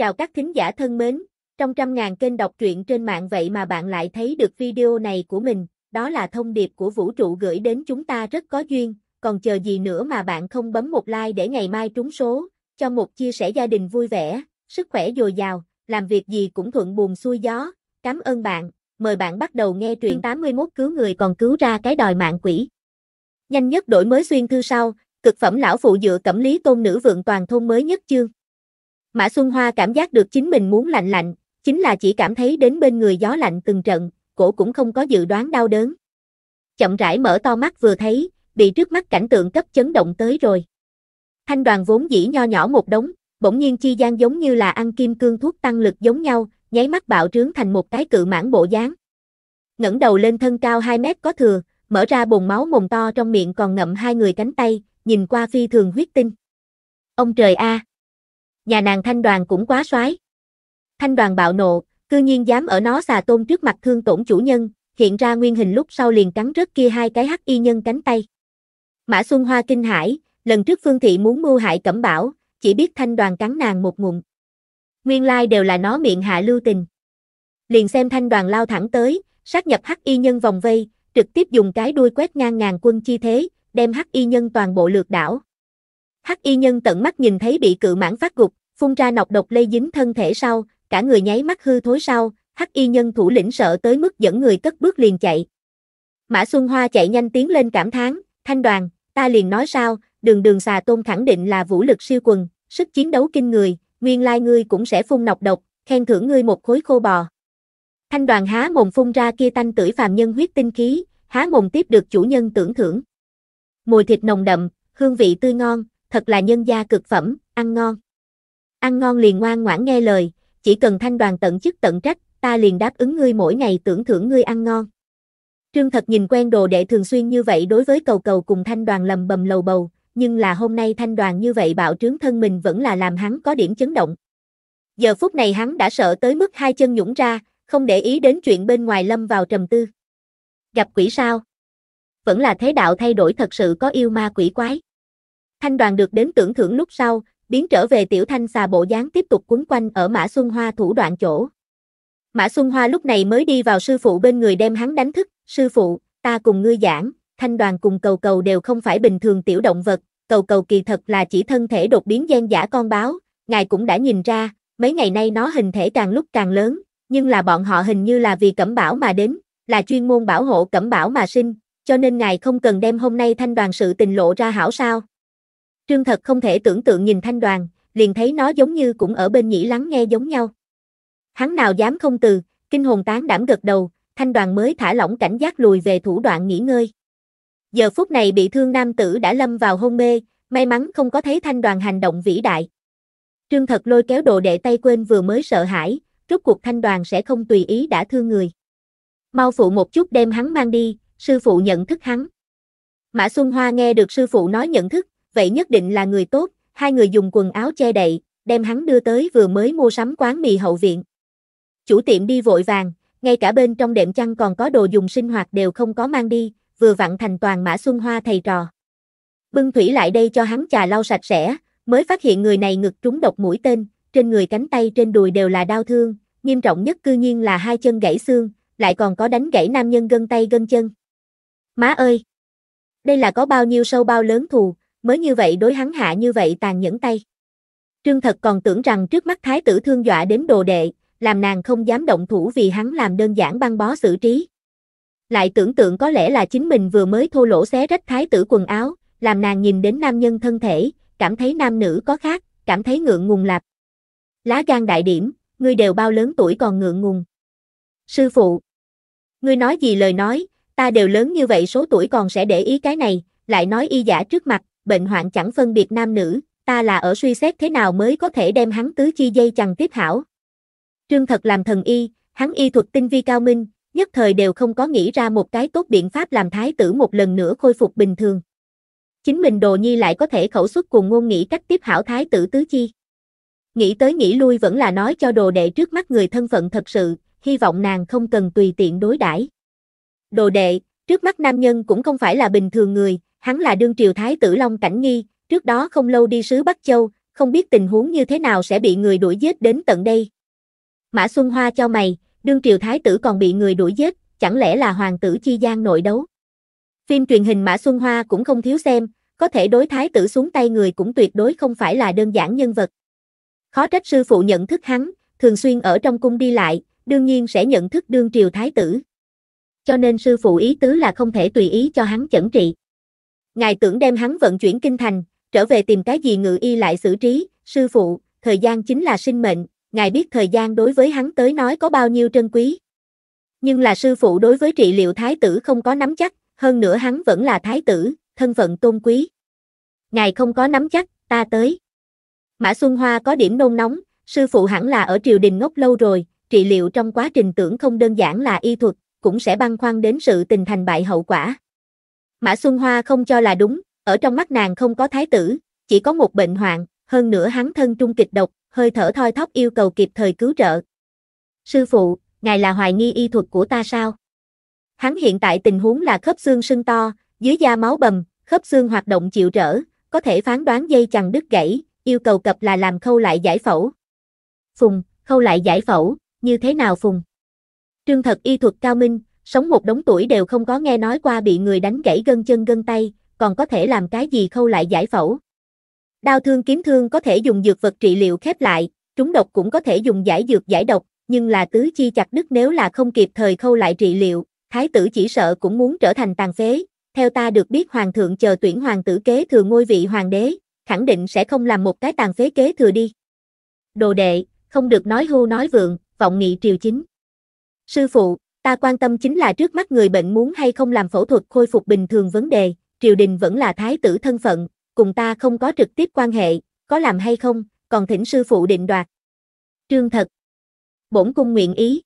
Chào các thính giả thân mến, trong trăm ngàn kênh đọc truyện trên mạng vậy mà bạn lại thấy được video này của mình, đó là thông điệp của vũ trụ gửi đến chúng ta rất có duyên, còn chờ gì nữa mà bạn không bấm một like để ngày mai trúng số, cho một chia sẻ gia đình vui vẻ, sức khỏe dồi dào, làm việc gì cũng thuận buồm xuôi gió, cảm ơn bạn, mời bạn bắt đầu nghe truyện 81 cứu người còn cứu ra cái đòi mạng quỷ. Nhanh nhất đổi mới xuyên thư sau, cực phẩm lão phụ dựa cẩm lý tôn nữ vượng toàn thôn mới nhất chương. Mã Xuân Hoa cảm giác được chính mình muốn lạnh lạnh, chính là chỉ cảm thấy đến bên người gió lạnh từng trận, cổ cũng không có dự đoán đau đớn. Chậm rãi mở to mắt vừa thấy, bị trước mắt cảnh tượng cấp chấn động tới rồi. Thanh đoàn vốn dĩ nho nhỏ một đống, bỗng nhiên chi gian giống như là ăn kim cương thuốc tăng lực giống nhau, nháy mắt bạo trướng thành một cái cự mãn bộ dáng. ngẩng đầu lên thân cao 2 mét có thừa, mở ra bồn máu mồm to trong miệng còn ngậm hai người cánh tay, nhìn qua phi thường huyết tinh. Ông trời a, à, nhà nàng thanh đoàn cũng quá soái. Thanh đoàn bạo nộ, cư nhiên dám ở nó xà tôn trước mặt thương tổn chủ nhân, hiện ra nguyên hình lúc sau liền cắn rớt kia hai cái hắc y nhân cánh tay. Mã Xuân Hoa kinh hãi, lần trước Phương Thị muốn mưu hại Cẩm Bảo, chỉ biết thanh đoàn cắn nàng một ngụm. Nguyên lai đều là nó miệng hạ lưu tình. Liền xem thanh đoàn lao thẳng tới, sát nhập hắc y nhân vòng vây, trực tiếp dùng cái đuôi quét ngang ngàn quân chi thế, đem hắc y nhân toàn bộ lượt đảo. Hắc y nhân tận mắt nhìn thấy bị cự mãn phát gục, phun ra nọc độc lây dính thân thể sau, cả người nháy mắt hư thối sau, hắc y nhân thủ lĩnh sợ tới mức dẫn người cất bước liền chạy. Mã Xuân Hoa chạy nhanh tiến lên cảm thán, thanh đoàn, ta liền nói sao, đường đường xà tôn khẳng định là vũ lực siêu quần, sức chiến đấu kinh người, nguyên lai ngươi cũng sẽ phun nọc độc, khen thưởng ngươi một khối khô bò. Thanh đoàn há mồm phun ra kia tanh tử phàm nhân huyết tinh khí, há mồm tiếp được chủ nhân tưởng thưởng. Mùi thịt nồng đậm, hương vị tươi ngon, thật là nhân gia cực phẩm, ăn ngon. Ăn ngon liền ngoan ngoãn nghe lời, chỉ cần thanh đoàn tận chức tận trách, ta liền đáp ứng ngươi mỗi ngày tưởng thưởng ngươi ăn ngon. Trương thật nhìn quen đồ đệ thường xuyên như vậy đối với cầu cầu cùng thanh đoàn lầm bầm lầu bầu, nhưng là hôm nay thanh đoàn như vậy bạo trướng thân mình vẫn là làm hắn có điểm chấn động. Giờ phút này hắn đã sợ tới mức hai chân nhũng ra, không để ý đến chuyện bên ngoài lâm vào trầm tư. Gặp quỷ sao? Vẫn là thế đạo thay đổi thật sự có yêu ma quỷ quái. Thanh đoàn được đến tưởng thưởng lúc sau, biến trở về tiểu thanh xà bộ dáng tiếp tục quấn quanh ở Mã Xuân Hoa thủ đoạn chỗ. Mã Xuân Hoa lúc này mới đi vào sư phụ bên người đem hắn đánh thức, sư phụ, ta cùng ngươi giảng, thanh đoàn cùng cầu cầu đều không phải bình thường tiểu động vật, cầu cầu kỳ thật là chỉ thân thể đột biến gian giả con báo, ngài cũng đã nhìn ra, mấy ngày nay nó hình thể càng lúc càng lớn, nhưng là bọn họ hình như là vì cẩm bảo mà đến, là chuyên môn bảo hộ cẩm bảo mà sinh, cho nên ngài không cần đem hôm nay thanh đoàn sự tình lộ ra hảo sao. Trương thật không thể tưởng tượng nhìn thanh đoàn, liền thấy nó giống như cũng ở bên nhĩ lắng nghe giống nhau. Hắn nào dám không từ, kinh hồn tán đảm gật đầu, thanh đoàn mới thả lỏng cảnh giác lùi về thủ đoạn nghỉ ngơi. Giờ phút này bị thương nam tử đã lâm vào hôn mê, may mắn không có thấy thanh đoàn hành động vĩ đại. Trương thật lôi kéo đồ đệ tay quên vừa mới sợ hãi, rốt cuộc thanh đoàn sẽ không tùy ý đã thương người. Mau phụ một chút đem hắn mang đi, sư phụ nhận thức hắn. Mã Xuân Hoa nghe được sư phụ nói nhận thức, vậy nhất định là người tốt, hai người dùng quần áo che đậy, đem hắn đưa tới vừa mới mua sắm quán mì hậu viện. Chủ tiệm đi vội vàng, ngay cả bên trong đệm chăn còn có đồ dùng sinh hoạt đều không có mang đi, vừa vặn thành toàn Mã Xuân Hoa thầy trò. Bưng thủy lại đây cho hắn trà lau sạch sẽ, mới phát hiện người này ngực trúng độc mũi tên, trên người cánh tay trên đùi đều là đau thương, nghiêm trọng nhất cư nhiên là hai chân gãy xương, lại còn có đánh gãy nam nhân gân tay gân chân. Má ơi! Đây là có bao nhiêu sâu bao lớn thù, mới như vậy đối hắn hạ như vậy tàn nhẫn tay. Trương thật còn tưởng rằng trước mắt thái tử thương dọa đến đồ đệ, làm nàng không dám động thủ vì hắn làm đơn giản băng bó xử trí. Lại tưởng tượng có lẽ là chính mình vừa mới thô lỗ xé rách thái tử quần áo, làm nàng nhìn đến nam nhân thân thể, cảm thấy nam nữ có khác, cảm thấy ngượng ngùng lạp. Lá gan đại điểm, ngươi đều bao lớn tuổi còn ngượng ngùng. Sư phụ, ngươi nói gì lời nói, ta đều lớn như vậy số tuổi còn sẽ để ý cái này, lại nói y giả trước mặt, bệnh hoạn chẳng phân biệt nam nữ, ta là ở suy xét thế nào mới có thể đem hắn tứ chi dây chằng tiếp hảo. Trương thật làm thần y, hắn y thuật tinh vi cao minh, nhất thời đều không có nghĩ ra một cái tốt biện pháp làm thái tử một lần nữa khôi phục bình thường. Chính mình đồ nhi lại có thể khẩu xuất cùng ngôn nghĩ cách tiếp hảo thái tử tứ chi. Nghĩ tới nghĩ lui vẫn là nói cho đồ đệ trước mắt người thân phận thật sự, hy vọng nàng không cần tùy tiện đối đãi. Đồ đệ, trước mắt nam nhân cũng không phải là bình thường người, hắn là đương triều thái tử Long Cảnh Nghi, trước đó không lâu đi sứ Bắc Châu, không biết tình huống như thế nào sẽ bị người đuổi giết đến tận đây. Mã Xuân Hoa cho mày, đương triều thái tử còn bị người đuổi giết, chẳng lẽ là hoàng tử chi gian nội đấu. Phim truyền hình Mã Xuân Hoa cũng không thiếu xem, có thể đối thái tử xuống tay người cũng tuyệt đối không phải là đơn giản nhân vật. Khó trách sư phụ nhận thức hắn, thường xuyên ở trong cung đi lại, đương nhiên sẽ nhận thức đương triều thái tử. Cho nên sư phụ ý tứ là không thể tùy ý cho hắn chẩn trị. Ngài tưởng đem hắn vận chuyển kinh thành, trở về tìm cái gì ngự y lại xử trí, sư phụ, thời gian chính là sinh mệnh, ngài biết thời gian đối với hắn tới nói có bao nhiêu trân quý. Nhưng là sư phụ đối với trị liệu thái tử không có nắm chắc, hơn nữa hắn vẫn là thái tử, thân phận tôn quý. Ngài không có nắm chắc, ta tới. Mã Xuân Hoa có điểm nôn nóng, sư phụ hẳn là ở triều đình ngốc lâu rồi, trị liệu trong quá trình tưởng không đơn giản là y thuật, cũng sẽ băng khoăn đến sự tình thành bại hậu quả. Mã Xuân Hoa không cho là đúng, ở trong mắt nàng không có thái tử, chỉ có một bệnh hoạn, hơn nữa hắn thân trung kịch độc, hơi thở thoi thóp yêu cầu kịp thời cứu trợ. Sư phụ, ngài là hoài nghi y thuật của ta sao? Hắn hiện tại tình huống là khớp xương sưng to, dưới da máu bầm, khớp xương hoạt động chịu trở, có thể phán đoán dây chằng đứt gãy, yêu cầu cập là làm khâu lại giải phẫu. Phùng, khâu lại giải phẫu, như thế nào Phùng? Trương thật y thuật cao minh, sống một đống tuổi đều không có nghe nói qua bị người đánh gãy gân chân gân tay, còn có thể làm cái gì khâu lại giải phẫu. Đau thương kiếm thương có thể dùng dược vật trị liệu khép lại, trúng độc cũng có thể dùng giải dược giải độc, nhưng là tứ chi chặt đứt nếu là không kịp thời khâu lại trị liệu, thái tử chỉ sợ cũng muốn trở thành tàn phế. Theo ta được biết hoàng thượng chờ tuyển hoàng tử kế thừa ngôi vị hoàng đế, khẳng định sẽ không làm một cái tàn phế kế thừa đi. Đồ đệ, không được nói hưu nói vượng, vọng nghị triều chính. Sư phụ, Ta quan tâm chính là trước mắt người bệnh muốn hay không làm phẫu thuật khôi phục bình thường vấn đề, triều đình vẫn là thái tử thân phận, cùng ta không có trực tiếp quan hệ, có làm hay không, còn thỉnh sư phụ định đoạt. Trương thật. Bổn cung nguyện ý.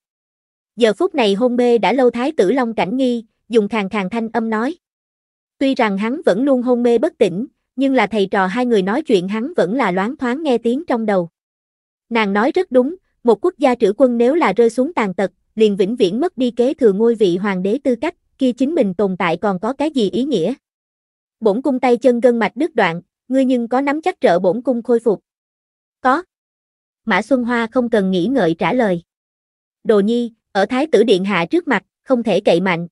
Giờ phút này hôn mê đã lâu thái tử Long Cảnh Nghi, dùng khàn khàn thanh âm nói. Tuy rằng hắn vẫn luôn hôn mê bất tỉnh, nhưng là thầy trò hai người nói chuyện hắn vẫn là loáng thoáng nghe tiếng trong đầu. Nàng nói rất đúng, một quốc gia trữ quân nếu là rơi xuống tàn tật, liền vĩnh viễn mất đi kế thừa ngôi vị hoàng đế tư cách, kia chính mình tồn tại còn có cái gì ý nghĩa? Bổn cung tay chân gân mạch đứt đoạn, ngươi nhưng có nắm chắc trợ bổn cung khôi phục? Có. Mã Xuân Hoa không cần nghĩ ngợi trả lời. Đồ Nhi, ở Thái tử Điện Hạ trước mặt, không thể cậy mạnh.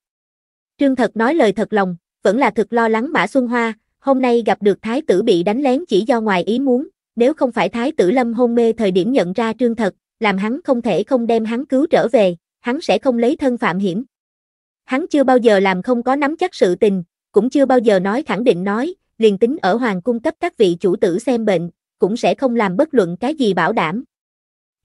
Trương Thật nói lời thật lòng, vẫn là thực lo lắng Mã Xuân Hoa, hôm nay gặp được Thái tử bị đánh lén chỉ do ngoài ý muốn, nếu không phải Thái tử Lâm hôn mê thời điểm nhận ra Trương Thật, làm hắn không thể không đem hắn cứu trở về, hắn sẽ không lấy thân phạm hiểm. Hắn chưa bao giờ làm không có nắm chắc sự tình, cũng chưa bao giờ nói khẳng định nói, liền tính ở hoàng cung cấp các vị chủ tử xem bệnh, cũng sẽ không làm bất luận cái gì bảo đảm.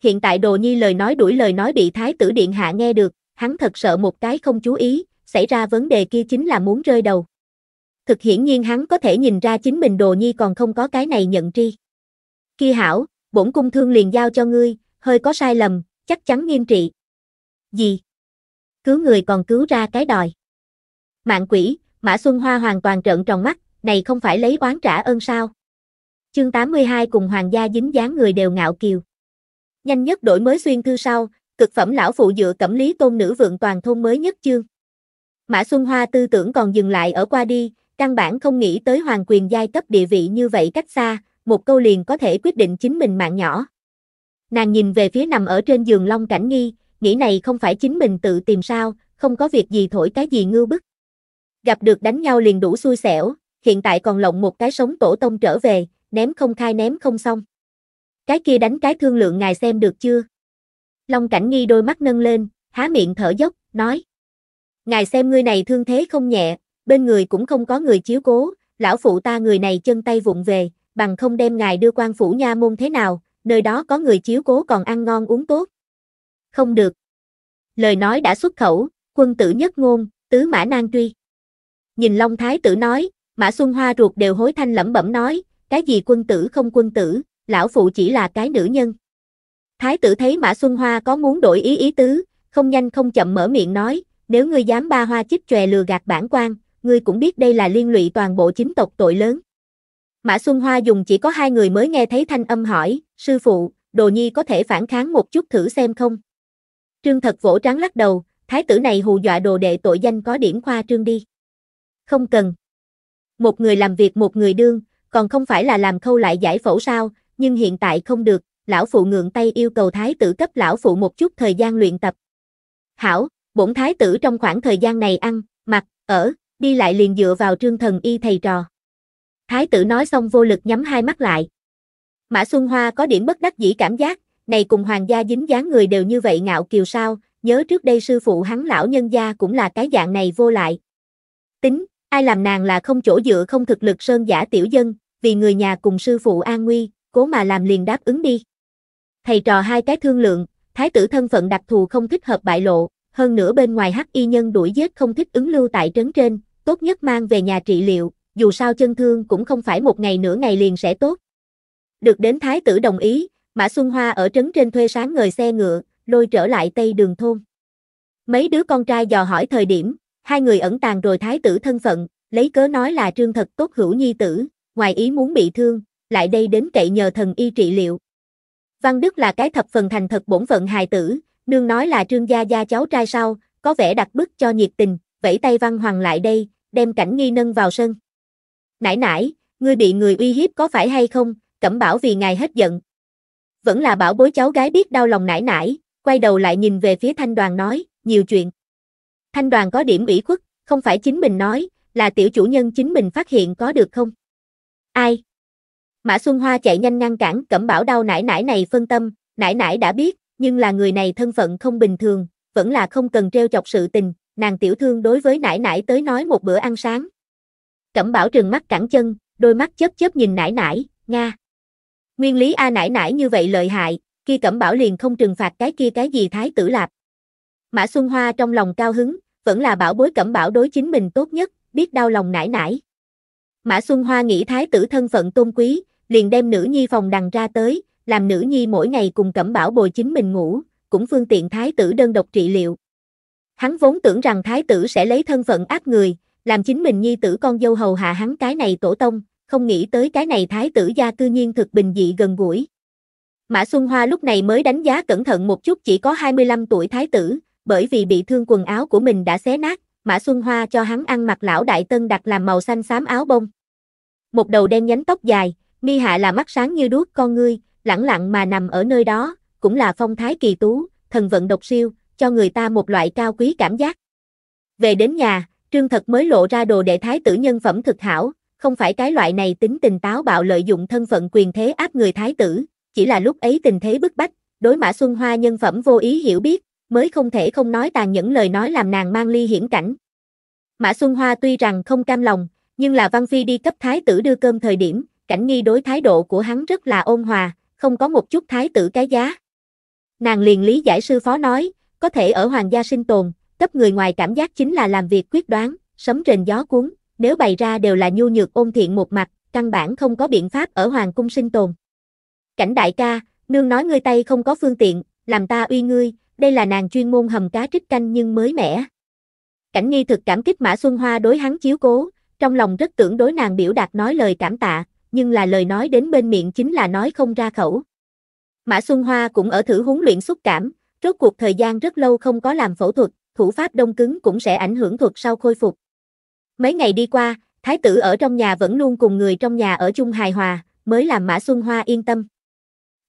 Hiện tại Đồ Nhi lời nói đuổi lời nói bị Thái tử Điện Hạ nghe được, hắn thật sợ một cái không chú ý, xảy ra vấn đề kia chính là muốn rơi đầu. Thực hiển nhiên hắn có thể nhìn ra chính mình Đồ Nhi còn không có cái này nhận tri. Kia hảo, bổn cung thương liền giao cho ngươi, hơi có sai lầm, chắc chắn nghiêm trị gì? Cứu người còn cứu ra cái đòi. Mạng quỷ, Mã Xuân Hoa hoàn toàn trợn tròn mắt, này không phải lấy oán trả ơn sao? Chương 82 cùng hoàng gia dính dáng người đều ngạo kiều. Nhanh nhất đổi mới xuyên thư sau, cực phẩm lão phụ dựa cẩm lý tôn nữ vượng toàn thôn mới nhất chương. Mã Xuân Hoa tư tưởng còn dừng lại ở qua đi, căn bản không nghĩ tới hoàng quyền giai cấp địa vị như vậy cách xa, một câu liền có thể quyết định chính mình mạng nhỏ. Nàng nhìn về phía nằm ở trên giường Long Cảnh Nghi, nghĩ này không phải chính mình tự tìm sao, không có việc gì thổi cái gì ngưu bức. Gặp được đánh nhau liền đủ xui xẻo, hiện tại còn lộng một cái sống tổ tông trở về, ném không khai ném không xong. Cái kia đánh cái thương lượng ngài xem được chưa? Long Cảnh Nghi đôi mắt nâng lên, há miệng thở dốc, nói. Ngài xem ngươi này thương thế không nhẹ, bên người cũng không có người chiếu cố, lão phụ ta người này chân tay vụng về, bằng không đem ngài đưa quan phủ nha môn thế nào, nơi đó có người chiếu cố còn ăn ngon uống tốt không được. Lời nói đã xuất khẩu, quân tử nhất ngôn, tứ mã nan truy. Nhìn Long Thái tử nói, Mã Xuân Hoa ruột đều hối thanh lẩm bẩm nói, cái gì quân tử không quân tử, lão phụ chỉ là cái nữ nhân. Thái tử thấy Mã Xuân Hoa có muốn đổi ý ý tứ, không nhanh không chậm mở miệng nói, nếu ngươi dám ba hoa chích chòe lừa gạt bản quan, ngươi cũng biết đây là liên lụy toàn bộ chính tộc tội lớn. Mã Xuân Hoa dùng chỉ có hai người mới nghe thấy thanh âm hỏi, sư phụ, đồ nhi có thể phản kháng một chút thử xem không? Trương thật vỗ trắng lắc đầu, thái tử này hù dọa đồ đệ tội danh có điểm khoa trương đi. Không cần. Một người làm việc một người đương, còn không phải là làm khâu lại giải phẫu sao, nhưng hiện tại không được, lão phụ ngượng tay yêu cầu thái tử cấp lão phụ một chút thời gian luyện tập. Hảo, bổn thái tử trong khoảng thời gian này ăn, mặc, ở, đi lại liền dựa vào trương thần y thầy trò. Thái tử nói xong vô lực nhắm hai mắt lại. Mã Xuân Hoa có điểm bất đắc dĩ cảm giác, này cùng hoàng gia dính dáng người đều như vậy ngạo kiều sao, nhớ trước đây sư phụ hắn lão nhân gia cũng là cái dạng này vô lại. Tính, ai làm nàng là không chỗ dựa không thực lực sơn giả tiểu dân, vì người nhà cùng sư phụ an nguy, cố mà làm liền đáp ứng đi. Thầy trò hai cái thương lượng, thái tử thân phận đặc thù không thích hợp bại lộ, hơn nữa bên ngoài hắc y nhân đuổi giết không thích ứng lưu tại trấn trên, tốt nhất mang về nhà trị liệu, dù sao chân thương cũng không phải một ngày nửa ngày liền sẽ tốt. Được đến thái tử đồng ý, Mã Xuân Hoa ở trấn trên thuê sáng ngời xe ngựa, lôi trở lại tây đường thôn. Mấy đứa con trai dò hỏi thời điểm, hai người ẩn tàng rồi thái tử thân phận, lấy cớ nói là trương thật tốt hữu nhi tử, ngoài ý muốn bị thương, lại đây đến cậy nhờ thần y trị liệu. Văn Đức là cái thập phần thành thật bổn phận hài tử, nương nói là trương gia gia cháu trai sau, có vẻ đặt bức cho nhiệt tình, vẫy tay Văn Hoàng lại đây, đem cảnh nghi nâng vào sân. Nãy nãy, ngươi bị người uy hiếp có phải hay không, cẩm bảo vì ngài hết giận, vẫn là bảo bối cháu gái biết đau lòng nải nải, quay đầu lại nhìn về phía thanh đoàn nói, nhiều chuyện. Thanh đoàn có điểm ủy khuất, không phải chính mình nói, là tiểu chủ nhân chính mình phát hiện có được không? Ai? Mã Xuân Hoa chạy nhanh ngăn cản cẩm bảo đau nải nải này phân tâm, nải nải đã biết, nhưng là người này thân phận không bình thường, vẫn là không cần treo chọc sự tình, nàng tiểu thương đối với nải nải tới nói một bữa ăn sáng. Cẩm bảo trừng mắt cẳng chân, đôi mắt chớp chớp nhìn nải nải, nga. Nguyên lý A nải nải như vậy lợi hại, kia cẩm bảo liền không trừng phạt cái kia cái gì thái tử lạp. Mã Xuân Hoa trong lòng cao hứng, vẫn là bảo bối cẩm bảo đối chính mình tốt nhất, biết đau lòng nải nải. Mã Xuân Hoa nghĩ thái tử thân phận tôn quý, liền đem nữ nhi phòng đằng ra tới, làm nữ nhi mỗi ngày cùng cẩm bảo bồi chính mình ngủ, cũng phương tiện thái tử đơn độc trị liệu. Hắn vốn tưởng rằng thái tử sẽ lấy thân phận áp người, làm chính mình nhi tử con dâu hầu hạ hắn cái này tổ tông, không nghĩ tới cái này thái tử gia cư nhiên thực bình dị gần gũi. Mã Xuân Hoa lúc này mới đánh giá cẩn thận một chút chỉ có 25 tuổi thái tử, bởi vì bị thương quần áo của mình đã xé nát, Mã Xuân Hoa cho hắn ăn mặc lão đại tân đặt làm màu xanh xám áo bông. Một đầu đen nhánh tóc dài, mi hạ là mắt sáng như đuốc con ngươi, lẳng lặng mà nằm ở nơi đó, cũng là phong thái kỳ tú, thần vận độc siêu, cho người ta một loại cao quý cảm giác. Về đến nhà, Trương Thật mới lộ ra đồ đệ thái tử nhân phẩm thực hảo, không phải cái loại này tính tình táo bạo lợi dụng thân phận quyền thế áp người thái tử, chỉ là lúc ấy tình thế bức bách, đối Mã Xuân Hoa nhân phẩm vô ý hiểu biết, mới không thể không nói tàn những lời nói làm nàng mang ly hiểm cảnh. Mã Xuân Hoa tuy rằng không cam lòng, nhưng là Văn Phi đi cấp thái tử đưa cơm thời điểm, cảnh nghi đối thái độ của hắn rất là ôn hòa, không có một chút thái tử cái giá. Nàng liền lý giải sư phó nói, có thể ở hoàng gia sinh tồn, cấp người ngoài cảm giác chính là làm việc quyết đoán, sấm rền gió cuốn, nếu bày ra đều là nhu nhược ôn thiện một mặt, căn bản không có biện pháp ở hoàng cung sinh tồn. Cảnh đại ca, nương nói ngươi tay không có phương tiện, làm ta uy ngươi, đây là nàng chuyên môn hầm cá trích canh nhưng mới mẻ. Cảnh nghi thực cảm kích Mã Xuân Hoa đối hắn chiếu cố, trong lòng rất tưởng đối nàng biểu đạt nói lời cảm tạ, nhưng là lời nói đến bên miệng chính là nói không ra khẩu. Mã Xuân Hoa cũng ở thử huấn luyện xúc cảm, rốt cuộc thời gian rất lâu không có làm phẫu thuật, thủ pháp đông cứng cũng sẽ ảnh hưởng thuật sau khôi phục. Mấy ngày đi qua, thái tử ở trong nhà vẫn luôn cùng người trong nhà ở chung hài hòa, mới làm Mã Xuân Hoa yên tâm.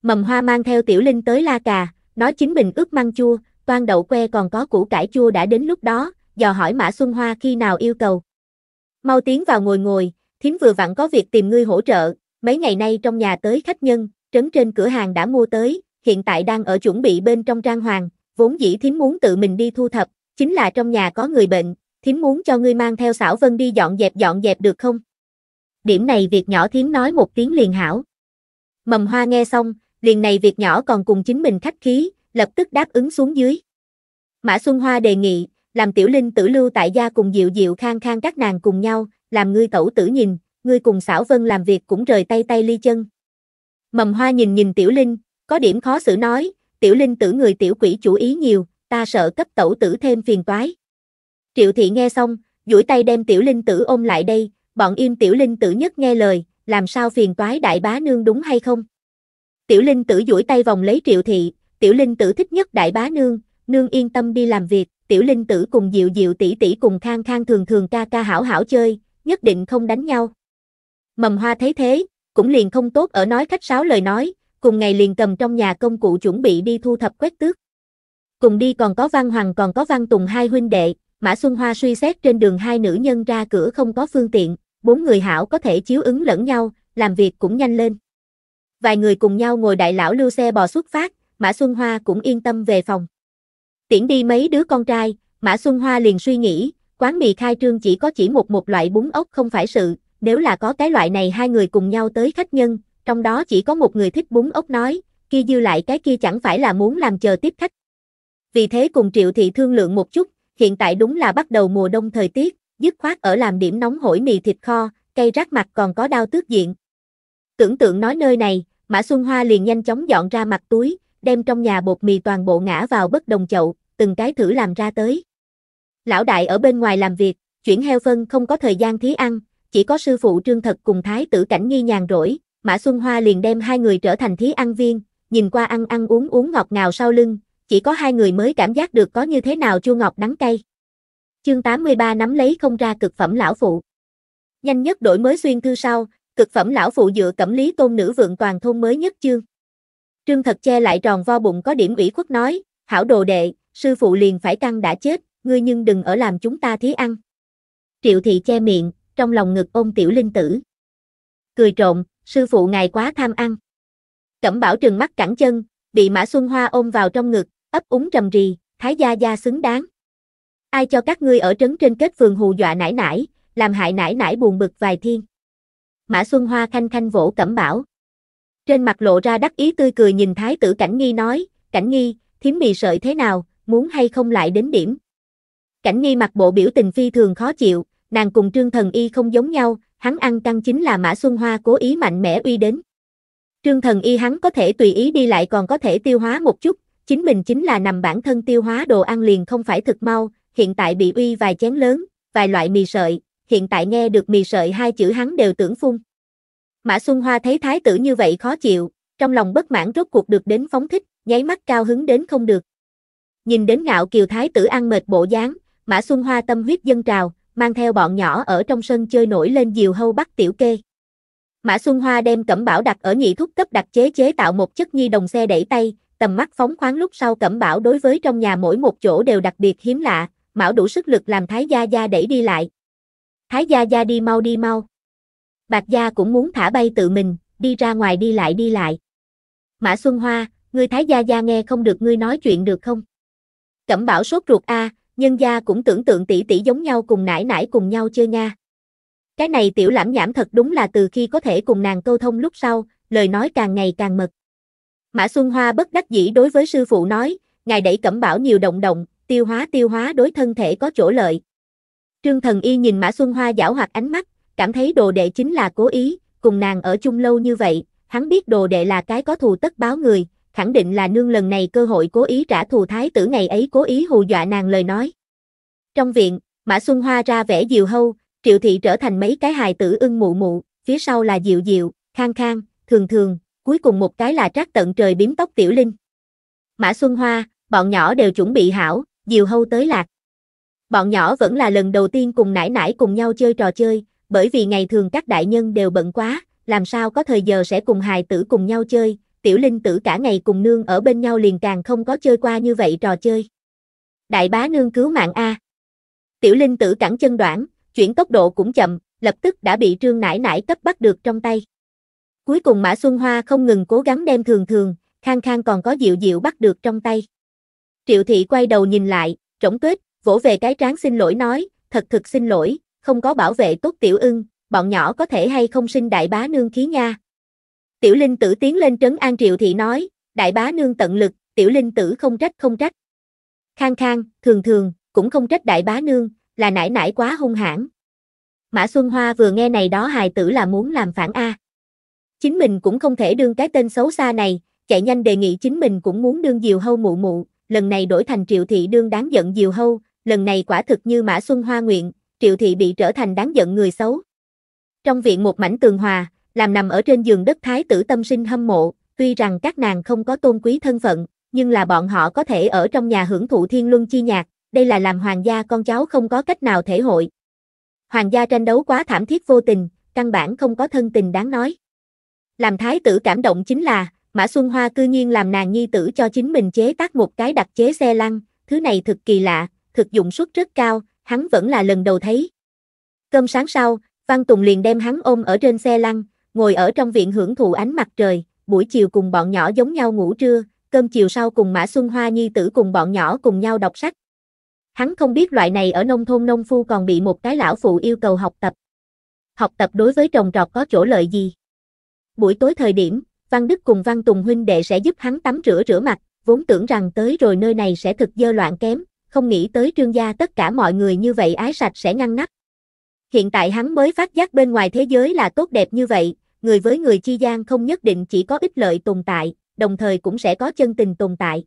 Mầm hoa mang theo tiểu linh tới La Cà, nó chính mình ướp măng chua, toan đậu que còn có củ cải chua đã đến lúc đó, dò hỏi Mã Xuân Hoa khi nào yêu cầu. Mau tiến vào ngồi ngồi, thím vừa vặn có việc tìm ngươi hỗ trợ, mấy ngày nay trong nhà tới khách nhân, trấn trên cửa hàng đã mua tới, hiện tại đang ở chuẩn bị bên trong trang hoàng, vốn dĩ thím muốn tự mình đi thu thập, chính là trong nhà có người bệnh, thím muốn cho ngươi mang theo xảo vân đi dọn dẹp dọn dẹp được không? Điểm này việc nhỏ thím nói một tiếng liền hảo. Mầm hoa nghe xong, liền này việc nhỏ còn cùng chính mình khách khí, lập tức đáp ứng xuống dưới. Mã Xuân Hoa đề nghị, làm tiểu linh tử lưu tại gia cùng Diệu Diệu khang khang các nàng cùng nhau, làm ngươi tẩu tử nhìn, ngươi cùng xảo vân làm việc cũng rời tay tay ly chân. Mầm hoa nhìn nhìn tiểu linh, có điểm khó xử nói, tiểu linh tử người tiểu quỷ chủ ý nhiều, ta sợ cấp tẩu tử thêm phiền toái. Tiểu thị nghe xong, duỗi tay đem tiểu linh tử ôm lại đây, bọn im tiểu linh tử nhất nghe lời, làm sao phiền toái đại bá nương đúng hay không? Tiểu linh tử duỗi tay vòng lấy triệu thị, tiểu linh tử thích nhất đại bá nương, nương yên tâm đi làm việc, tiểu linh tử cùng diệu diệu tỷ tỷ cùng khang khang thường thường ca ca hảo hảo chơi, nhất định không đánh nhau. Mầm hoa thấy thế, cũng liền không tốt ở nói khách sáo lời nói, cùng ngày liền cầm trong nhà công cụ chuẩn bị đi thu thập quét tước. Cùng đi còn có Văn Hoàng còn có Văn Tùng hai huynh đệ, Mã Xuân Hoa suy xét trên đường hai nữ nhân ra cửa không có phương tiện, bốn người hảo có thể chiếu ứng lẫn nhau, làm việc cũng nhanh lên. Vài người cùng nhau ngồi đại lão lưu xe bò xuất phát, Mã Xuân Hoa cũng yên tâm về phòng. Tiễn đi mấy đứa con trai, Mã Xuân Hoa liền suy nghĩ, quán mì khai trương chỉ có chỉ một một loại bún ốc không phải sự, nếu là có cái loại này hai người cùng nhau tới khách nhân, trong đó chỉ có một người thích bún ốc nói, kia dư lại cái kia chẳng phải là muốn làm chờ tiếp khách. Vì thế cùng Triệu Thị thương lượng một chút, hiện tại đúng là bắt đầu mùa đông thời tiết, dứt khoát ở làm điểm nóng hổi mì thịt kho, cây rác mặt còn có đao tước diện. Tưởng tượng nói nơi này, Mã Xuân Hoa liền nhanh chóng dọn ra mặt túi, đem trong nhà bột mì toàn bộ ngã vào bất đồng chậu, từng cái thử làm ra tới. Lão đại ở bên ngoài làm việc, chuyển heo phân không có thời gian thí ăn, chỉ có sư phụ trương thật cùng thái tử cảnh nghi nhàn rỗi, Mã Xuân Hoa liền đem hai người trở thành thí ăn viên, nhìn qua ăn ăn uống uống ngọt ngào sau lưng, chỉ có hai người mới cảm giác được có như thế nào chua ngọt đắng cay. Chương 83 nắm lấy không ra cực phẩm lão phụ. Nhanh nhất đổi mới xuyên thư sau, cực phẩm lão phụ dựa cẩm lý tôn nữ vượng toàn thôn mới nhất chương. Trương thật che lại tròn vo bụng có điểm ủy khuất nói, hảo đồ đệ, sư phụ liền phải căng đã chết, ngươi nhưng đừng ở làm chúng ta thí ăn. Triệu thị che miệng, trong lòng ngực ôm tiểu linh tử. Cười trộn sư phụ ngài quá tham ăn. Cẩm bảo trừng mắt cẳng chân, bị Mã Xuân Hoa ôm vào trong ngực, ấp úng rầm rì, thái gia gia xứng đáng. Ai cho các ngươi ở trấn trên kết phường hù dọa nải nải, làm hại nải nải buồn bực vài thiên. Mã Xuân Hoa khanh khanh vỗ cẩm bảo. Trên mặt lộ ra đắc ý tươi cười nhìn thái tử Cảnh Nghi nói, Cảnh Nghi, thiếm mì sợi thế nào, muốn hay không lại đến điểm. Cảnh Nghi mặc bộ biểu tình phi thường khó chịu, nàng cùng Trương Thần Y không giống nhau, hắn ăn căng chính là Mã Xuân Hoa cố ý mạnh mẽ uy đến. Trương Thần Y hắn có thể tùy ý đi lại còn có thể tiêu hóa một chút, Chính mình chính là nằm bản thân tiêu hóa đồ ăn liền không phải thực mau, hiện tại bị uy vài chén lớn, vài loại mì sợi, hiện tại nghe được mì sợi hai chữ hắn đều tưởng phun. Mã Xuân Hoa thấy thái tử như vậy khó chịu, trong lòng bất mãn rốt cuộc được đến phóng thích, nháy mắt cao hứng đến không được. Nhìn đến ngạo kiều thái tử ăn mệt bộ dáng, Mã Xuân Hoa tâm huyết dân trào, mang theo bọn nhỏ ở trong sân chơi nổi lên diều hâu bắt tiểu kê. Mã Xuân Hoa đem cẩm bảo đặt ở nhị thúc cấp đặc chế chế tạo một chất nhi đồng xe đẩy tay, tầm mắt phóng khoáng lúc sau cẩm bảo đối với trong nhà mỗi một chỗ đều đặc biệt hiếm lạ, mão đủ sức lực làm thái gia gia đẩy đi lại. Thái gia gia đi mau đi mau. bạch gia cũng muốn thả bay tự mình, đi ra ngoài đi lại đi lại. Mã Xuân Hoa, ngươi thái gia gia nghe không được ngươi nói chuyện được không? Cẩm bảo sốt ruột a, nhân gia cũng tưởng tượng tỷ tỷ giống nhau cùng nãi nãi cùng nhau chơi nha. Cái này tiểu lãm nhảm thật đúng là từ khi có thể cùng nàng câu thông lúc sau, lời nói càng ngày càng mật. Mã Xuân Hoa bất đắc dĩ đối với sư phụ nói, ngài đẩy cẩm bảo nhiều động động, tiêu hóa tiêu hóa đối thân thể có chỗ lợi. Trương Thần Y nhìn Mã Xuân Hoa giảo hoạt ánh mắt, cảm thấy đồ đệ chính là cố ý, cùng nàng ở chung lâu như vậy, hắn biết đồ đệ là cái có thù tất báo người, khẳng định là nương lần này cơ hội cố ý trả thù thái tử ngày ấy cố ý hù dọa nàng lời nói. Trong viện, Mã Xuân Hoa ra vẻ diều hâu, triệu thị trở thành mấy cái hài tử ưng mụ mụ, phía sau là diệu diệu, khang khang, thường thường, cuối cùng một cái là trác tận trời biếm tóc tiểu linh. Mã Xuân Hoa, bọn nhỏ đều chuẩn bị hảo, diều hâu tới lạc. Bọn nhỏ vẫn là lần đầu tiên cùng nải nải cùng nhau chơi trò chơi, bởi vì ngày thường các đại nhân đều bận quá, làm sao có thời giờ sẽ cùng hài tử cùng nhau chơi, tiểu linh tử cả ngày cùng nương ở bên nhau liền càng không có chơi qua như vậy trò chơi. Đại bá nương cứu mạng A. Tiểu linh tử cẳng chân đoạn, chuyển tốc độ cũng chậm, lập tức đã bị trương nải nải cấp bắt được trong tay. Cuối cùng Mã Xuân Hoa không ngừng cố gắng đem thường thường, khang khang còn có dịu dịu bắt được trong tay. Triệu thị quay đầu nhìn lại, trống tuyết, vỗ về cái trán xin lỗi nói, thật thực xin lỗi, không có bảo vệ tốt tiểu ưng, bọn nhỏ có thể hay không sinh đại bá nương khí nha. Tiểu linh tử tiến lên trấn an triệu thị nói, đại bá nương tận lực, tiểu linh tử không trách không trách. Khang khang, thường thường, cũng không trách đại bá nương, là nải nải quá hung hãn. Mã Xuân Hoa vừa nghe này đó hài tử là muốn làm phản A. Chính mình cũng không thể đương cái tên xấu xa này, chạy nhanh đề nghị chính mình cũng muốn đương diều hâu mụ mụ, lần này đổi thành triệu thị đương đáng giận diều hâu, lần này quả thực như mã xuân hoa nguyện, triệu thị bị trở thành đáng giận người xấu. Trong viện một mảnh tường hòa, làm nằm ở trên giường đất thái tử tâm sinh hâm mộ, tuy rằng các nàng không có tôn quý thân phận, nhưng là bọn họ có thể ở trong nhà hưởng thụ thiên luân chi nhạc, đây là làm hoàng gia con cháu không có cách nào thể hội. Hoàng gia tranh đấu quá thảm thiết vô tình, căn bản không có thân tình đáng nói. Làm thái tử cảm động chính là, Mã Xuân Hoa cư nhiên làm nàng nhi tử cho chính mình chế tác một cái đặc chế xe lăn, thứ này thực kỳ lạ, thực dụng suất rất cao, hắn vẫn là lần đầu thấy. Cơm sáng sau, Văn Tùng liền đem hắn ôm ở trên xe lăn, ngồi ở trong viện hưởng thụ ánh mặt trời, buổi chiều cùng bọn nhỏ giống nhau ngủ trưa, cơm chiều sau cùng Mã Xuân Hoa nhi tử cùng bọn nhỏ cùng nhau đọc sách. Hắn không biết loại này ở nông thôn nông phu còn bị một cái lão phụ yêu cầu học tập. Học tập đối với trồng trọt có chỗ lợi gì? buổi tối thời điểm, Văn Đức cùng Văn Tùng huynh đệ sẽ giúp hắn tắm rửa rửa mặt, vốn tưởng rằng tới rồi nơi này sẽ thực dơ loạn kém, không nghĩ tới trương gia tất cả mọi người như vậy ái sạch sẽ ngăn nắp. Hiện tại hắn mới phát giác bên ngoài thế giới là tốt đẹp như vậy, người với người chi gian không nhất định chỉ có ích lợi tồn tại, đồng thời cũng sẽ có chân tình tồn tại.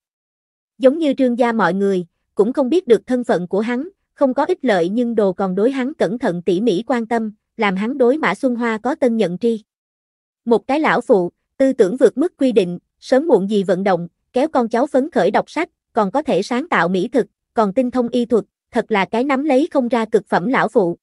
Giống như trương gia mọi người, cũng không biết được thân phận của hắn, không có ích lợi nhưng đồ còn đối hắn cẩn thận tỉ mỉ quan tâm, làm hắn đối Mã Xuân Hoa có tân nhận tri. Một cái lão phụ, tư tưởng vượt mức quy định, sớm muộn gì vận động, kéo con cháu phấn khởi đọc sách, còn có thể sáng tạo mỹ thực, còn tinh thông y thuật, thật là cái nắm lấy không ra cực phẩm lão phụ.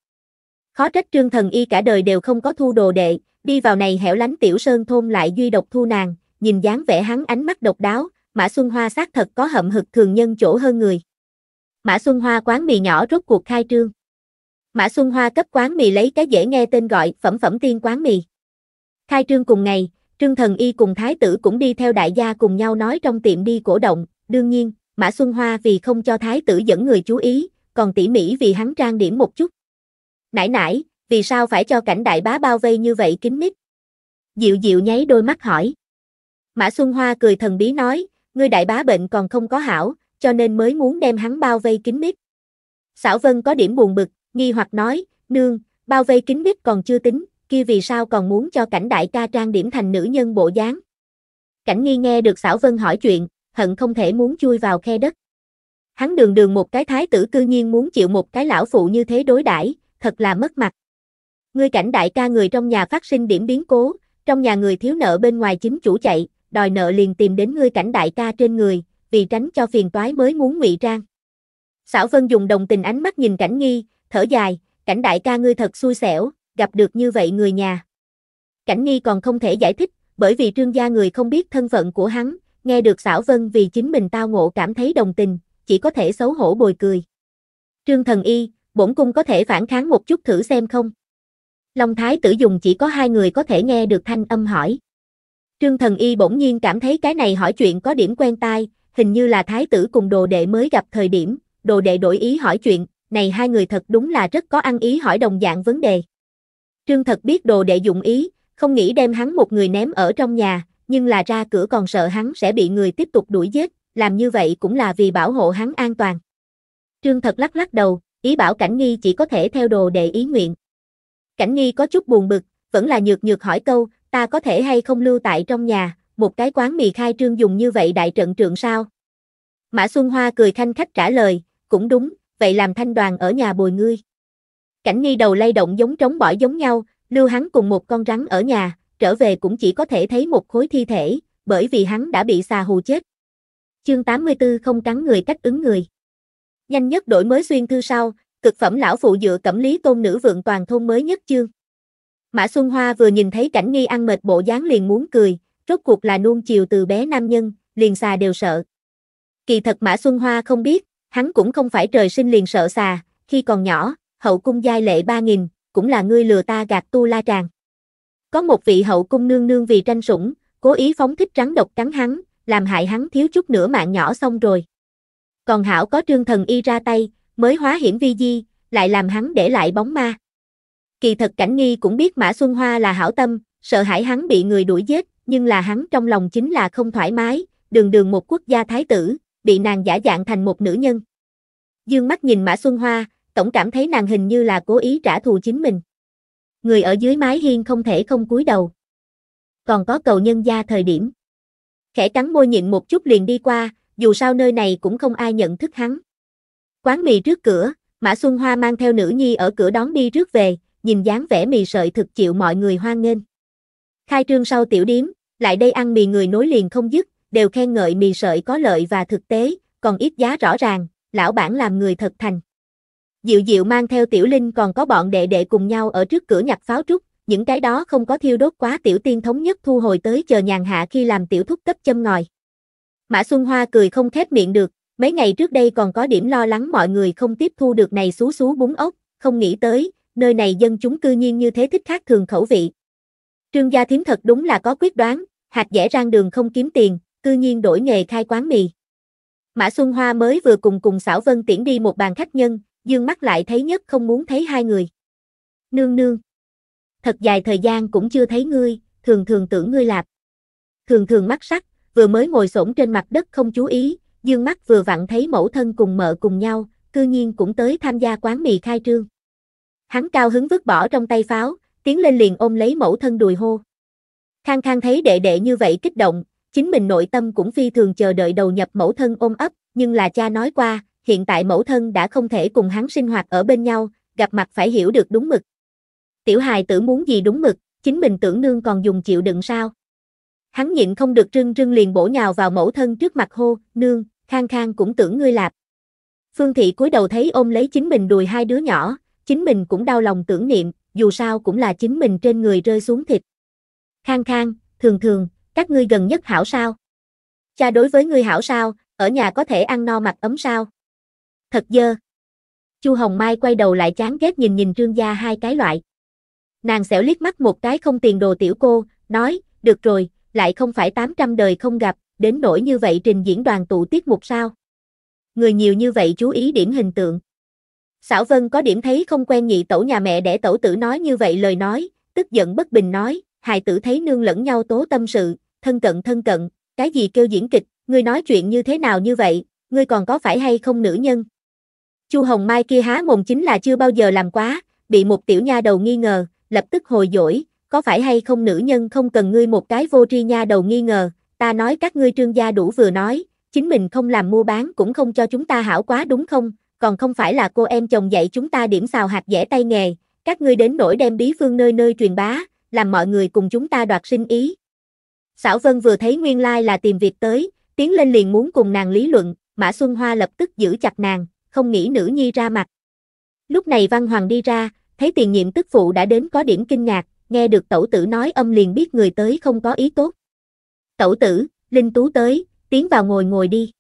Khó trách trương thần y cả đời đều không có thu đồ đệ, đi vào này hẻo lánh tiểu sơn thôn lại duy độc thu nàng, nhìn dáng vẻ hắn ánh mắt độc đáo, Mã Xuân Hoa xác thật có hậm hực thường nhân chỗ hơn người. Mã Xuân Hoa quán mì nhỏ rốt cuộc khai trương. Mã Xuân Hoa cấp quán mì lấy cái dễ nghe tên gọi phẩm phẩm tiên quán mì. Khai trương cùng ngày, Trương Thần Y cùng Thái tử cũng đi theo đại gia cùng nhau nói trong tiệm đi cổ động, đương nhiên, Mã Xuân Hoa vì không cho Thái tử dẫn người chú ý, còn tỉ mỉ vì hắn trang điểm một chút. Nãy nãy, vì sao phải cho cảnh đại bá bao vây như vậy kín mít? Diệu Diệu nháy đôi mắt hỏi. Mã Xuân Hoa cười thần bí nói, ngươi đại bá bệnh còn không có hảo, cho nên mới muốn đem hắn bao vây kín mít. Sảo Vân có điểm buồn bực, nghi hoặc nói, nương, bao vây kín mít còn chưa tính, kia vì sao còn muốn cho cảnh đại ca trang điểm thành nữ nhân bộ dáng. Cảnh nghi nghe được xảo vân hỏi chuyện, hận không thể muốn chui vào khe đất. Hắn đường đường một cái thái tử cư nhiên muốn chịu một cái lão phụ như thế đối đãi, thật là mất mặt. Ngươi cảnh đại ca người trong nhà phát sinh điểm biến cố, trong nhà người thiếu nợ bên ngoài chính chủ chạy, đòi nợ liền tìm đến ngươi cảnh đại ca trên người, vì tránh cho phiền toái mới muốn ngụy trang. Xảo Vân dùng đồng tình ánh mắt nhìn cảnh nghi, thở dài, cảnh đại ca ngươi thật xui xẻo, gặp được như vậy người nhà. Cảnh Nghi còn không thể giải thích, bởi vì trương gia người không biết thân phận của hắn, nghe được xảo vân vì chính mình tao ngộ cảm thấy đồng tình, chỉ có thể xấu hổ bồi cười. Trương thần y, bổn cung có thể phản kháng một chút thử xem không? Long thái tử dùng chỉ có hai người có thể nghe được thanh âm hỏi. Trương thần y bỗng nhiên cảm thấy cái này hỏi chuyện có điểm quen tai, hình như là thái tử cùng đồ đệ mới gặp thời điểm, đồ đệ đổi ý hỏi chuyện, này hai người thật đúng là rất có ăn ý hỏi đồng dạng vấn đề. Trương thật biết đồ đệ dụng ý, không nghĩ đem hắn một người ném ở trong nhà, nhưng là ra cửa còn sợ hắn sẽ bị người tiếp tục đuổi giết, làm như vậy cũng là vì bảo hộ hắn an toàn. Trương thật lắc lắc đầu, ý bảo Cảnh Nghi chỉ có thể theo đồ đệ ý nguyện. Cảnh Nghi có chút buồn bực, vẫn là nhược nhược hỏi câu, ta có thể hay không lưu tại trong nhà, một cái quán mì khai trương dùng như vậy đại trận trượng sao? Mã Xuân Hoa cười thanh khách trả lời, cũng đúng, vậy làm thanh đoàn ở nhà bồi ngươi. Cảnh nghi đầu lay động giống trống bỏi giống nhau, lưu hắn cùng một con rắn ở nhà, trở về cũng chỉ có thể thấy một khối thi thể, bởi vì hắn đã bị xà hù chết. Chương 84 không cắn người cách ứng người. Nhanh nhất đổi mới xuyên thư sau, cực phẩm lão phụ dựa cẩm lý tôn nữ vượng toàn thôn mới nhất chương. Mã Xuân Hoa vừa nhìn thấy cảnh nghi ăn mệt bộ dáng liền muốn cười, rốt cuộc là nuông chiều từ bé nam nhân, liền xà đều sợ. Kỳ thật Mã Xuân Hoa không biết, hắn cũng không phải trời sinh liền sợ xà, khi còn nhỏ, hậu cung giai lệ ba nghìn, cũng là ngươi lừa ta gạt tu la tràng. Có một vị hậu cung nương nương vì tranh sủng, cố ý phóng thích rắn độc cắn hắn, làm hại hắn thiếu chút nữa mạng nhỏ xong rồi. Còn hảo có trương thần y ra tay, mới hóa hiểm vi di, lại làm hắn để lại bóng ma. Kỳ thật cảnh nghi cũng biết Mã Xuân Hoa là hảo tâm, sợ hãi hắn bị người đuổi giết, nhưng là hắn trong lòng chính là không thoải mái, đường đường một quốc gia thái tử, bị nàng giả dạng thành một nữ nhân. Dương mắt nhìn Mã Xuân Hoa, tổng cảm thấy nàng hình như là cố ý trả thù chính mình. Người ở dưới mái hiên không thể không cúi đầu. Còn có cầu nhân gia thời điểm. Khẽ cắn môi nhịn một chút liền đi qua, dù sao nơi này cũng không ai nhận thức hắn. Quán mì trước cửa, Mã Xuân Hoa mang theo nữ nhi ở cửa đón đi trước về, nhìn dáng vẻ mì sợi thực chịu mọi người hoan nghênh. Khai trương sau tiểu điếm, lại đây ăn mì người nối liền không dứt, đều khen ngợi mì sợi có lợi và thực tế, còn ít giá rõ ràng, lão bản làm người thật thành. Diệu Diệu mang theo Tiểu Linh còn có bọn đệ đệ cùng nhau ở trước cửa nhặt pháo trúc, những cái đó không có thiêu đốt quá Tiểu Tiên thống nhất thu hồi tới chờ nhàn hạ khi làm Tiểu Thúc cấp châm ngòi. Mã Xuân Hoa cười không khép miệng được, mấy ngày trước đây còn có điểm lo lắng mọi người không tiếp thu được này xú xú bún ốc, không nghĩ tới, nơi này dân chúng cư nhiên như thế thích khác thường khẩu vị. Trương gia thiếm thật đúng là có quyết đoán, hạt dẻ rang đường không kiếm tiền, cư nhiên đổi nghề khai quán mì. Mã Xuân Hoa mới vừa cùng cùng xảo Vân tiễn đi một bàn khách nhân, dương mắt lại thấy nhất không muốn thấy hai người. Nương nương. Thật dài thời gian cũng chưa thấy ngươi, thường thường tưởng ngươi lạp. Thường thường mắt sắc, vừa mới ngồi xổm trên mặt đất không chú ý, dương mắt vừa vặn thấy mẫu thân cùng mợ cùng nhau, cư nhiên cũng tới tham gia quán mì khai trương. Hắn cao hứng vứt bỏ trong tay pháo, tiến lên liền ôm lấy mẫu thân đùi hô. Khang Khang thấy đệ đệ như vậy kích động, chính mình nội tâm cũng phi thường chờ đợi đầu nhập mẫu thân ôm ấp, nhưng là cha nói qua, hiện tại mẫu thân đã không thể cùng hắn sinh hoạt ở bên nhau, gặp mặt phải hiểu được đúng mực. Tiểu hài tử muốn gì đúng mực, chính mình tưởng nương còn dùng chịu đựng sao? Hắn nhịn không được rưng rưng liền bổ nhào vào mẫu thân trước mặt hô, nương, khang khang cũng tưởng ngươi lạp. Phương thị cúi đầu thấy ôm lấy chính mình đùi hai đứa nhỏ, chính mình cũng đau lòng tưởng niệm, dù sao cũng là chính mình trên người rơi xuống thịt. Khang khang, thường thường, các ngươi gần nhất hảo sao? Cha đối với ngươi hảo sao, ở nhà có thể ăn no mặc ấm sao? thật dơ. Chu Hồng Mai quay đầu lại chán ghét nhìn nhìn Trương Gia hai cái loại. Nàng xẻo liếc mắt một cái không tiền đồ tiểu cô, nói, được rồi, lại không phải 800 đời không gặp, đến nỗi như vậy trình diễn đoàn tụ tiết mục sao. Người nhiều như vậy chú ý điểm hình tượng. Xảo Vân có điểm thấy không quen nhị tổ nhà mẹ để tổ tử nói như vậy lời nói, tức giận bất bình nói, hài tử thấy nương lẫn nhau tố tâm sự, thân cận thân cận, cái gì kêu diễn kịch, ngươi nói chuyện như thế nào như vậy, ngươi còn có phải hay không nữ nhân. Chu Hồng Mai kia há mồm chính là chưa bao giờ làm quá, bị một tiểu nha đầu nghi ngờ, lập tức hồi dỗi, có phải hay không nữ nhân không cần ngươi một cái vô tri nha đầu nghi ngờ, ta nói các ngươi trương gia đủ vừa nói, chính mình không làm mua bán cũng không cho chúng ta hảo quá đúng không, còn không phải là cô em chồng dạy chúng ta điểm xào hạt dẻ tay nghề, các ngươi đến nỗi đem bí phương nơi nơi truyền bá, làm mọi người cùng chúng ta đoạt sinh ý. Xảo Vân vừa thấy nguyên lai là tìm việc tới, tiến lên liền muốn cùng nàng lý luận, Mã Xuân Hoa lập tức giữ chặt nàng, không nghĩ nữ nhi ra mặt. Lúc này Văn Hoàng đi ra, thấy tiền nhiệm tức phụ đã đến có điểm kinh ngạc, nghe được tẩu tử nói âm liền biết người tới không có ý tốt. Tẩu tử, Linh Tú tới, tiến vào ngồi ngồi đi.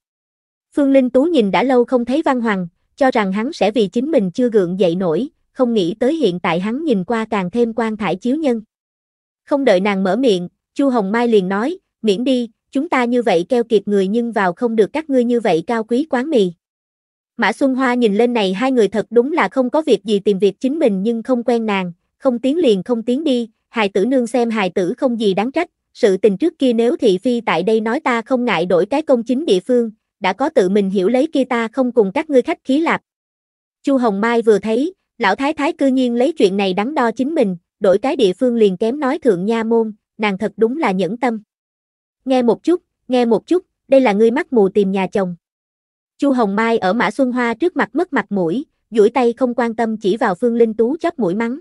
Phương Linh Tú nhìn đã lâu không thấy Văn Hoàng, cho rằng hắn sẽ vì chính mình chưa gượng dậy nổi, không nghĩ tới hiện tại hắn nhìn qua càng thêm quan thải chiếu nhân. Không đợi nàng mở miệng, Chu Hồng Mai liền nói, miễn đi, chúng ta như vậy keo kiệt người nhưng vào không được các ngươi như vậy cao quý quán mì. Mã Xuân Hoa nhìn lên này hai người thật đúng là không có việc gì tìm việc chính mình nhưng không quen nàng, không tiến liền không tiến đi, hài tử nương xem hài tử không gì đáng trách, sự tình trước kia nếu thị phi tại đây nói ta không ngại đổi cái công chính địa phương, đã có tự mình hiểu lấy kia ta không cùng các ngươi khách khí lạp. Chu Hồng Mai vừa thấy, lão thái thái cư nhiên lấy chuyện này đắn đo chính mình, đổi cái địa phương liền kém nói thượng nha môn, nàng thật đúng là nhẫn tâm. Nghe một chút, nghe một chút, đây là ngươi mắt mù tìm nhà chồng. Chu Hồng Mai ở Mã Xuân Hoa trước mặt mất mặt mũi, duỗi tay không quan tâm chỉ vào Phương Linh Tú chóp mũi mắng.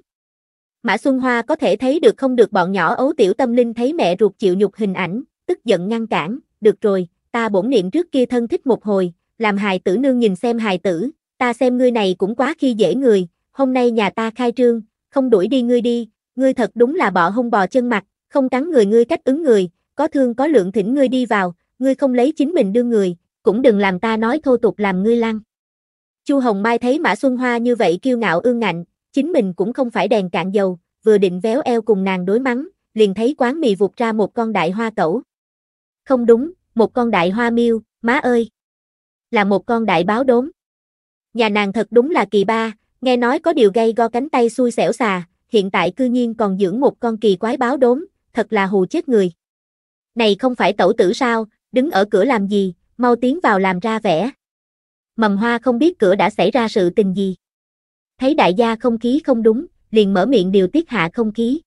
Mã Xuân Hoa có thể thấy được không được bọn nhỏ ấu tiểu tâm linh thấy mẹ ruột chịu nhục hình ảnh, tức giận ngăn cản, được rồi, ta bổn niệm trước kia thân thích một hồi, làm hài tử nương nhìn xem hài tử, ta xem ngươi này cũng quá khi dễ người, hôm nay nhà ta khai trương, không đuổi đi ngươi đi, ngươi thật đúng là bọ hung bò chân mặt, không cắn người ngươi cách ứng người, có thương có lượng thỉnh ngươi đi vào, ngươi không lấy chính mình đưa người, cũng đừng làm ta nói thô tục làm ngươi lăng. Chu Hồng Mai thấy Mã Xuân Hoa như vậy kiêu ngạo ương ngạnh, chính mình cũng không phải đèn cạn dầu, vừa định véo eo cùng nàng đối mắng, liền thấy quán mì vụt ra một con đại hoa cẩu. Không đúng, một con đại hoa miêu, má ơi. Là một con đại báo đốm. Nhà nàng thật đúng là kỳ ba, nghe nói có điều gây go cánh tay xui xẻo xà, hiện tại cư nhiên còn dưỡng một con kỳ quái báo đốm, thật là hù chết người. Này không phải tẩu tử sao, đứng ở cửa làm gì, mau tiến vào làm ra vẻ. Mầm hoa không biết cửa đã xảy ra sự tình gì. Thấy đại gia không khí không đúng, liền mở miệng điều tiết hạ không khí.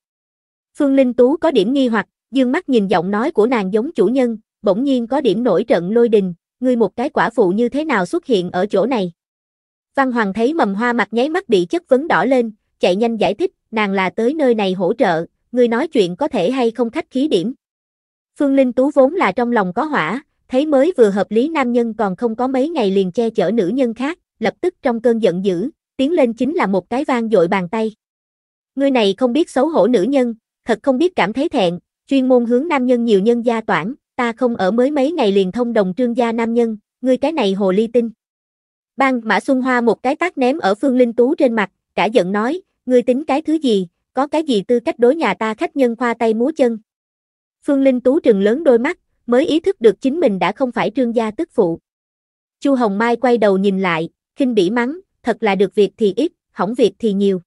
Phương Linh Tú có điểm nghi hoặc, dương mắt nhìn giọng nói của nàng giống chủ nhân, bỗng nhiên có điểm nổi trận lôi đình, ngươi một cái quả phụ như thế nào xuất hiện ở chỗ này. Văn Hoàng thấy mầm hoa mặt nháy mắt bị chất vấn đỏ lên, chạy nhanh giải thích, nàng là tới nơi này hỗ trợ, ngươi nói chuyện có thể hay không khách khí điểm. Phương Linh Tú vốn là trong lòng có hỏa, thấy mới vừa hợp lý nam nhân còn không có mấy ngày liền che chở nữ nhân khác, lập tức trong cơn giận dữ, tiến lên chính là một cái vang dội bàn tay. Người này không biết xấu hổ nữ nhân, thật không biết cảm thấy thẹn, chuyên môn hướng nam nhân nhiều nhân gia toản, ta không ở mới mấy ngày liền thông đồng trương gia nam nhân, ngươi cái này hồ ly tinh. Bang Mã Xuân Hoa một cái tát ném ở Phương Linh Tú trên mặt, cả giận nói, ngươi tính cái thứ gì, có cái gì tư cách đối nhà ta khách nhân khoa tay múa chân. Phương Linh Tú trừng lớn đôi mắt, mới ý thức được chính mình đã không phải trương gia tức phụ. Chu Hồng Mai quay đầu nhìn lại, khinh bỉ mắng, thật là được việc thì ít, hỏng việc thì nhiều.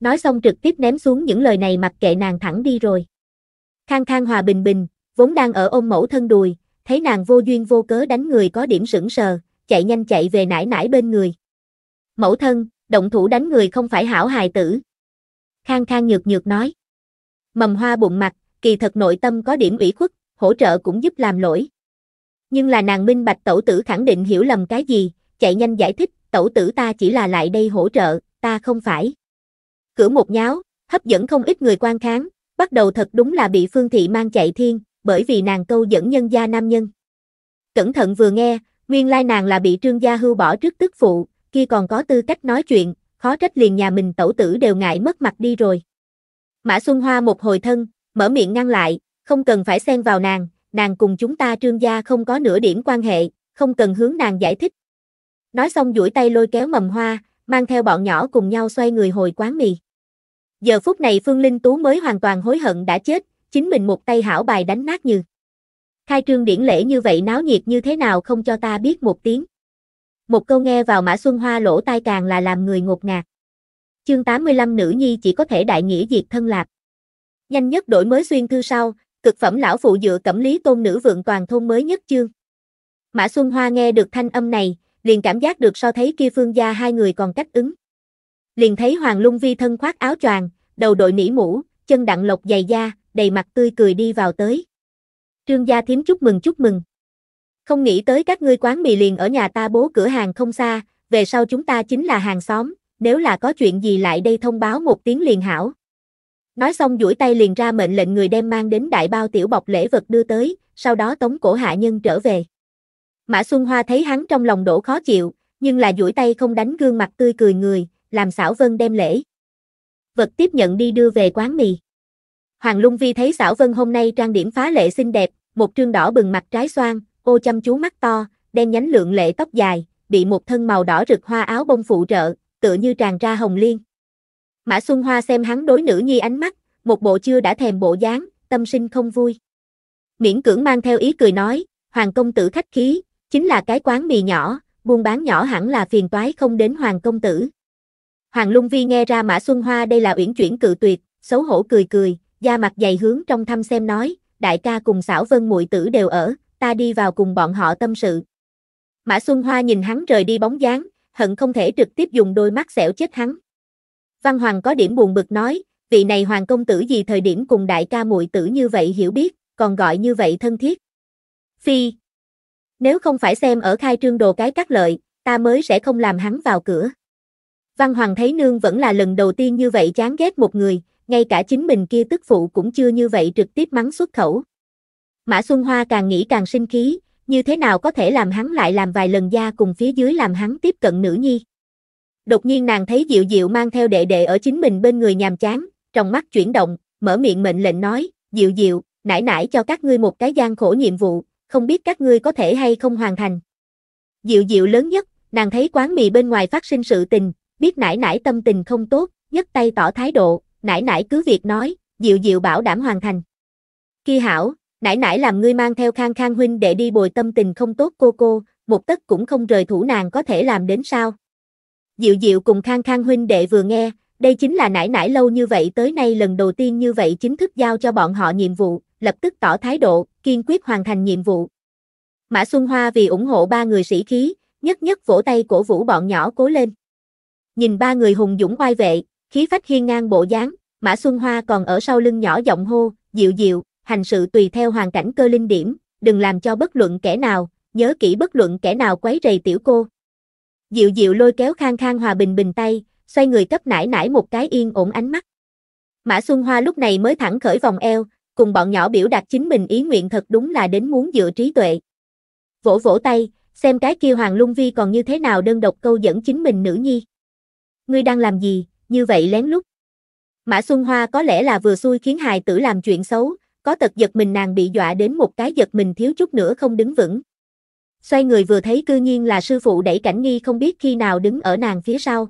Nói xong trực tiếp ném xuống những lời này mặc kệ nàng thẳng đi rồi. Khang Khang Hòa Bình Bình, vốn đang ở ôm mẫu thân đùi, thấy nàng vô duyên vô cớ đánh người có điểm sững sờ, chạy nhanh chạy về nải nải bên người. Mẫu thân, động thủ đánh người không phải hảo hài tử. Khang Khang nhược nhược nói. Mầm hoa bụng mặt, kỳ thật nội tâm có điểm ủy khuất, hỗ trợ cũng giúp làm lỗi. Nhưng là nàng minh bạch tẩu tử khẳng định hiểu lầm cái gì, chạy nhanh giải thích, tẩu tử ta chỉ là lại đây hỗ trợ, ta không phải. Cửa một nháo, hấp dẫn không ít người quan kháng, bắt đầu thật đúng là bị Phương Thị mang chạy thiên, bởi vì nàng câu dẫn nhân gia nam nhân. Cẩn thận vừa nghe, nguyên lai nàng là bị trương gia hưu bỏ trước tức phụ, kia còn có tư cách nói chuyện, khó trách liền nhà mình tẩu tử đều ngại mất mặt đi rồi. Mã Xuân Hoa một hồi thân, mở miệng ngăn lại, không cần phải xen vào nàng, nàng cùng chúng ta trương gia không có nửa điểm quan hệ, không cần hướng nàng giải thích. Nói xong duỗi tay lôi kéo mầm hoa, mang theo bọn nhỏ cùng nhau xoay người hồi quán mì. Giờ phút này Phương Linh Tú mới hoàn toàn hối hận đã chết, chính mình một tay hảo bài đánh nát như. Khai trương điển lễ như vậy náo nhiệt như thế nào không cho ta biết một tiếng. Một câu nghe vào Mã Xuân Hoa lỗ tai càng là làm người ngột ngạt. Chương 85 nữ nhi chỉ có thể đại nghĩa diệt thân lạc. Nhanh nhất đổi mới xuyên thư sau, Cực phẩm lão phụ dựa cẩm lý tôn nữ vượng toàn thôn mới nhất chương. Mã Xuân Hoa nghe được thanh âm này, liền cảm giác được so thấy kia phương gia hai người còn cách ứng. Liền thấy Hoàng Lung Vi thân khoác áo choàng, đầu đội nỉ mũ, chân đặng lộc dày da, đầy mặt tươi cười đi vào tới. Trương gia thím chúc mừng chúc mừng. Không nghĩ tới các ngươi quán mì liền ở nhà ta bố cửa hàng không xa, về sau chúng ta chính là hàng xóm, nếu là có chuyện gì lại đây thông báo một tiếng liền hảo. Nói xong duỗi tay liền ra mệnh lệnh người đem mang đến đại bao tiểu bọc lễ vật đưa tới, sau đó tống cổ hạ nhân trở về. Mã Xuân Hoa thấy hắn trong lòng đổ khó chịu, nhưng là duỗi tay không đánh gương mặt tươi cười người, làm xảo vân đem lễ. Vật tiếp nhận đi đưa về quán mì. Hoàng Lung Vi thấy xảo vân hôm nay trang điểm phá lệ xinh đẹp, một trương đỏ bừng mặt trái xoan, ô chăm chú mắt to, đen nhánh lượng lệ tóc dài, bị một thân màu đỏ rực hoa áo bông phụ trợ, tựa như tràn ra hồng liên. Mã Xuân Hoa xem hắn đối nữ nhi ánh mắt, một bộ chưa đã thèm bộ dáng, tâm sinh không vui. Miễn cưỡng mang theo ý cười nói, Hoàng công tử khách khí, chính là cái quán mì nhỏ, buôn bán nhỏ hẳn là phiền toái không đến Hoàng công tử. Hoàng Lung Vi nghe ra Mã Xuân Hoa đây là uyển chuyển cự tuyệt, xấu hổ cười cười, da mặt dày hướng trong thăm xem nói, đại ca cùng xảo vân muội tử đều ở, ta đi vào cùng bọn họ tâm sự. Mã Xuân Hoa nhìn hắn rời đi bóng dáng, hận không thể trực tiếp dùng đôi mắt xẻo chết hắn. Văn Hoàng có điểm buồn bực nói, vị này Hoàng công tử gì thời điểm cùng đại ca muội tử như vậy hiểu biết, còn gọi như vậy thân thiết. Phi. Nếu không phải xem ở khai trương đồ cái cắt lợi, ta mới sẽ không làm hắn vào cửa. Văn Hoàng thấy nương vẫn là lần đầu tiên như vậy chán ghét một người, ngay cả chính mình kia tức phụ cũng chưa như vậy trực tiếp mắng xuất khẩu. Mã Xuân Hoa càng nghĩ càng sinh khí, như thế nào có thể làm hắn lại làm vài lần gia cùng phía dưới làm hắn tiếp cận nữ nhi. Đột nhiên nàng thấy Diệu Diệu mang theo đệ đệ ở chính mình bên người nhàm chán, trong mắt chuyển động, mở miệng mệnh lệnh nói, Diệu Diệu, nãy nãy cho các ngươi một cái gian khổ nhiệm vụ, không biết các ngươi có thể hay không hoàn thành. Diệu Diệu lớn nhất, nàng thấy quán mì bên ngoài phát sinh sự tình, biết nãy nãy tâm tình không tốt, nhấc tay tỏ thái độ, nãy nãy cứ việc nói, Diệu Diệu bảo đảm hoàn thành. Khi hảo, nãy nãy làm ngươi mang theo khang khang huynh để đi bồi tâm tình không tốt cô cô, một tấc cũng không rời thủ nàng có thể làm đến sao. Diệu Diệu cùng Khang Khang huynh đệ vừa nghe, đây chính là nãi nãi lâu như vậy tới nay lần đầu tiên như vậy chính thức giao cho bọn họ nhiệm vụ, lập tức tỏ thái độ, kiên quyết hoàn thành nhiệm vụ. Mã Xuân Hoa vì ủng hộ ba người sĩ khí, nhất nhất vỗ tay cổ vũ bọn nhỏ cố lên. Nhìn ba người hùng dũng oai vệ, khí phách hiên ngang bộ dáng, Mã Xuân Hoa còn ở sau lưng nhỏ giọng hô, diệu diệu hành sự tùy theo hoàn cảnh cơ linh điểm, đừng làm cho bất luận kẻ nào, nhớ kỹ bất luận kẻ nào quấy rầy tiểu cô. Diệu diệu lôi kéo khang khang hòa bình bình tay, xoay người cấp nải nải một cái yên ổn ánh mắt. Mã Xuân Hoa lúc này mới thẳng khởi vòng eo, cùng bọn nhỏ biểu đạt chính mình ý nguyện thật đúng là đến muốn dựa trí tuệ. Vỗ vỗ tay, xem cái kia Hoàng Lung Vi còn như thế nào đơn độc câu dẫn chính mình nữ nhi. Ngươi đang làm gì, như vậy lén lút. Mã Xuân Hoa có lẽ là vừa xui khiến hài tử làm chuyện xấu, có tật giật mình nàng bị dọa đến một cái giật mình thiếu chút nữa không đứng vững. Xoay người vừa thấy cư nhiên là sư phụ đẩy cảnh nghi không biết khi nào đứng ở nàng phía sau.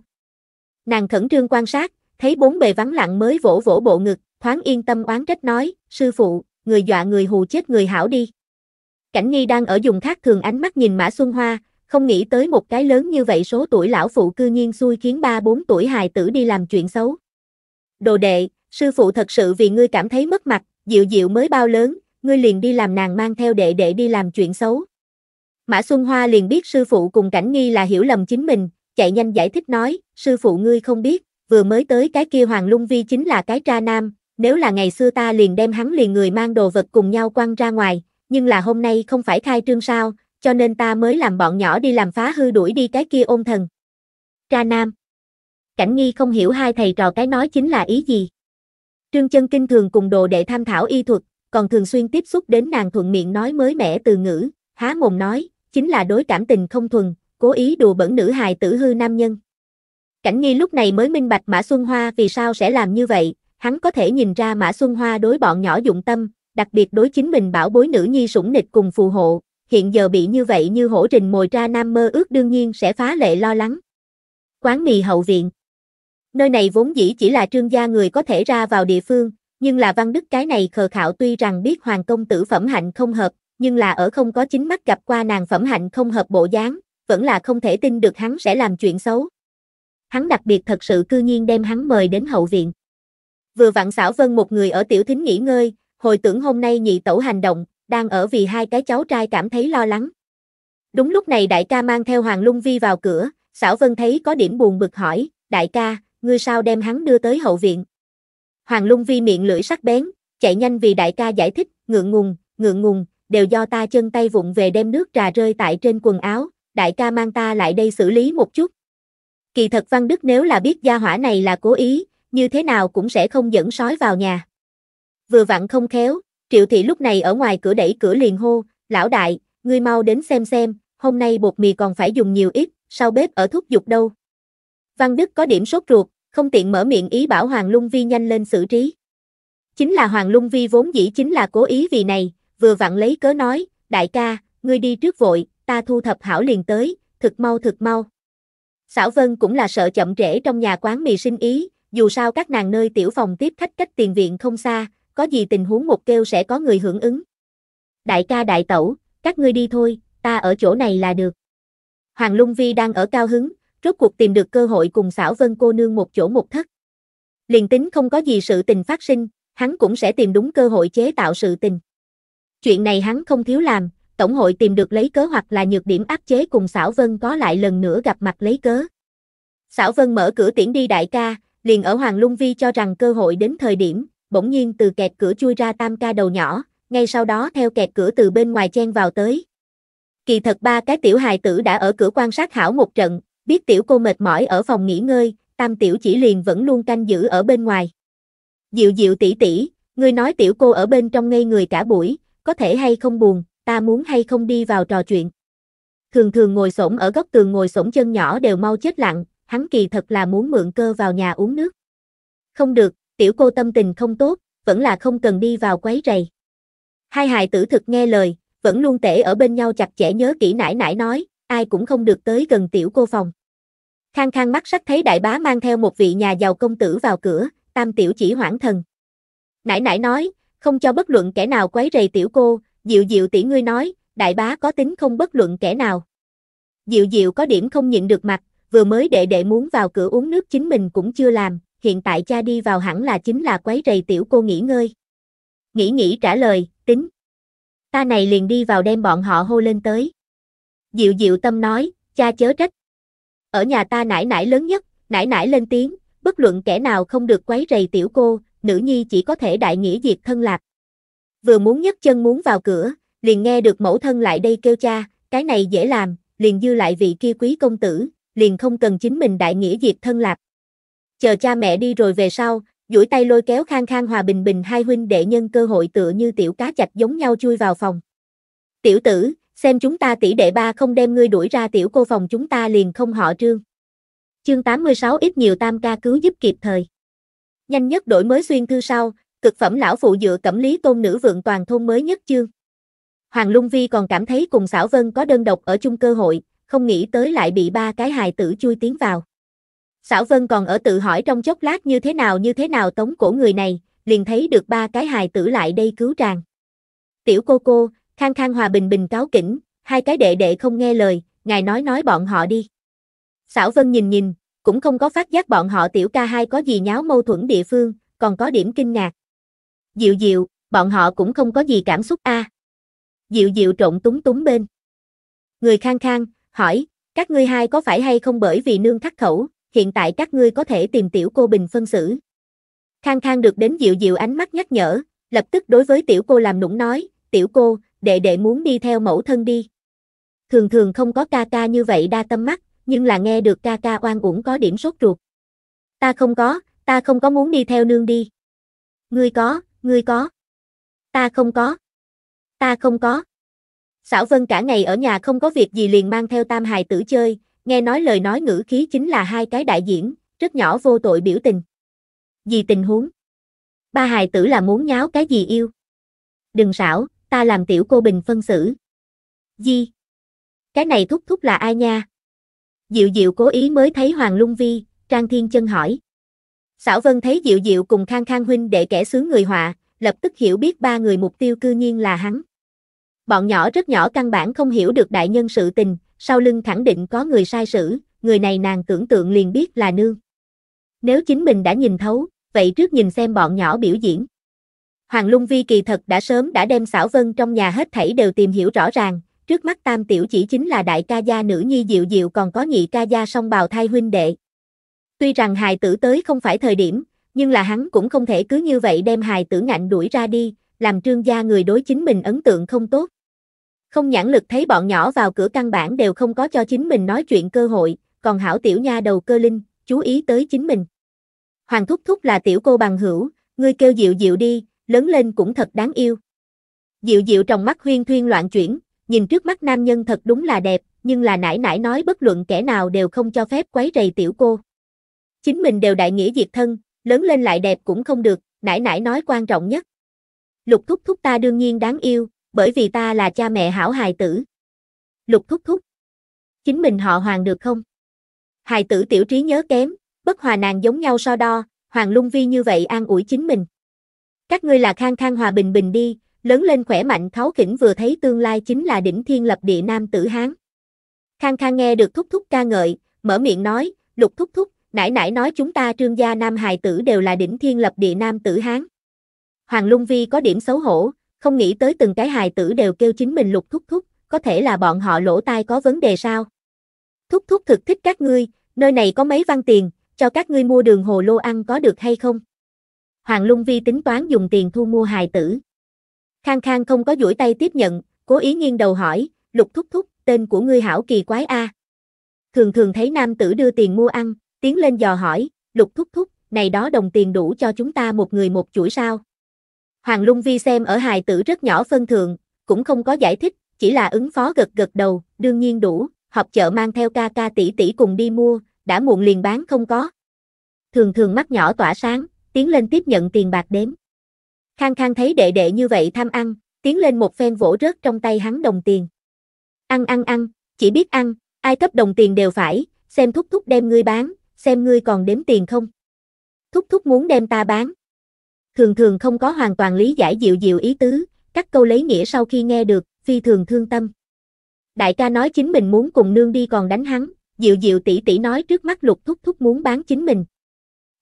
Nàng khẩn trương quan sát, thấy bốn bề vắng lặng mới vỗ vỗ bộ ngực, thoáng yên tâm oán trách nói, sư phụ, người dọa người hù chết người hảo đi. Cảnh nghi đang ở dùng khác thường ánh mắt nhìn Mã Xuân Hoa, không nghĩ tới một cái lớn như vậy số tuổi lão phụ cư nhiên xui khiến ba bốn tuổi hài tử đi làm chuyện xấu. Đồ đệ, sư phụ thật sự vì ngươi cảm thấy mất mặt, dịu dịu mới bao lớn, ngươi liền đi làm nàng mang theo đệ đệ đi làm chuyện xấu, Mã Xuân Hoa liền biết sư phụ cùng cảnh nghi là hiểu lầm chính mình, chạy nhanh giải thích nói, sư phụ ngươi không biết, vừa mới tới cái kia Hoàng Lung Vi chính là cái tra nam, nếu là ngày xưa ta liền đem hắn liền người mang đồ vật cùng nhau quăng ra ngoài, nhưng là hôm nay không phải khai trương sao, cho nên ta mới làm bọn nhỏ đi làm phá hư đuổi đi cái kia ôn thần. Tra nam. Cảnh nghi không hiểu hai thầy trò cái nói chính là ý gì. Trương chân kinh thường cùng đồ đệ tham thảo y thuật, còn thường xuyên tiếp xúc đến nàng thuận miệng nói mới mẻ từ ngữ, há mồm nói, chính là đối cảm tình không thuần, cố ý đùa bẩn nữ hài tử hư nam nhân. Cảnh nghi lúc này mới minh bạch Mã Xuân Hoa vì sao sẽ làm như vậy, hắn có thể nhìn ra Mã Xuân Hoa đối bọn nhỏ dụng tâm, đặc biệt đối chính mình bảo bối nữ nhi sủng nịch cùng phù hộ, hiện giờ bị như vậy như hổ trình mồi ra nam mơ ước đương nhiên sẽ phá lệ lo lắng. Quán mì hậu viện Nơi này vốn dĩ chỉ là trương gia người có thể ra vào địa phương, nhưng là văn đức cái này khờ khảo tuy rằng biết hoàng công tử phẩm hạnh không hợp nhưng là ở không có chính mắt gặp qua nàng phẩm hạnh không hợp bộ dáng, vẫn là không thể tin được hắn sẽ làm chuyện xấu. Hắn đặc biệt thật sự cư nhiên đem hắn mời đến hậu viện. Vừa vặn xảo vân một người ở tiểu thính nghỉ ngơi, hồi tưởng hôm nay nhị tẩu hành động, đang ở vì hai cái cháu trai cảm thấy lo lắng. Đúng lúc này đại ca mang theo Hoàng Lung Vi vào cửa, xảo vân thấy có điểm buồn bực hỏi, đại ca, ngươi sao đem hắn đưa tới hậu viện. Hoàng Lung Vi miệng lưỡi sắc bén, chạy nhanh vì đại ca giải thích, ngượng ngùng, ngượng ngùng, đều do ta chân tay vụng về đem nước trà rơi tại trên quần áo, đại ca mang ta lại đây xử lý một chút. Kỳ thật Văn Đức nếu là biết gia hỏa này là cố ý, như thế nào cũng sẽ không dẫn sói vào nhà. Vừa vặn không khéo, Triệu Thị lúc này ở ngoài cửa đẩy cửa liền hô, lão đại, ngươi mau đến xem xem, hôm nay bột mì còn phải dùng nhiều ít, sau bếp ở thúc dục đâu. Văn Đức có điểm sốt ruột, không tiện mở miệng ý bảo Hoàng Lung Vi nhanh lên xử trí. Chính là Hoàng Lung Vi vốn dĩ chính là cố ý vì này, vừa vặn lấy cớ nói, đại ca, ngươi đi trước vội, ta thu thập hảo liền tới, thực mau thực mau. Xảo Vân cũng là sợ chậm trễ trong nhà quán mì sinh ý, dù sao các nàng nơi tiểu phòng tiếp khách cách tiền viện không xa, có gì tình huống một kêu sẽ có người hưởng ứng. Đại ca đại tẩu, các ngươi đi thôi, ta ở chỗ này là được. Hoàng Lung Vi đang ở cao hứng, rốt cuộc tìm được cơ hội cùng xảo Vân cô nương một chỗ một thất. Liền tính không có gì sự tình phát sinh, hắn cũng sẽ tìm đúng cơ hội chế tạo sự tình. Chuyện này hắn không thiếu làm, Tổng hội tìm được lấy cớ hoặc là nhược điểm áp chế cùng Sảo Vân có lại lần nữa gặp mặt lấy cớ. Sảo Vân mở cửa tiễn đi đại ca, liền ở Hoàng Lung Vi cho rằng cơ hội đến thời điểm, bỗng nhiên từ kẹt cửa chui ra tam ca đầu nhỏ, ngay sau đó theo kẹt cửa từ bên ngoài chen vào tới. Kỳ thật ba cái tiểu hài tử đã ở cửa quan sát hảo một trận, biết tiểu cô mệt mỏi ở phòng nghỉ ngơi, tam tiểu chỉ liền vẫn luôn canh giữ ở bên ngoài. Dịu dịu tỷ tỷ, ngươi nói tiểu cô ở bên trong ngây người cả buổi, có thể hay không buồn, ta muốn hay không đi vào trò chuyện. Thường thường ngồi xổm ở góc tường ngồi xổm chân nhỏ đều mau chết lặng, hắn kỳ thật là muốn mượn cơ vào nhà uống nước. Không được, tiểu cô tâm tình không tốt, vẫn là không cần đi vào quấy rầy. Hai hài tử thực nghe lời, vẫn luôn tể ở bên nhau chặt chẽ nhớ kỹ nãi nãi nói, ai cũng không được tới gần tiểu cô phòng. Khang khang mắt sắc thấy đại bá mang theo một vị nhà giàu công tử vào cửa, tam tiểu chỉ hoảng thần. Nãi nãi nói, không cho bất luận kẻ nào quấy rầy tiểu cô, Diệu Diệu tỷ ngươi nói, đại bá có tính không bất luận kẻ nào. Diệu Diệu có điểm không nhịn được mặt, vừa mới đệ đệ muốn vào cửa uống nước chính mình cũng chưa làm, hiện tại cha đi vào hẳn là chính là quấy rầy tiểu cô nghỉ ngơi. Nghĩ nghĩ trả lời, tính. Ta này liền đi vào đem bọn họ hô lên tới. Diệu Diệu tâm nói, cha chớ trách. Ở nhà ta nải nải lớn nhất, nải nải lên tiếng, bất luận kẻ nào không được quấy rầy tiểu cô, nữ nhi chỉ có thể đại nghĩa diệt thân lạc. Vừa muốn nhấc chân muốn vào cửa, liền nghe được mẫu thân lại đây kêu cha, cái này dễ làm, liền dư lại vị kia quý công tử, liền không cần chính mình đại nghĩa diệt thân lạc. Chờ cha mẹ đi rồi về sau, duỗi tay lôi kéo khang khang hòa bình bình hai huynh đệ nhân cơ hội tựa như tiểu cá chạch giống nhau chui vào phòng. Tiểu tử, xem chúng ta tỷ đệ ba không đem ngươi đuổi ra tiểu cô phòng chúng ta liền không họ trương. Chương 86 ít nhiều tam ca cứu giúp kịp thời nhanh nhất đổi mới xuyên thư sau, cực phẩm lão phụ dựa cẩm lý tôn nữ vượng toàn thôn mới nhất chương. Hoàng Lung Vi còn cảm thấy cùng xảo vân có đơn độc ở chung cơ hội, không nghĩ tới lại bị ba cái hài tử chui tiến vào. Xảo vân còn ở tự hỏi trong chốc lát như thế nào như thế nào tống cổ người này, liền thấy được ba cái hài tử lại đây cứu tràng. Tiểu cô cô, khang khang hòa bình bình cáo kỉnh, hai cái đệ đệ không nghe lời, ngài nói nói bọn họ đi. Xảo vân nhìn nhìn, cũng không có phát giác bọn họ tiểu ca hai có gì nháo mâu thuẫn địa phương, còn có điểm kinh ngạc. Diệu diệu, bọn họ cũng không có gì cảm xúc a. À. Diệu diệu trộn túng túng bên. Người khang khang, hỏi, các ngươi hai có phải hay không bởi vì nương khắc khẩu, hiện tại các ngươi có thể tìm tiểu cô bình phân xử. Khang khang được đến diệu diệu ánh mắt nhắc nhở, lập tức đối với tiểu cô làm nũng nói, tiểu cô, đệ đệ muốn đi theo mẫu thân đi. Thường thường không có ca ca như vậy đa tâm mắt, nhưng là nghe được ca ca oan uổng có điểm sốt ruột. Ta không có, ta không có muốn đi theo nương đi. Ngươi có, ngươi có. Ta không có. Ta không có. Xảo Vân cả ngày ở nhà không có việc gì liền mang theo tam hài tử chơi, nghe nói lời nói ngữ khí chính là hai cái đại diễn, rất nhỏ vô tội biểu tình. vì tình huống? Ba hài tử là muốn nháo cái gì yêu? Đừng xảo, ta làm tiểu cô bình phân xử. di Cái này thúc thúc là ai nha? Diệu Diệu cố ý mới thấy Hoàng Lung Vi, Trang Thiên Chân hỏi. Sảo Vân thấy Diệu Diệu cùng Khang Khang huynh để kẻ sướng người họa, lập tức hiểu biết ba người mục tiêu cư nhiên là hắn. Bọn nhỏ rất nhỏ căn bản không hiểu được đại nhân sự tình, sau lưng khẳng định có người sai sử, người này nàng tưởng tượng liền biết là nương. Nếu chính mình đã nhìn thấu, vậy trước nhìn xem bọn nhỏ biểu diễn. Hoàng Lung Vi kỳ thật đã sớm đã đem xảo vân trong nhà hết thảy đều tìm hiểu rõ ràng, trước mắt tam tiểu chỉ chính là đại ca gia nữ nhi diệu diệu còn có nhị ca gia song bào thai huynh đệ. Tuy rằng hài tử tới không phải thời điểm, nhưng là hắn cũng không thể cứ như vậy đem hài tử ngạnh đuổi ra đi, làm trương gia người đối chính mình ấn tượng không tốt. Không nhãn lực thấy bọn nhỏ vào cửa căn bản đều không có cho chính mình nói chuyện cơ hội, còn hảo tiểu nha đầu cơ linh, chú ý tới chính mình. Hoàng Thúc Thúc là tiểu cô bằng hữu, ngươi kêu Diệu Diệu đi, lớn lên cũng thật đáng yêu. Diệu Diệu trong mắt huyên thuyên loạn chuyển, Nhìn trước mắt nam nhân thật đúng là đẹp, nhưng là nãi nãi nói bất luận kẻ nào đều không cho phép quấy rầy tiểu cô. Chính mình đều đại nghĩa diệt thân, lớn lên lại đẹp cũng không được, nãi nãi nói quan trọng nhất. Lục thúc thúc ta đương nhiên đáng yêu, bởi vì ta là cha mẹ hảo hài tử. Lục thúc thúc. Chính mình họ hoàng được không? Hài tử tiểu trí nhớ kém, bất hòa nàng giống nhau so đo, hoàng lung vi như vậy an ủi chính mình. Các ngươi là khang khang hòa bình bình đi, lớn lên khỏe mạnh kháo khỉnh vừa thấy tương lai chính là đỉnh thiên lập địa nam tử Hán. Khang Khang nghe được Thúc Thúc ca ngợi, mở miệng nói, lục Thúc Thúc, nãy nãy nói chúng ta trương gia nam hài tử đều là đỉnh thiên lập địa nam tử Hán. Hoàng Lung Vi có điểm xấu hổ, không nghĩ tới từng cái hài tử đều kêu chính mình lục Thúc Thúc, có thể là bọn họ lỗ tai có vấn đề sao? Thúc Thúc thực thích các ngươi, nơi này có mấy văn tiền, cho các ngươi mua đường hồ lô ăn có được hay không? Hoàng Lung Vi tính toán dùng tiền thu mua hài tử. Khang Khang không có duỗi tay tiếp nhận, cố ý nghiêng đầu hỏi, lục thúc thúc, tên của ngươi hảo kỳ quái a. Thường thường thấy nam tử đưa tiền mua ăn, tiến lên dò hỏi, lục thúc thúc, này đó đồng tiền đủ cho chúng ta một người một chuỗi sao. Hoàng Lung Vi xem ở hài tử rất nhỏ phân thường, cũng không có giải thích, chỉ là ứng phó gật gật đầu, đương nhiên đủ, họp chợ mang theo ca ca tỷ tỷ cùng đi mua, đã muộn liền bán không có. Thường thường mắt nhỏ tỏa sáng, tiến lên tiếp nhận tiền bạc đếm. Khang Khang thấy đệ đệ như vậy tham ăn, tiến lên một phen vỗ rớt trong tay hắn đồng tiền. Ăn ăn ăn, chỉ biết ăn, ai cấp đồng tiền đều phải, xem thúc thúc đem ngươi bán, xem ngươi còn đếm tiền không. Thúc thúc muốn đem ta bán. Thường thường không có hoàn toàn lý giải dịu dịu ý tứ, các câu lấy nghĩa sau khi nghe được, phi thường thương tâm. Đại ca nói chính mình muốn cùng nương đi còn đánh hắn, dịu dịu tỷ tỷ nói trước mắt lục thúc thúc muốn bán chính mình.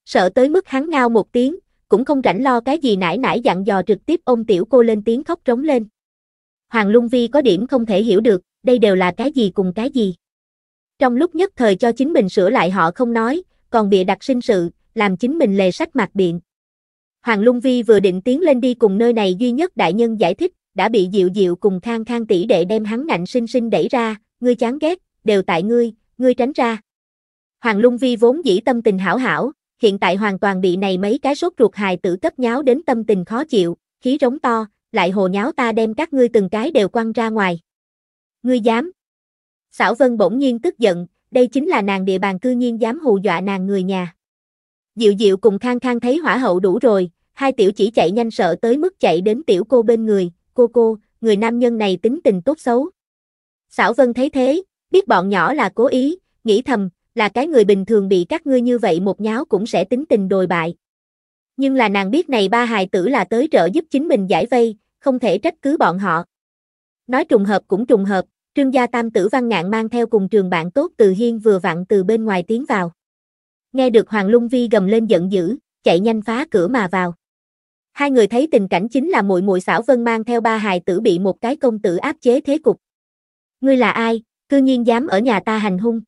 Sợ tới mức hắn ngao một tiếng, cũng không rảnh lo cái gì nãi nãi dặn dò trực tiếp ôm tiểu cô lên tiếng khóc trống lên. Hoàng Lung Vi có điểm không thể hiểu được, đây đều là cái gì cùng cái gì. Trong lúc nhất thời cho chính mình sửa lại họ không nói, còn bịa đặt sinh sự, làm chính mình lề sách mặt biện. Hoàng Lung Vi vừa định tiến lên đi cùng nơi này duy nhất đại nhân giải thích, đã bị Diệu Diệu cùng Khang Khang tỷ đệ đem hắn ngạnh sinh sinh đẩy ra, ngươi chán ghét, đều tại ngươi, ngươi tránh ra. Hoàng Lung Vi vốn dĩ tâm tình hảo hảo, hiện tại hoàn toàn bị này mấy cái sốt ruột hài tử cấp nháo đến tâm tình khó chịu, khí rống to, lại hồ nháo ta đem các ngươi từng cái đều quăng ra ngoài. Ngươi dám? Xảo Vân bỗng nhiên tức giận, đây chính là nàng địa bàn cư nhiên dám hù dọa nàng người nhà. Diệu Diệu cùng Khang Khang thấy hỏa hậu đủ rồi, hai tiểu chỉ chạy nhanh sợ tới mức chạy đến tiểu cô bên người, cô cô, người nam nhân này tính tình tốt xấu. Xảo Vân thấy thế, biết bọn nhỏ là cố ý, nghĩ thầm, là cái người bình thường bị các ngươi như vậy một nháo cũng sẽ tính tình đồi bại. Nhưng là nàng biết này ba hài tử là tới trợ giúp chính mình giải vây, không thể trách cứ bọn họ. Nói trùng hợp cũng trùng hợp, trương gia tam tử văn ngạn mang theo cùng trường bạn tốt từ hiên vừa vặn từ bên ngoài tiến vào. Nghe được Hoàng Lung Vi gầm lên giận dữ, chạy nhanh phá cửa mà vào. Hai người thấy tình cảnh chính là muội muội xảo vân mang theo ba hài tử bị một cái công tử áp chế thế cục. Ngươi là ai, cư nhiên dám ở nhà ta hành hung.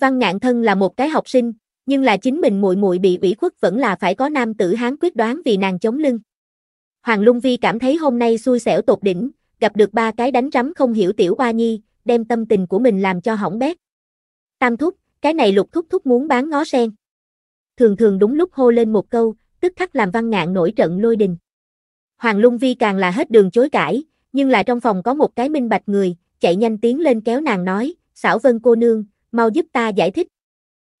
Văn Ngạn thân là một cái học sinh, nhưng là chính mình muội muội bị ủy khuất vẫn là phải có nam tử hán quyết đoán vì nàng chống lưng. Hoàng Lung Vi cảm thấy hôm nay xui xẻo tột đỉnh, gặp được ba cái đánh rắm không hiểu tiểu oa nhi, đem tâm tình của mình làm cho hỏng bét. Tam thúc, cái này lục thúc thúc muốn bán ngó sen. Thường thường đúng lúc hô lên một câu, tức khắc làm văn ngạn nổi trận lôi đình. Hoàng Lung Vi càng là hết đường chối cãi, nhưng là trong phòng có một cái minh bạch người, chạy nhanh tiến lên kéo nàng nói, xảo vân cô nương, mau giúp ta giải thích.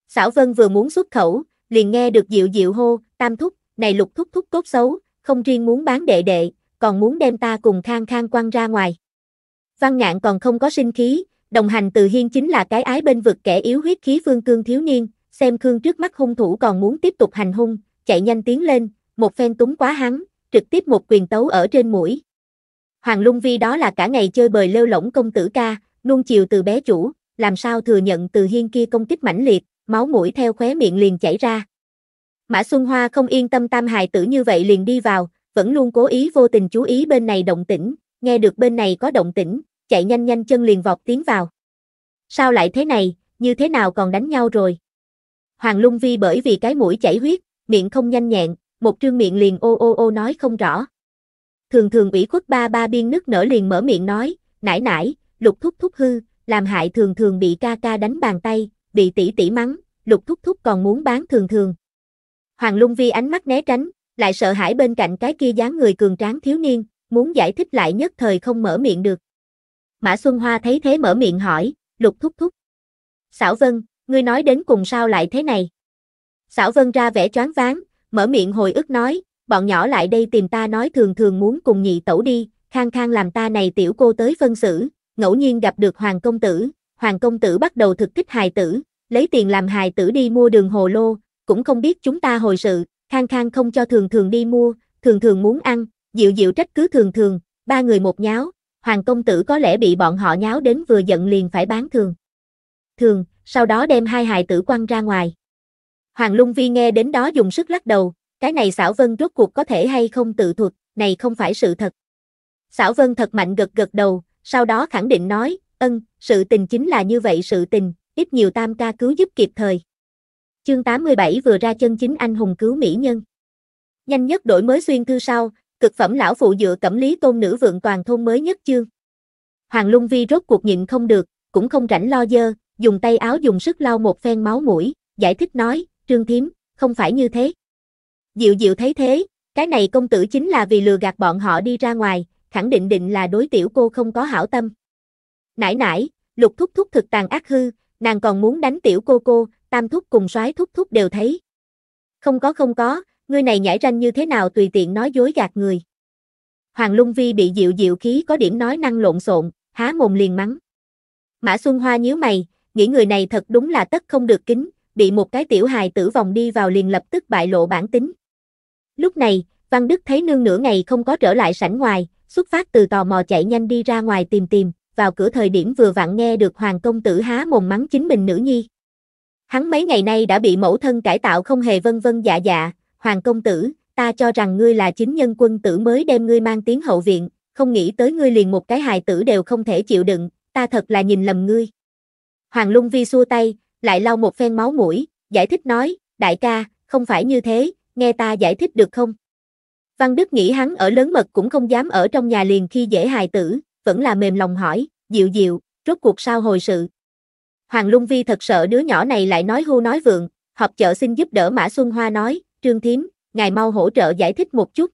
Xảo Vân vừa muốn xuất khẩu, liền nghe được Diệu Diệu hô, tam thúc, này lục thúc thúc tốt xấu, không riêng muốn bán đệ đệ, còn muốn đem ta cùng khang khang quăng ra ngoài. Văn ngạn còn không có sinh khí, đồng hành từ hiên chính là cái ái bên vực kẻ yếu huyết khí phương cương thiếu niên, xem Khương trước mắt hung thủ còn muốn tiếp tục hành hung, chạy nhanh tiến lên, một phen túng quá hắn, trực tiếp một quyền tấu ở trên mũi. Hoàng Lung Vi đó là cả ngày chơi bời lêu lỏng công tử ca, nuông chiều từ bé chủ, làm sao thừa nhận từ hiên kia công kích mãnh liệt, máu mũi theo khóe miệng liền chảy ra. Mã Xuân Hoa không yên tâm tam hài tử như vậy liền đi vào, vẫn luôn cố ý vô tình chú ý bên này động tĩnh, nghe được bên này có động tĩnh, chạy nhanh nhanh chân liền vọt tiến vào. Sao lại thế này, như thế nào còn đánh nhau rồi? Hoàng Lung Vi bởi vì cái mũi chảy huyết, miệng không nhanh nhẹn, một trương miệng liền ô ô ô nói không rõ. Thường thường ủy khuất ba ba biên nức nở liền mở miệng nói, nãi nãi, lục thúc thúc hư, làm hại thường thường bị ca ca đánh bàn tay, bị tỷ tỷ mắng, lục thúc thúc còn muốn bán thường thường. Hoàng Lung Vi ánh mắt né tránh, lại sợ hãi bên cạnh cái kia dáng người cường tráng thiếu niên, muốn giải thích lại nhất thời không mở miệng được. Mã Xuân Hoa thấy thế mở miệng hỏi, lục thúc thúc. Xảo Vân, ngươi nói đến cùng sao lại thế này? Xảo Vân ra vẻ choáng váng, mở miệng hồi ức nói, bọn nhỏ lại đây tìm ta nói thường thường muốn cùng nhị tẩu đi, khang khang làm ta này tiểu cô tới phân xử, ngẫu nhiên gặp được Hoàng Công Tử, Hoàng Công Tử bắt đầu thực kích hài tử, lấy tiền làm hài tử đi mua đường hồ lô, cũng không biết chúng ta hồi sự, khang khang không cho thường thường đi mua, thường thường muốn ăn, dịu dịu trách cứ thường thường, ba người một nháo, Hoàng Công Tử có lẽ bị bọn họ nháo đến vừa giận liền phải bán thường. Thường, sau đó đem hai hài tử quăng ra ngoài. Hoàng Lung Vi nghe đến đó dùng sức lắc đầu, cái này xảo vân rốt cuộc có thể hay không tự thuật, này không phải sự thật. Xảo vân thật mạnh gật gật đầu, sau đó khẳng định nói, ân, sự tình chính là như vậy sự tình, ít nhiều tam ca cứu giúp kịp thời. Chương 87 vừa ra chân chính anh hùng cứu mỹ nhân. Nhanh nhất đổi mới xuyên thư sau, cực phẩm lão phụ dựa cẩm lý tôn nữ vượng toàn thôn mới nhất chương. Hoàng Lung Vi rốt cuộc nhịn không được, cũng không rảnh lo dơ, dùng tay áo dùng sức lau một phen máu mũi, giải thích nói, trương thiếm, không phải như thế. Diệu diệu thấy thế, cái này công tử chính là vì lừa gạt bọn họ đi ra ngoài, khẳng định định là đối tiểu cô không có hảo tâm. Nãi nãi, lục thúc thúc thực tàn ác hư, nàng còn muốn đánh tiểu cô cô, tam thúc cùng soái thúc thúc đều thấy. Không có không có, ngươi này nhảy ranh như thế nào tùy tiện nói dối gạt người. Hoàng Lung Vi bị dịu dịu khí có điểm nói năng lộn xộn, há mồm liền mắng. Mã Xuân Hoa nhíu mày, nghĩ người này thật đúng là tất không được kính, bị một cái tiểu hài tử vòng đi vào liền lập tức bại lộ bản tính. Lúc này, Văn Đức thấy nương nửa ngày không có trở lại sảnh ngoài, xuất phát từ tò mò chạy nhanh đi ra ngoài tìm tìm, vào cửa thời điểm vừa vặn nghe được Hoàng Công Tử há mồm mắng chính mình nữ nhi. Hắn mấy ngày nay đã bị mẫu thân cải tạo không hề vân vân dạ dạ, Hoàng Công Tử, ta cho rằng ngươi là chính nhân quân tử mới đem ngươi mang tiếng hậu viện, không nghĩ tới ngươi liền một cái hài tử đều không thể chịu đựng, ta thật là nhìn lầm ngươi. Hoàng Lung Vi xua tay, lại lau một phen máu mũi, giải thích nói, đại ca, không phải như thế, nghe ta giải thích được không? Văn Đức nghĩ hắn ở lớn mật cũng không dám ở trong nhà liền khi dễ hài tử, vẫn là mềm lòng hỏi, dịu dịu, rốt cuộc sao hồi sự. Hoàng Lung Vi thật sợ đứa nhỏ này lại nói hưu nói vượng, họp chợ xin giúp đỡ Mã Xuân Hoa nói, Trương Thím, ngài mau hỗ trợ giải thích một chút.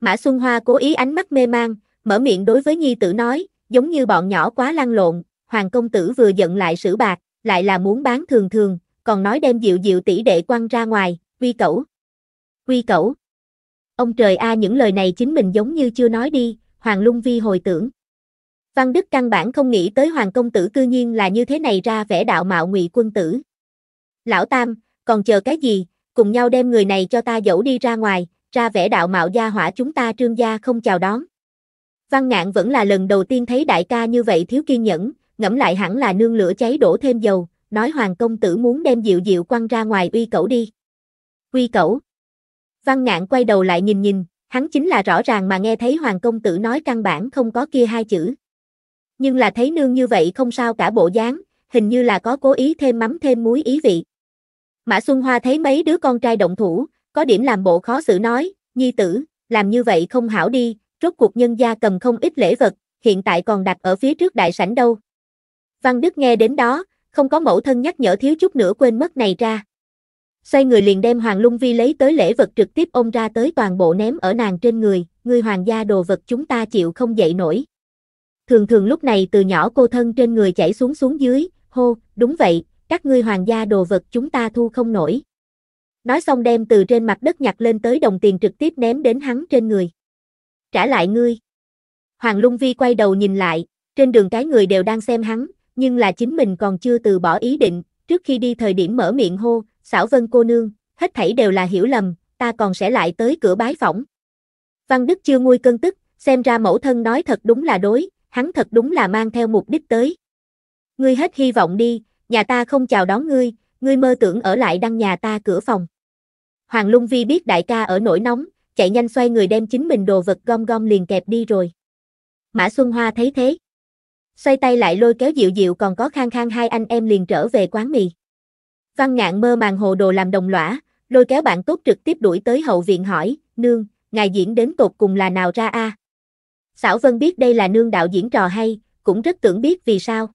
Mã Xuân Hoa cố ý ánh mắt mê mang, mở miệng đối với nhi tử nói, giống như bọn nhỏ quá lăn lộn, Hoàng Công Tử vừa giận lại sử bạc, lại là muốn bán thường thường, còn nói đem dịu dịu tỷ đệ quăng ra ngoài, quy cẩu. Quy cẩu. Ông trời a à, những lời này chính mình giống như chưa nói đi, Hoàng Lung Vi hồi tưởng. Văn Đức căn bản không nghĩ tới Hoàng Công Tử cư nhiên là như thế này ra vẻ đạo mạo ngụy quân tử. Lão Tam, còn chờ cái gì, cùng nhau đem người này cho ta dẫu đi ra ngoài, ra vẻ đạo mạo gia hỏa chúng ta trương gia không chào đón. Văn Ngạn vẫn là lần đầu tiên thấy đại ca như vậy thiếu kiên nhẫn, ngẫm lại hẳn là nương lửa cháy đổ thêm dầu, nói Hoàng Công Tử muốn đem Diệu Diệu quăng ra ngoài uy cẩu đi. Uy cẩu, Văn ngạn quay đầu lại nhìn nhìn, hắn chính là rõ ràng mà nghe thấy Hoàng Công Tử nói căn bản không có kia hai chữ. Nhưng là thấy nương như vậy không sao cả bộ dáng, hình như là có cố ý thêm mắm thêm muối ý vị. Mã Xuân Hoa thấy mấy đứa con trai động thủ, có điểm làm bộ khó xử nói, nhi tử, làm như vậy không hảo đi, rốt cuộc nhân gia cầm không ít lễ vật, hiện tại còn đặt ở phía trước đại sảnh đâu. Văn Đức nghe đến đó, không có mẫu thân nhắc nhở thiếu chút nữa quên mất này ra. Xoay người liền đem Hoàng Lung Vi lấy tới lễ vật trực tiếp ôm ra tới toàn bộ ném ở nàng trên người, ngươi hoàng gia đồ vật chúng ta chịu không dậy nổi. Thường thường lúc này từ nhỏ cô thân trên người chảy xuống xuống dưới, hô, đúng vậy, các ngươi hoàng gia đồ vật chúng ta thu không nổi. Nói xong đem từ trên mặt đất nhặt lên tới đồng tiền trực tiếp ném đến hắn trên người. Trả lại ngươi. Hoàng Lung Vi quay đầu nhìn lại, trên đường cái người đều đang xem hắn, nhưng là chính mình còn chưa từ bỏ ý định, trước khi đi thời điểm mở miệng hô, xảo vân cô nương, hết thảy đều là hiểu lầm, ta còn sẽ lại tới cửa bái phỏng. Văn Đức chưa nguôi cơn tức, xem ra mẫu thân nói thật đúng là đối, hắn thật đúng là mang theo mục đích tới. Ngươi hết hy vọng đi, nhà ta không chào đón ngươi, ngươi mơ tưởng ở lại đăng nhà ta cửa phòng. Hoàng Lung Vi biết đại ca ở nổi nóng, chạy nhanh xoay người đem chính mình đồ vật gom gom liền kẹp đi rồi. Mã Xuân Hoa thấy thế. Xoay tay lại lôi kéo dịu dịu còn có khang khang hai anh em liền trở về quán mì. Văn ngạn mơ màng hồ đồ làm đồng lõa, lôi kéo bạn tốt trực tiếp đuổi tới hậu viện hỏi, nương, ngài diễn đến tột cùng là nào ra a? À? Xảo Vân biết đây là nương đạo diễn trò hay, cũng rất tưởng biết vì sao.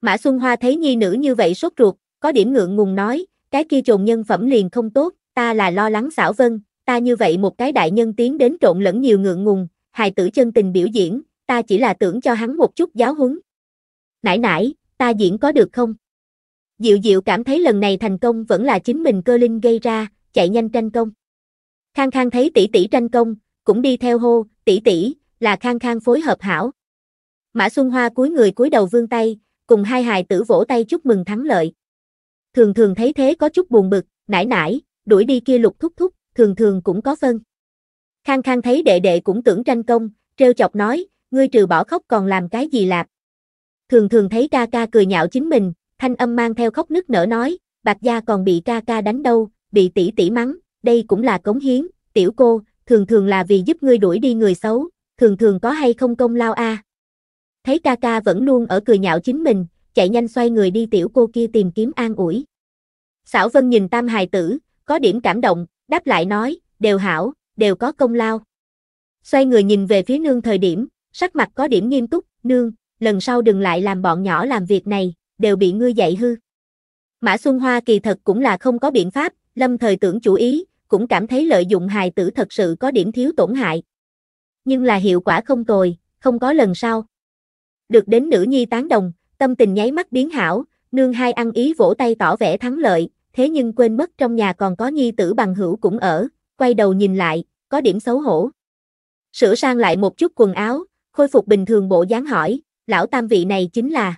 Mã Xuân Hoa thấy nhi nữ như vậy sốt ruột, có điểm ngượng ngùng nói, cái kia trồn nhân phẩm liền không tốt, ta là lo lắng xảo Vân, ta như vậy một cái đại nhân tiến đến trộn lẫn nhiều ngượng ngùng, hài tử chân tình biểu diễn, ta chỉ là tưởng cho hắn một chút giáo huấn. Nãi nãi, ta diễn có được không? Diệu Diệu cảm thấy lần này thành công vẫn là chính mình cơ linh gây ra, chạy nhanh tranh công. Khang Khang thấy tỷ tỷ tranh công, cũng đi theo hô, tỷ tỷ, là Khang Khang phối hợp hảo. Mã Xuân Hoa cúi người cúi đầu vương tay, cùng hai hài tử vỗ tay chúc mừng thắng lợi. Thường thường thấy thế có chút buồn bực, nải nải, đuổi đi kia lục thúc thúc, thường thường cũng có phân. Khang Khang thấy đệ đệ cũng tưởng tranh công, treo chọc nói, ngươi trừ bỏ khóc còn làm cái gì lạp. Thường thường thấy ca ca cười nhạo chính mình, thanh âm mang theo khóc nức nở nói, bạc gia còn bị ca ca đánh đâu, bị tỷ tỷ mắng, đây cũng là cống hiến, tiểu cô, thường thường là vì giúp ngươi đuổi đi người xấu, thường thường có hay không công lao a. À. Thấy ca ca vẫn luôn ở cười nhạo chính mình, chạy nhanh xoay người đi tiểu cô kia tìm kiếm an ủi. Xảo Vân nhìn tam hài tử, có điểm cảm động, đáp lại nói, đều hảo, đều có công lao. Xoay người nhìn về phía nương thời điểm, sắc mặt có điểm nghiêm túc, nương, lần sau đừng lại làm bọn nhỏ làm việc này, đều bị ngươi dạy hư. Mã Xuân Hoa kỳ thật cũng là không có biện pháp, lâm thời tưởng chủ ý, cũng cảm thấy lợi dụng hài tử thật sự có điểm thiếu tổn hại. Nhưng là hiệu quả không tồi, không có lần sau. Được đến nữ nhi tán đồng, tâm tình nháy mắt biến hảo, nương hai ăn ý vỗ tay tỏ vẻ thắng lợi, thế nhưng quên mất trong nhà còn có nhi tử bằng hữu cũng ở, quay đầu nhìn lại, có điểm xấu hổ. Sửa sang lại một chút quần áo, khôi phục bình thường bộ dáng hỏi, lão tam vị này chính là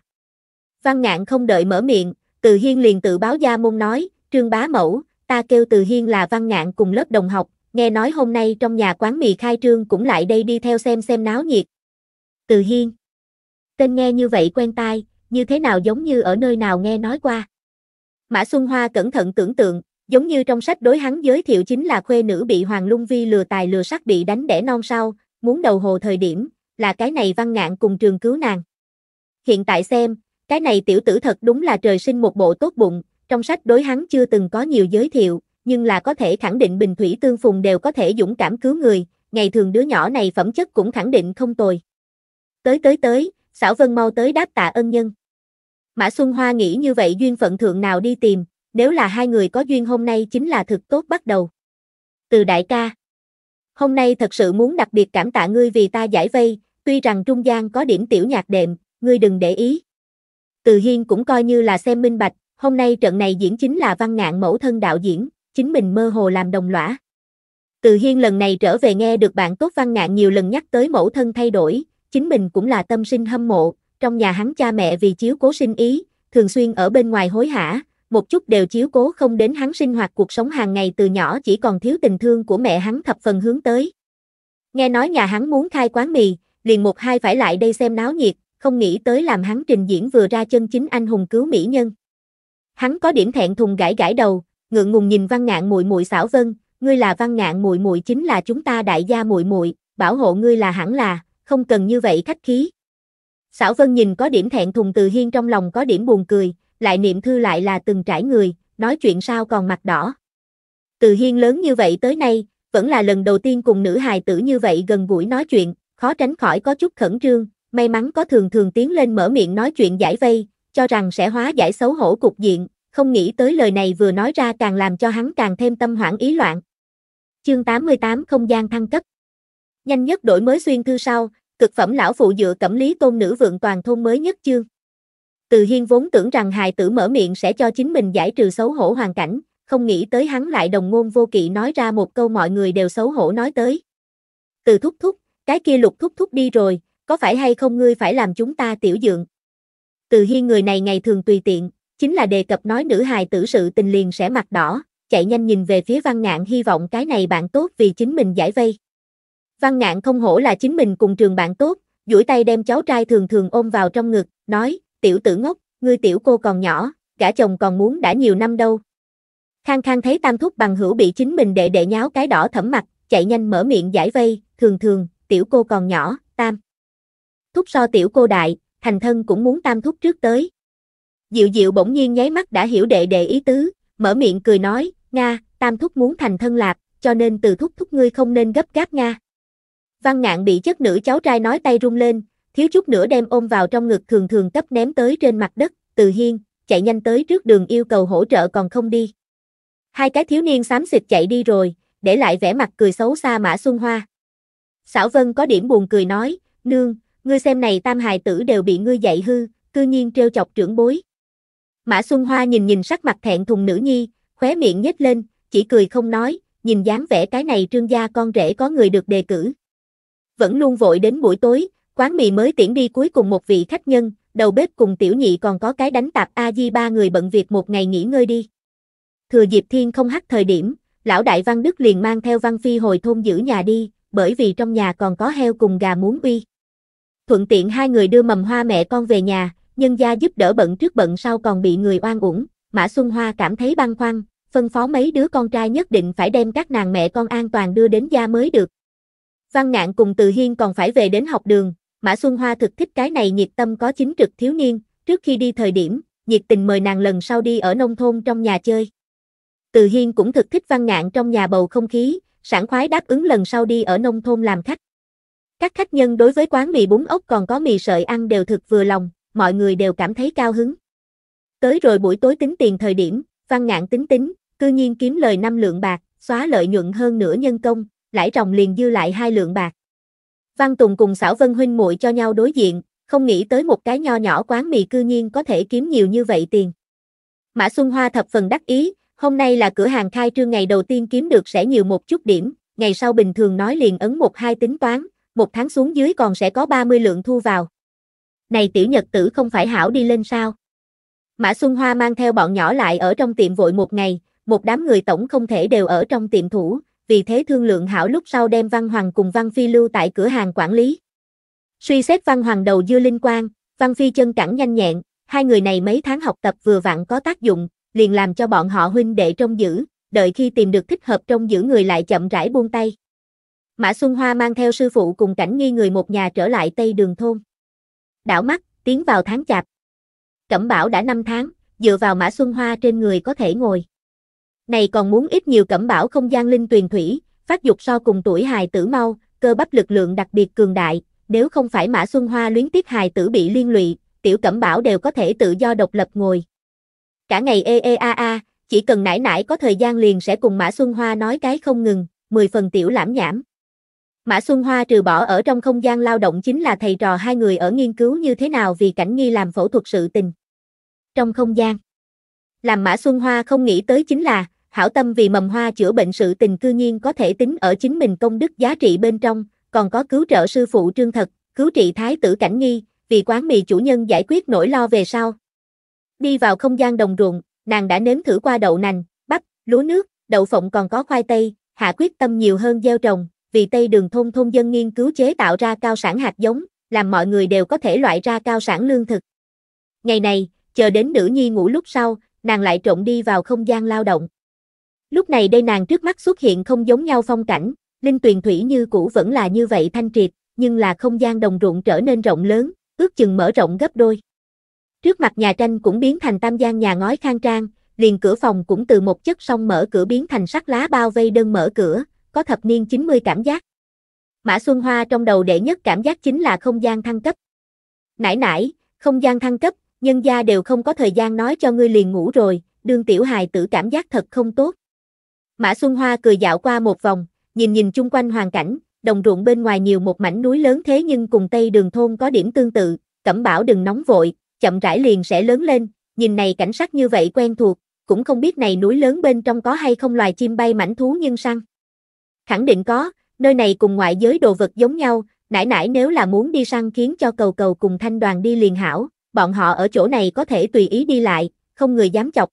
Văn ngạn không đợi mở miệng, Từ Hiên liền tự báo gia môn nói, Trương Bá Mẫu, ta kêu Từ Hiên là văn ngạn cùng lớp đồng học, nghe nói hôm nay trong nhà quán mì khai trương cũng lại đây đi theo xem xem náo nhiệt. Từ Hiên. Tên nghe như vậy quen tai, như thế nào giống như ở nơi nào nghe nói qua. Mã Xuân Hoa cẩn thận tưởng tượng, giống như trong sách đối hắn giới thiệu chính là khuê nữ bị Hoàng Lung Vi lừa tài lừa sắc bị đánh đẻ non sau, muốn đầu hồ thời điểm, là cái này văn ngạn cùng trường cứu nàng. Hiện tại xem, cái này tiểu tử thật đúng là trời sinh một bộ tốt bụng, trong sách đối hắn chưa từng có nhiều giới thiệu, nhưng là có thể khẳng định Bình Thủy Tương Phùng đều có thể dũng cảm cứu người, ngày thường đứa nhỏ này phẩm chất cũng khẳng định không tồi. Tới tới tới, Sảo Vân mau tới đáp tạ ân nhân. Mã Xuân Hoa nghĩ như vậy duyên phận thượng nào đi tìm, nếu là hai người có duyên hôm nay chính là thực tốt bắt đầu. Từ đại ca, hôm nay thật sự muốn đặc biệt cảm tạ ngươi vì ta giải vây, tuy rằng trung gian có điểm tiểu nhạc đệm, ngươi đừng để ý. Từ Hiên cũng coi như là xem minh bạch, hôm nay trận này diễn chính là văn ngạn mẫu thân đạo diễn, chính mình mơ hồ làm đồng lõa. Từ Hiên lần này trở về nghe được bạn tốt văn ngạn nhiều lần nhắc tới mẫu thân thay đổi, chính mình cũng là tâm sinh hâm mộ, trong nhà hắn cha mẹ vì chiếu cố sinh ý, thường xuyên ở bên ngoài hối hả, một chút đều chiếu cố không đến hắn sinh hoạt cuộc sống hàng ngày từ nhỏ chỉ còn thiếu tình thương của mẹ hắn thập phần hướng tới. Nghe nói nhà hắn muốn khai quán mì, liền một hai phải lại đây xem náo nhiệt, không nghĩ tới làm hắn trình diễn vừa ra chân chính anh hùng cứu mỹ nhân. Hắn có điểm thẹn thùng gãi gãi đầu, ngượng ngùng nhìn Văn Ngạn muội muội xảo vân, ngươi là Văn Ngạn muội muội chính là chúng ta đại gia muội muội, bảo hộ ngươi là hẳn là, không cần như vậy khách khí. Xảo Vân nhìn có điểm thẹn thùng Từ Hiên trong lòng có điểm buồn cười, lại niệm thư lại là từng trải người, nói chuyện sao còn mặt đỏ. Từ Hiên lớn như vậy tới nay, vẫn là lần đầu tiên cùng nữ hài tử như vậy gần gũi nói chuyện, khó tránh khỏi có chút khẩn trương, may mắn có thường thường tiến lên mở miệng nói chuyện giải vây, cho rằng sẽ hóa giải xấu hổ cục diện, không nghĩ tới lời này vừa nói ra càng làm cho hắn càng thêm tâm hoảng ý loạn. Chương 88 Không gian thăng cấp Nhanh nhất đổi mới xuyên thư sau, cực phẩm lão phụ dựa cẩm lý tôn nữ vượng toàn thôn mới nhất chương. Từ Hiên vốn tưởng rằng hài tử mở miệng sẽ cho chính mình giải trừ xấu hổ hoàn cảnh, không nghĩ tới hắn lại đồng ngôn vô kỵ nói ra một câu mọi người đều xấu hổ nói tới. Từ thúc thúc, cái kia lục thúc thúc đi rồi, có phải hay không ngươi phải làm chúng ta tiểu dượng? Từ hiên người này ngày thường tùy tiện, chính là đề cập nói nữ hài tử sự tình liền sẽ mặt đỏ, chạy nhanh nhìn về phía văn ngạn hy vọng cái này bạn tốt vì chính mình giải vây. Văn ngạn không hổ là chính mình cùng trường bạn tốt, duỗi tay đem cháu trai thường thường ôm vào trong ngực, nói, tiểu tử ngốc, ngươi tiểu cô còn nhỏ, cả chồng còn muốn đã nhiều năm đâu. Khang Khang thấy tam thúc bằng hữu bị chính mình đệ đệ nháo cái đỏ thẫm mặt, chạy nhanh mở miệng giải vây, thường thường, tiểu cô còn nhỏ, tam thúc so tiểu cô đại, thành thân cũng muốn tam thúc trước tới. Diệu diệu bỗng nhiên nháy mắt đã hiểu đệ đệ ý tứ, mở miệng cười nói, Nga, tam thúc muốn thành thân lạp, cho nên từ thúc thúc ngươi không nên gấp gáp Nga. Văn ngạn bị chất nữ cháu trai nói tay rung lên, thiếu chút nữa đem ôm vào trong ngực thường thường cấp ném tới trên mặt đất, từ hiên, chạy nhanh tới trước đường yêu cầu hỗ trợ còn không đi. Hai cái thiếu niên xám xịt chạy đi rồi, để lại vẻ mặt cười xấu xa Mã Xuân Hoa. Sảo Vân có điểm buồn cười nói, nương, ngươi xem này tam hài tử đều bị ngươi dạy hư, cư nhiên trêu chọc trưởng bối. Mã Xuân Hoa nhìn nhìn sắc mặt thẹn thùng nữ nhi, khóe miệng nhếch lên, chỉ cười không nói, nhìn dáng vẻ cái này trương gia con rể có người được đề cử. Vẫn luôn vội đến buổi tối, quán mì mới tiễn đi cuối cùng một vị khách nhân, đầu bếp cùng tiểu nhị còn có cái đánh tạp A-di ba người bận việc một ngày nghỉ ngơi đi. Thừa dịp thiên không hắt thời điểm, lão đại văn đức liền mang theo văn phi hồi thôn giữ nhà đi, bởi vì trong nhà còn có heo cùng gà muốn uy thuận tiện hai người đưa mầm hoa mẹ con về nhà, nhân gia giúp đỡ bận trước bận sau còn bị người oan uổng, Mã Xuân Hoa cảm thấy băn khoăn, phân phó mấy đứa con trai nhất định phải đem các nàng mẹ con an toàn đưa đến gia mới được. Văn Ngạn cùng Từ Hiên còn phải về đến học đường, Mã Xuân Hoa thực thích cái này nhiệt tâm có chính trực thiếu niên, trước khi đi thời điểm, nhiệt tình mời nàng lần sau đi ở nông thôn trong nhà chơi. Từ Hiên cũng thực thích Văn Ngạn trong nhà bầu không khí, sảng khoái đáp ứng lần sau đi ở nông thôn làm khách. Các khách nhân đối với quán mì bún ốc còn có mì sợi ăn đều thực vừa lòng, mọi người đều cảm thấy cao hứng. Tới rồi buổi tối tính tiền thời điểm, văn ngạn tính tính, cư nhiên kiếm lời 5 lượng bạc, xóa lợi nhuận hơn nửa nhân công, lãi ròng liền dư lại hai lượng bạc. Văn Tùng cùng Sảo Vân huynh muội cho nhau đối diện, không nghĩ tới một cái nho nhỏ quán mì cư nhiên có thể kiếm nhiều như vậy tiền. Mã Xuân Hoa thập phần đắc ý, hôm nay là cửa hàng khai trương ngày đầu tiên kiếm được sẽ nhiều một chút điểm, ngày sau bình thường nói liền ấn một hai tính toán, một tháng xuống dưới còn sẽ có 30 lượng thu vào. Này tiểu nhật tử không phải hảo đi lên sao? Mã Xuân Hoa mang theo bọn nhỏ lại ở trong tiệm vội một ngày, một đám người tổng không thể đều ở trong tiệm thủ, vì thế thương lượng hảo lúc sau đem Văn Hoàng cùng Văn Phi lưu tại cửa hàng quản lý. Suy xét Văn Hoàng đầu dư linh quang, Văn Phi chân cẳng nhanh nhẹn, hai người này mấy tháng học tập vừa vặn có tác dụng, liền làm cho bọn họ huynh đệ trong giữ, đợi khi tìm được thích hợp trong giữ người lại chậm rãi buông tay. Mã Xuân Hoa mang theo sư phụ cùng cảnh nghi người một nhà trở lại Tây Đường Thôn. Đảo mắt, tiến vào tháng chạp. Cẩm Bảo đã 5 tháng, dựa vào Mã Xuân Hoa trên người có thể ngồi. Này còn muốn ít nhiều Cẩm Bảo không gian linh tuyền thủy, phát dục so cùng tuổi hài tử mau, cơ bắp lực lượng đặc biệt cường đại, nếu không phải Mã Xuân Hoa luyến tiếp hài tử bị liên lụy, tiểu Cẩm Bảo đều có thể tự do độc lập ngồi. Cả ngày ê ê a a, chỉ cần nải nải có thời gian liền sẽ cùng Mã Xuân Hoa nói cái không ngừng, 10 phần tiểu lãm nhảm. Mã Xuân Hoa trừ bỏ ở trong không gian lao động chính là thầy trò hai người ở nghiên cứu như thế nào vì cảnh nghi làm phẫu thuật sự tình. Trong không gian, làm Mã Xuân Hoa không nghĩ tới chính là, hảo tâm vì mầm hoa chữa bệnh sự tình cư nhiên có thể tính ở chính mình công đức giá trị bên trong, còn có cứu trợ sư phụ trương thật, cứu trị thái tử cảnh nghi, vì quán mì chủ nhân giải quyết nỗi lo về sau. Đi vào không gian đồng ruộng, nàng đã nếm thử qua đậu nành, bắp, lúa nước, đậu phộng còn có khoai tây, hạ quyết tâm nhiều hơn gieo trồng, vì Tây Đường Thôn Thôn Dân nghiên cứu chế tạo ra cao sản hạt giống, làm mọi người đều có thể loại ra cao sản lương thực. Ngày này, chờ đến nữ nhi ngủ lúc sau, nàng lại trộn đi vào không gian lao động. Lúc này đây nàng trước mắt xuất hiện không giống nhau phong cảnh, linh tuyền thủy như cũ vẫn là như vậy thanh triệt, nhưng là không gian đồng ruộng trở nên rộng lớn, ước chừng mở rộng gấp đôi. Trước mặt nhà tranh cũng biến thành tam gian nhà ngói khang trang, liền cửa phòng cũng từ một chất song mở cửa biến thành sắt lá bao vây đơn mở cửa, có thập niên 90 cảm giác. Mã Xuân Hoa trong đầu đệ nhất cảm giác chính là không gian thăng cấp. Nãy nãy, không gian thăng cấp, nhân gia đều không có thời gian nói cho ngươi liền ngủ rồi, đương tiểu hài tử cảm giác thật không tốt. Mã Xuân Hoa cười dạo qua một vòng, nhìn nhìn chung quanh hoàn cảnh, đồng ruộng bên ngoài nhiều một mảnh núi lớn thế nhưng cùng tây đường thôn có điểm tương tự, cẩm bảo đừng nóng vội, chậm rãi liền sẽ lớn lên, nhìn này cảnh sắc như vậy quen thuộc, cũng không biết này núi lớn bên trong có hay không loài chim bay mảnh thú nhưng săn. Khẳng định có, nơi này cùng ngoại giới đồ vật giống nhau, nãy nãy nếu là muốn đi săn khiến cho cầu cầu cùng thanh đoàn đi liền hảo, bọn họ ở chỗ này có thể tùy ý đi lại, không người dám chọc.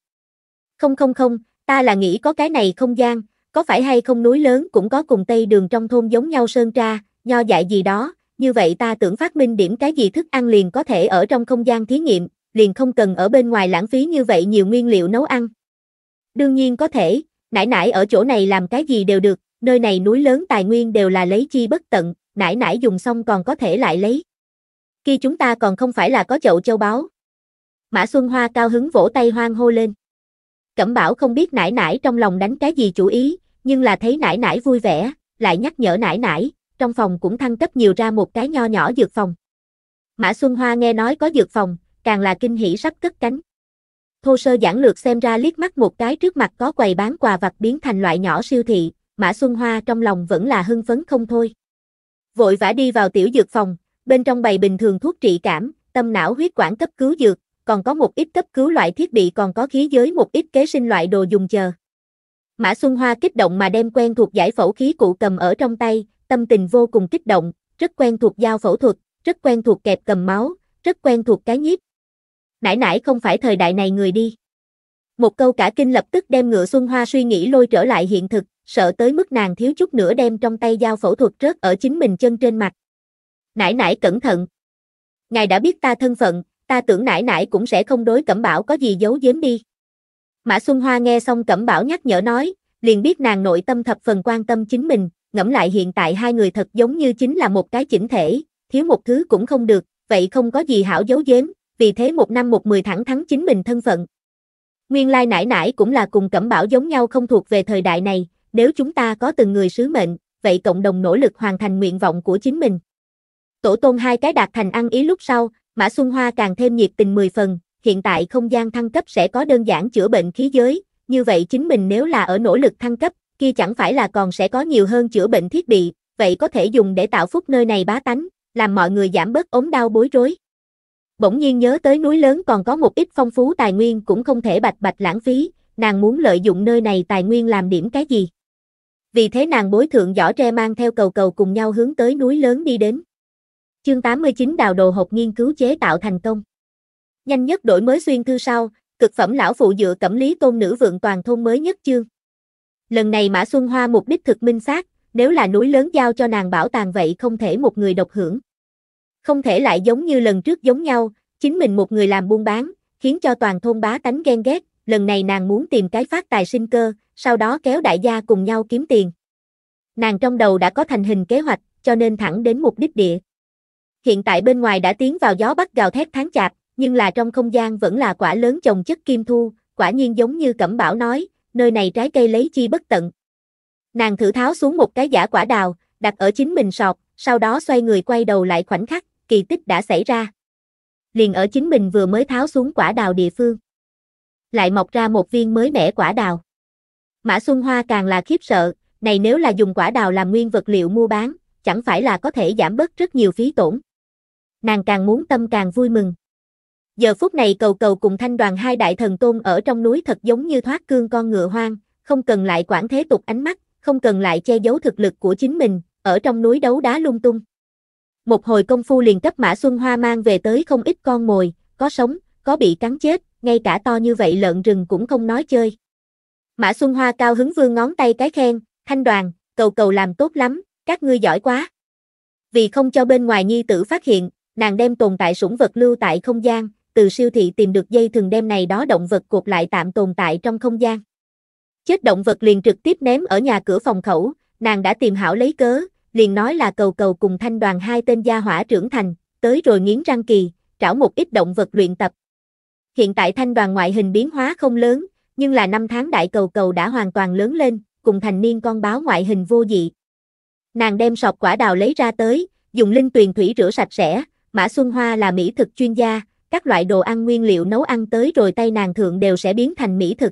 Không không không, ta là nghĩ có cái này không gian, có phải hay không núi lớn cũng có cùng tây đường trong thôn giống nhau sơn tra, nho dại gì đó, như vậy ta tưởng phát minh điểm cái gì thức ăn liền có thể ở trong không gian thí nghiệm, liền không cần ở bên ngoài lãng phí như vậy nhiều nguyên liệu nấu ăn. Đương nhiên có thể, nãy nãy ở chỗ này làm cái gì đều được, nơi này núi lớn tài nguyên đều là lấy chi bất tận, nãi nãi dùng xong còn có thể lại lấy. Khi chúng ta còn không phải là có chậu châu báu. Mã Xuân Hoa cao hứng vỗ tay hoang hô lên. Cẩm Bảo không biết nãi nãi trong lòng đánh cái gì chủ ý, nhưng là thấy nãi nãi vui vẻ, lại nhắc nhở nãi nãi, trong phòng cũng thăng cấp nhiều ra một cái nho nhỏ dược phòng. Mã Xuân Hoa nghe nói có dược phòng, càng là kinh hỉ sắp cất cánh. Thô sơ giản lược xem ra liếc mắt một cái trước mặt có quầy bán quà vặt biến thành loại nhỏ siêu thị, Mã Xuân Hoa trong lòng vẫn là hưng phấn không thôi. Vội vã đi vào tiểu dược phòng, bên trong bày bình thường thuốc trị cảm, tâm não huyết quản cấp cứu dược, còn có một ít cấp cứu loại thiết bị còn có khí giới một ít kế sinh loại đồ dùng chờ. Mã Xuân Hoa kích động mà đem quen thuộc giải phẫu khí cụ cầm ở trong tay, tâm tình vô cùng kích động, rất quen thuộc dao phẫu thuật, rất quen thuộc kẹp cầm máu, rất quen thuộc cái nhiếp. Nãi nãi không phải thời đại này người đi. Một câu cả kinh lập tức đem ngựa Xuân Hoa suy nghĩ lôi trở lại hiện thực, sợ tới mức nàng thiếu chút nữa đem trong tay dao phẫu thuật rớt ở chính mình chân trên mặt. Nãi nãi cẩn thận. Ngài đã biết ta thân phận, ta tưởng nãi nãi cũng sẽ không đối Cẩm Bảo có gì giấu giếm đi. Mã Xuân Hoa nghe xong Cẩm Bảo nhắc nhở nói, liền biết nàng nội tâm thập phần quan tâm chính mình, ngẫm lại hiện tại hai người thật giống như chính là một cái chỉnh thể, thiếu một thứ cũng không được, vậy không có gì hảo giấu giếm, vì thế một năm một mười thẳng thắn chính mình thân phận. Nguyên lai nãi nãi cũng là cùng Cẩm Bảo giống nhau không thuộc về thời đại này nếu chúng ta có từng người sứ mệnh, vậy cộng đồng nỗ lực hoàn thành nguyện vọng của chính mình. Tổ tôn hai cái đạt thành ăn ý lúc sau, Mã Xuân Hoa càng thêm nhiệt tình 10 phần, hiện tại không gian thăng cấp sẽ có đơn giản chữa bệnh khí giới, như vậy chính mình nếu là ở nỗ lực thăng cấp, kia chẳng phải là còn sẽ có nhiều hơn chữa bệnh thiết bị, vậy có thể dùng để tạo phúc nơi này bá tánh, làm mọi người giảm bớt ốm đau bối rối. Bỗng nhiên nhớ tới núi lớn còn có một ít phong phú tài nguyên cũng không thể bạch bạch lãng phí, nàng muốn lợi dụng nơi này tài nguyên làm điểm cái gì vì thế nàng bối thượng giỏ tre mang theo cầu cầu cùng nhau hướng tới núi lớn đi đến. Chương 89 Đào đồ hộp nghiên cứu chế tạo thành công. Nhanh nhất đổi mới xuyên thư sau, cực phẩm lão phụ dựa cẩm lý tôn nữ vượng toàn thôn mới nhất chương. Lần này Mã Xuân Hoa mục đích thực minh xác, nếu là núi lớn giao cho nàng bảo tàng vậy không thể một người độc hưởng. Không thể lại giống như lần trước giống nhau, chính mình một người làm buôn bán, khiến cho toàn thôn bá tánh ghen ghét, lần này nàng muốn tìm cái phát tài sinh cơ, sau đó kéo đại gia cùng nhau kiếm tiền. Nàng trong đầu đã có thành hình kế hoạch, cho nên thẳng đến mục đích địa. Hiện tại bên ngoài đã tiến vào gió bắc gào thét tháng chạp, nhưng là trong không gian vẫn là quả lớn trồng chất kim thu, quả nhiên giống như Cẩm Bảo nói, nơi này trái cây lấy chi bất tận. Nàng thử tháo xuống một cái giả quả đào, đặt ở chính mình sọt, sau đó xoay người quay đầu lại khoảnh khắc, kỳ tích đã xảy ra. Liền ở chính mình vừa mới tháo xuống quả đào địa phương lại mọc ra một viên mới mẻ quả đào. Mã Xuân Hoa càng là khiếp sợ, này nếu là dùng quả đào làm nguyên vật liệu mua bán, chẳng phải là có thể giảm bớt rất nhiều phí tổn. Nàng càng muốn tâm càng vui mừng. Giờ phút này cầu cầu cùng thanh đoàn hai đại thần tôn ở trong núi thật giống như thoát cương con ngựa hoang, không cần lại quản thế tục ánh mắt, không cần lại che giấu thực lực của chính mình, ở trong núi đấu đá lung tung. Một hồi công phu liền cấp Mã Xuân Hoa mang về tới không ít con mồi, có sống, có bị cắn chết, ngay cả to như vậy lợn rừng cũng không nói chơi. Mã Xuân Hoa cao hứng vương ngón tay cái khen, thanh đoàn, cầu cầu làm tốt lắm, các ngươi giỏi quá. Vì không cho bên ngoài nhi tử phát hiện, nàng đem tồn tại sủng vật lưu tại không gian, từ siêu thị tìm được dây thường đem này đó động vật cột lại tạm tồn tại trong không gian. Chết động vật liền trực tiếp ném ở nhà cửa phòng khẩu, nàng đã tìm hảo lấy cớ, liền nói là cầu cầu cùng thanh đoàn hai tên gia hỏa trưởng thành, tới rồi nghiến răng kỳ, trảo một ít động vật luyện tập, Hiện tại thanh đoàn ngoại hình biến hóa không lớn, nhưng là năm tháng đại cầu cầu đã hoàn toàn lớn lên, cùng thành niên con báo ngoại hình vô dị. Nàng đem sọt quả đào lấy ra tới, dùng linh tuyền thủy rửa sạch sẽ, Mã Xuân Hoa là mỹ thực chuyên gia, các loại đồ ăn nguyên liệu nấu ăn tới rồi tay nàng thượng đều sẽ biến thành mỹ thực.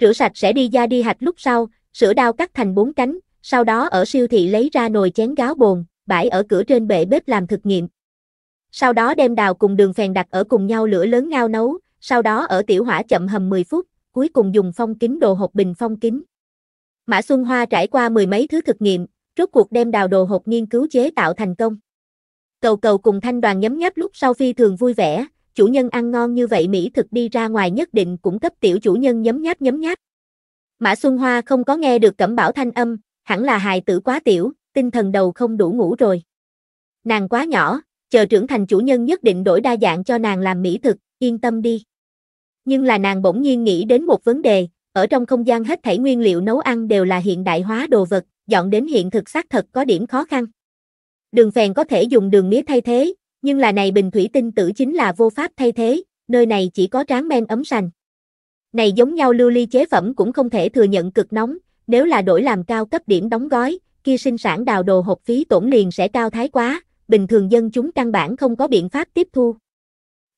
Rửa sạch sẽ đi ra đi hạch lúc sau, sửa đao cắt thành bốn cánh, sau đó ở siêu thị lấy ra nồi chén gáo bồn, bãi ở cửa trên bệ bếp làm thực nghiệm. Sau đó đem đào cùng đường phèn đặt ở cùng nhau lửa lớn ngao nấu, sau đó ở tiểu hỏa chậm hầm 10 phút, cuối cùng dùng phong kính đồ hộp bình phong kính. Mã Xuân Hoa trải qua mười mấy thứ thực nghiệm, rốt cuộc đem đào đồ hộp nghiên cứu chế tạo thành công. Cầu cầu cùng thanh đoàn nhấm nháp lúc sau phi thường vui vẻ, chủ nhân ăn ngon như vậy Mỹ thực đi ra ngoài nhất định cũng cấp tiểu chủ nhân nhấm nháp nhấm nháp. Mã Xuân Hoa không có nghe được cẩm bảo thanh âm, hẳn là hài tử quá tiểu, tinh thần đầu không đủ ngủ rồi. Nàng quá nhỏ, chờ trưởng thành chủ nhân nhất định đổi đa dạng cho nàng làm mỹ thực, yên tâm đi. Nhưng là nàng bỗng nhiên nghĩ đến một vấn đề, ở trong không gian hết thảy nguyên liệu nấu ăn đều là hiện đại hóa đồ vật, dọn đến hiện thực xác thật có điểm khó khăn. Đường phèn có thể dùng đường mía thay thế, nhưng là này bình thủy tinh tử chính là vô pháp thay thế, nơi này chỉ có tráng men ấm sành. Này giống nhau lưu ly chế phẩm cũng không thể thừa nhận cực nóng, nếu là đổi làm cao cấp điểm đóng gói, kia sinh sản đào đồ hộp phí tổn liền sẽ cao thái quá, bình thường dân chúng căn bản không có biện pháp tiếp thu.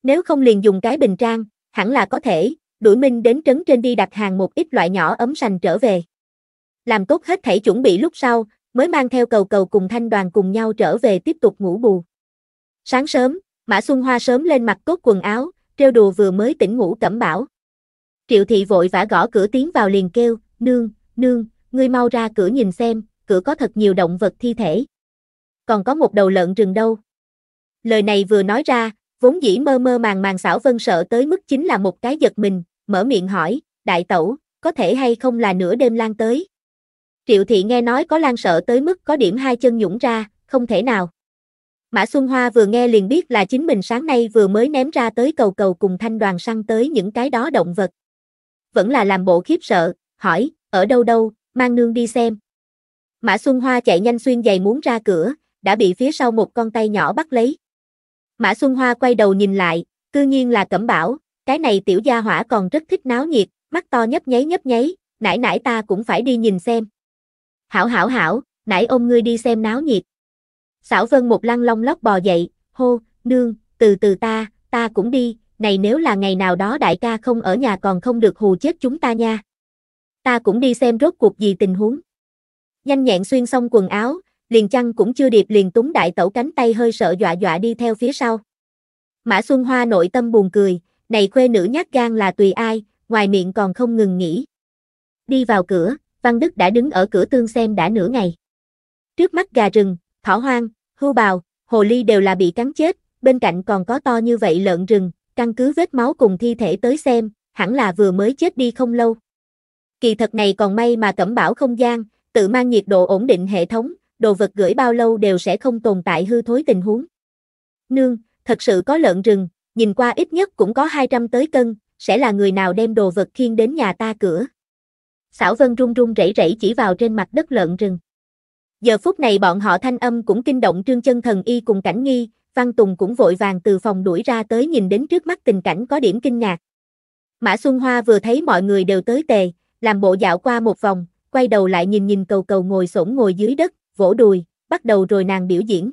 Nếu không liền dùng cái bình trang, hẳn là có thể, đuổi Minh đến trấn trên đi đặt hàng một ít loại nhỏ ấm sành trở về. Làm tốt hết thảy chuẩn bị lúc sau, mới mang theo cầu cầu cùng thanh đoàn cùng nhau trở về tiếp tục ngủ bù. Sáng sớm, Mã Xuân Hoa sớm lên mặt cốt quần áo, trêu đùa vừa mới tỉnh ngủ cẩm bảo. Triệu thị vội vã gõ cửa tiến vào liền kêu, nương, nương, ngươi mau ra cửa nhìn xem, cửa có thật nhiều động vật thi thể còn có một đầu lợn rừng đâu. Lời này vừa nói ra, vốn dĩ mơ mơ màng màng xảo vân sợ tới mức chính là một cái giật mình, mở miệng hỏi, đại tẩu, có thể hay không là nửa đêm lan tới. Triệu thị nghe nói có lan sợ tới mức có điểm hai chân nhũng ra, không thể nào. Mã Xuân Hoa vừa nghe liền biết là chính mình sáng nay vừa mới ném ra tới cầu cầu cùng thanh đoàn săn tới những cái đó động vật. Vẫn là làm bộ khiếp sợ, hỏi, ở đâu đâu, mang nương đi xem. Mã Xuân Hoa chạy nhanh xuyên giày muốn ra cửa, đã bị phía sau một con tay nhỏ bắt lấy. Mã Xuân Hoa quay đầu nhìn lại, cư nhiên là Cẩm Bảo, cái này tiểu gia hỏa còn rất thích náo nhiệt, mắt to nhấp nháy nhấp nháy, nãy nãy ta cũng phải đi nhìn xem. Hảo hảo hảo, nãy ôm ngươi đi xem náo nhiệt. Xảo Vân một lăng long lóc bò dậy, hô, nương, từ từ ta, ta cũng đi, này nếu là ngày nào đó đại ca không ở nhà còn không được hù chết chúng ta nha. Ta cũng đi xem rốt cuộc gì tình huống. Nhanh nhẹn xuyên xong quần áo, liền chăng cũng chưa điệp liền túng đại tẩu cánh tay hơi sợ dọa dọa đi theo phía sau. Mã Xuân Hoa nội tâm buồn cười, này khuê nữ nhát gan là tùy ai, ngoài miệng còn không ngừng nghĩ. Đi vào cửa, Văn Đức đã đứng ở cửa tương xem đã nửa ngày. Trước mắt gà rừng, thỏ hoang, hưu bào, hồ ly đều là bị cắn chết, bên cạnh còn có to như vậy lợn rừng, căn cứ vết máu cùng thi thể tới xem, hẳn là vừa mới chết đi không lâu. Kỳ thật này còn may mà cẩm bảo không gian, tự mang nhiệt độ ổn định hệ thống, đồ vật gửi bao lâu đều sẽ không tồn tại hư thối tình huống. Nương, thật sự có lợn rừng, nhìn qua ít nhất cũng có 200 tới cân, sẽ là người nào đem đồ vật khiên đến nhà ta cửa. Xảo Vân run run rẩy rẩy chỉ vào trên mặt đất lợn rừng. Giờ phút này bọn họ thanh âm cũng kinh động Trương Chân Thần y cùng Cảnh Nghi, Văn Tùng cũng vội vàng từ phòng đuổi ra tới nhìn đến trước mắt tình cảnh có điểm kinh ngạc. Mã Xuân Hoa vừa thấy mọi người đều tới tề, làm bộ dạo qua một vòng, quay đầu lại nhìn nhìn cầu cầu ngồi xổm ngồi dưới đất, vỗ đùi, bắt đầu rồi nàng biểu diễn.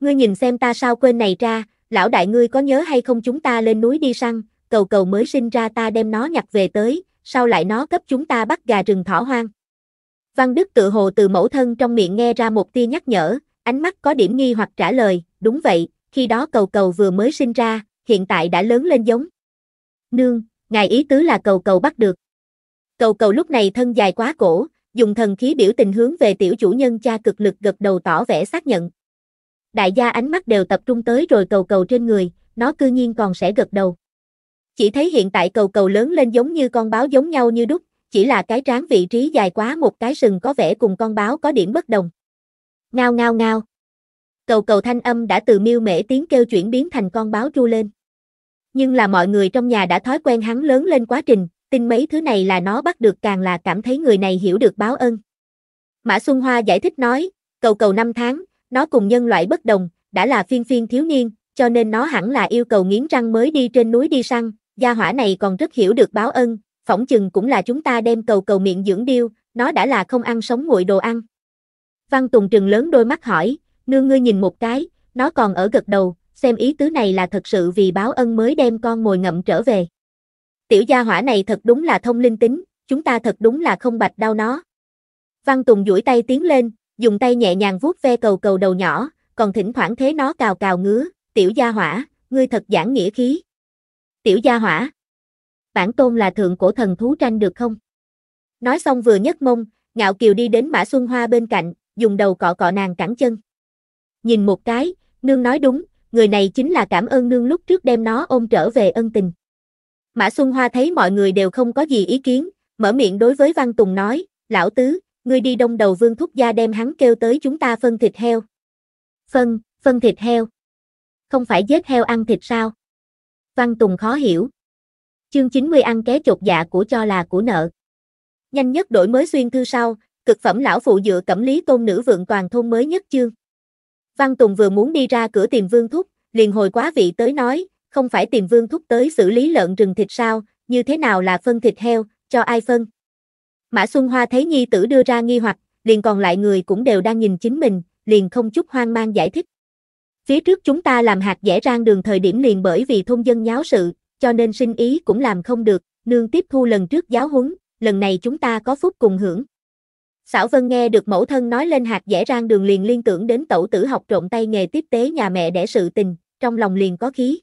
Ngươi nhìn xem ta sao quên này ra, lão đại ngươi có nhớ hay không chúng ta lên núi đi săn, cầu cầu mới sinh ra ta đem nó nhặt về tới, sau lại nó cấp chúng ta bắt gà rừng thỏ hoang. Văn Đức tự hồ từ mẫu thân trong miệng nghe ra một tia nhắc nhở, ánh mắt có điểm nghi hoặc trả lời, đúng vậy, khi đó cầu cầu vừa mới sinh ra, hiện tại đã lớn lên giống. Nương, ngài ý tứ là cầu cầu bắt được. Cầu cầu lúc này thân dài quá cổ, dùng thần khí biểu tình hướng về tiểu chủ nhân cha cực lực gật đầu tỏ vẻ xác nhận. Đại gia ánh mắt đều tập trung tới rồi cầu cầu trên người, nó cư nhiên còn sẽ gật đầu. Chỉ thấy hiện tại cầu cầu lớn lên giống như con báo giống nhau như đúc, chỉ là cái trán vị trí dài quá một cái sừng có vẻ cùng con báo có điểm bất đồng. Ngao ngao ngao. Cầu cầu thanh âm đã từ miêu mễ tiếng kêu chuyển biến thành con báo tru lên. Nhưng là mọi người trong nhà đã thói quen hắn lớn lên quá trình, tin mấy thứ này là nó bắt được càng là cảm thấy người này hiểu được báo ân. Mã Xuân Hoa giải thích nói, cầu cầu năm tháng, nó cùng nhân loại bất đồng, đã là phiên phiên thiếu niên, cho nên nó hẳn là yêu cầu nghiến răng mới đi trên núi đi săn, gia hỏa này còn rất hiểu được báo ân, phỏng chừng cũng là chúng ta đem cầu cầu miệng dưỡng điêu, nó đã là không ăn sống nguội đồ ăn. Văn Tùng trừng lớn đôi mắt hỏi, nương ngươi nhìn một cái, nó còn ở gật đầu, xem ý tứ này là thật sự vì báo ân mới đem con mồi ngậm trở về tiểu gia hỏa này thật đúng là thông linh tính, chúng ta thật đúng là không bạch đau nó. Văn Tùng duỗi tay tiến lên, dùng tay nhẹ nhàng vuốt ve cầu cầu đầu nhỏ, còn thỉnh thoảng thế nó cào cào ngứa, tiểu gia hỏa, ngươi thật giảng nghĩa khí. Tiểu gia hỏa, bản tôn là thượng cổ thần thú tranh được không? Nói xong vừa nhấc mông, ngạo kiều đi đến Mã Xuân Hoa bên cạnh, dùng đầu cọ cọ nàng cẳng chân. Nhìn một cái, nương nói đúng, người này chính là cảm ơn nương lúc trước đem nó ôm trở về ân tình. Mã Xuân Hoa thấy mọi người đều không có gì ý kiến, mở miệng đối với Văn Tùng nói, lão tứ, ngươi đi đông đầu vương thúc gia đem hắn kêu tới chúng ta phân thịt heo. Phân, phân thịt heo. Không phải giết heo ăn thịt sao? Văn Tùng khó hiểu. Chương 90 ăn ké chột dạ của cho là của nợ. Nhanh nhất đổi mới xuyên thư sau, cực phẩm lão phụ dựa cẩm lý tôn nữ vượng toàn thôn mới nhất chương. Văn Tùng vừa muốn đi ra cửa tìm Vương Thúc, liền hồi quá vị tới nói, không phải tìm vương thúc tới xử lý lợn rừng thịt sao, như thế nào là phân thịt heo, cho ai phân. Mã Xuân Hoa thấy nhi tử đưa ra nghi hoặc, liền còn lại người cũng đều đang nhìn chính mình, liền không chút hoang mang giải thích. Phía trước chúng ta làm hạt dẻ rang đường thời điểm liền bởi vì thôn dân nháo sự, cho nên sinh ý cũng làm không được, nương tiếp thu lần trước giáo huấn, lần này chúng ta có phúc cùng hưởng. Sảo Vân nghe được mẫu thân nói lên hạt dẻ rang đường liền liên tưởng đến tẩu tử học trộm tay nghề tiếp tế nhà mẹ để sự tình, trong lòng liền có khí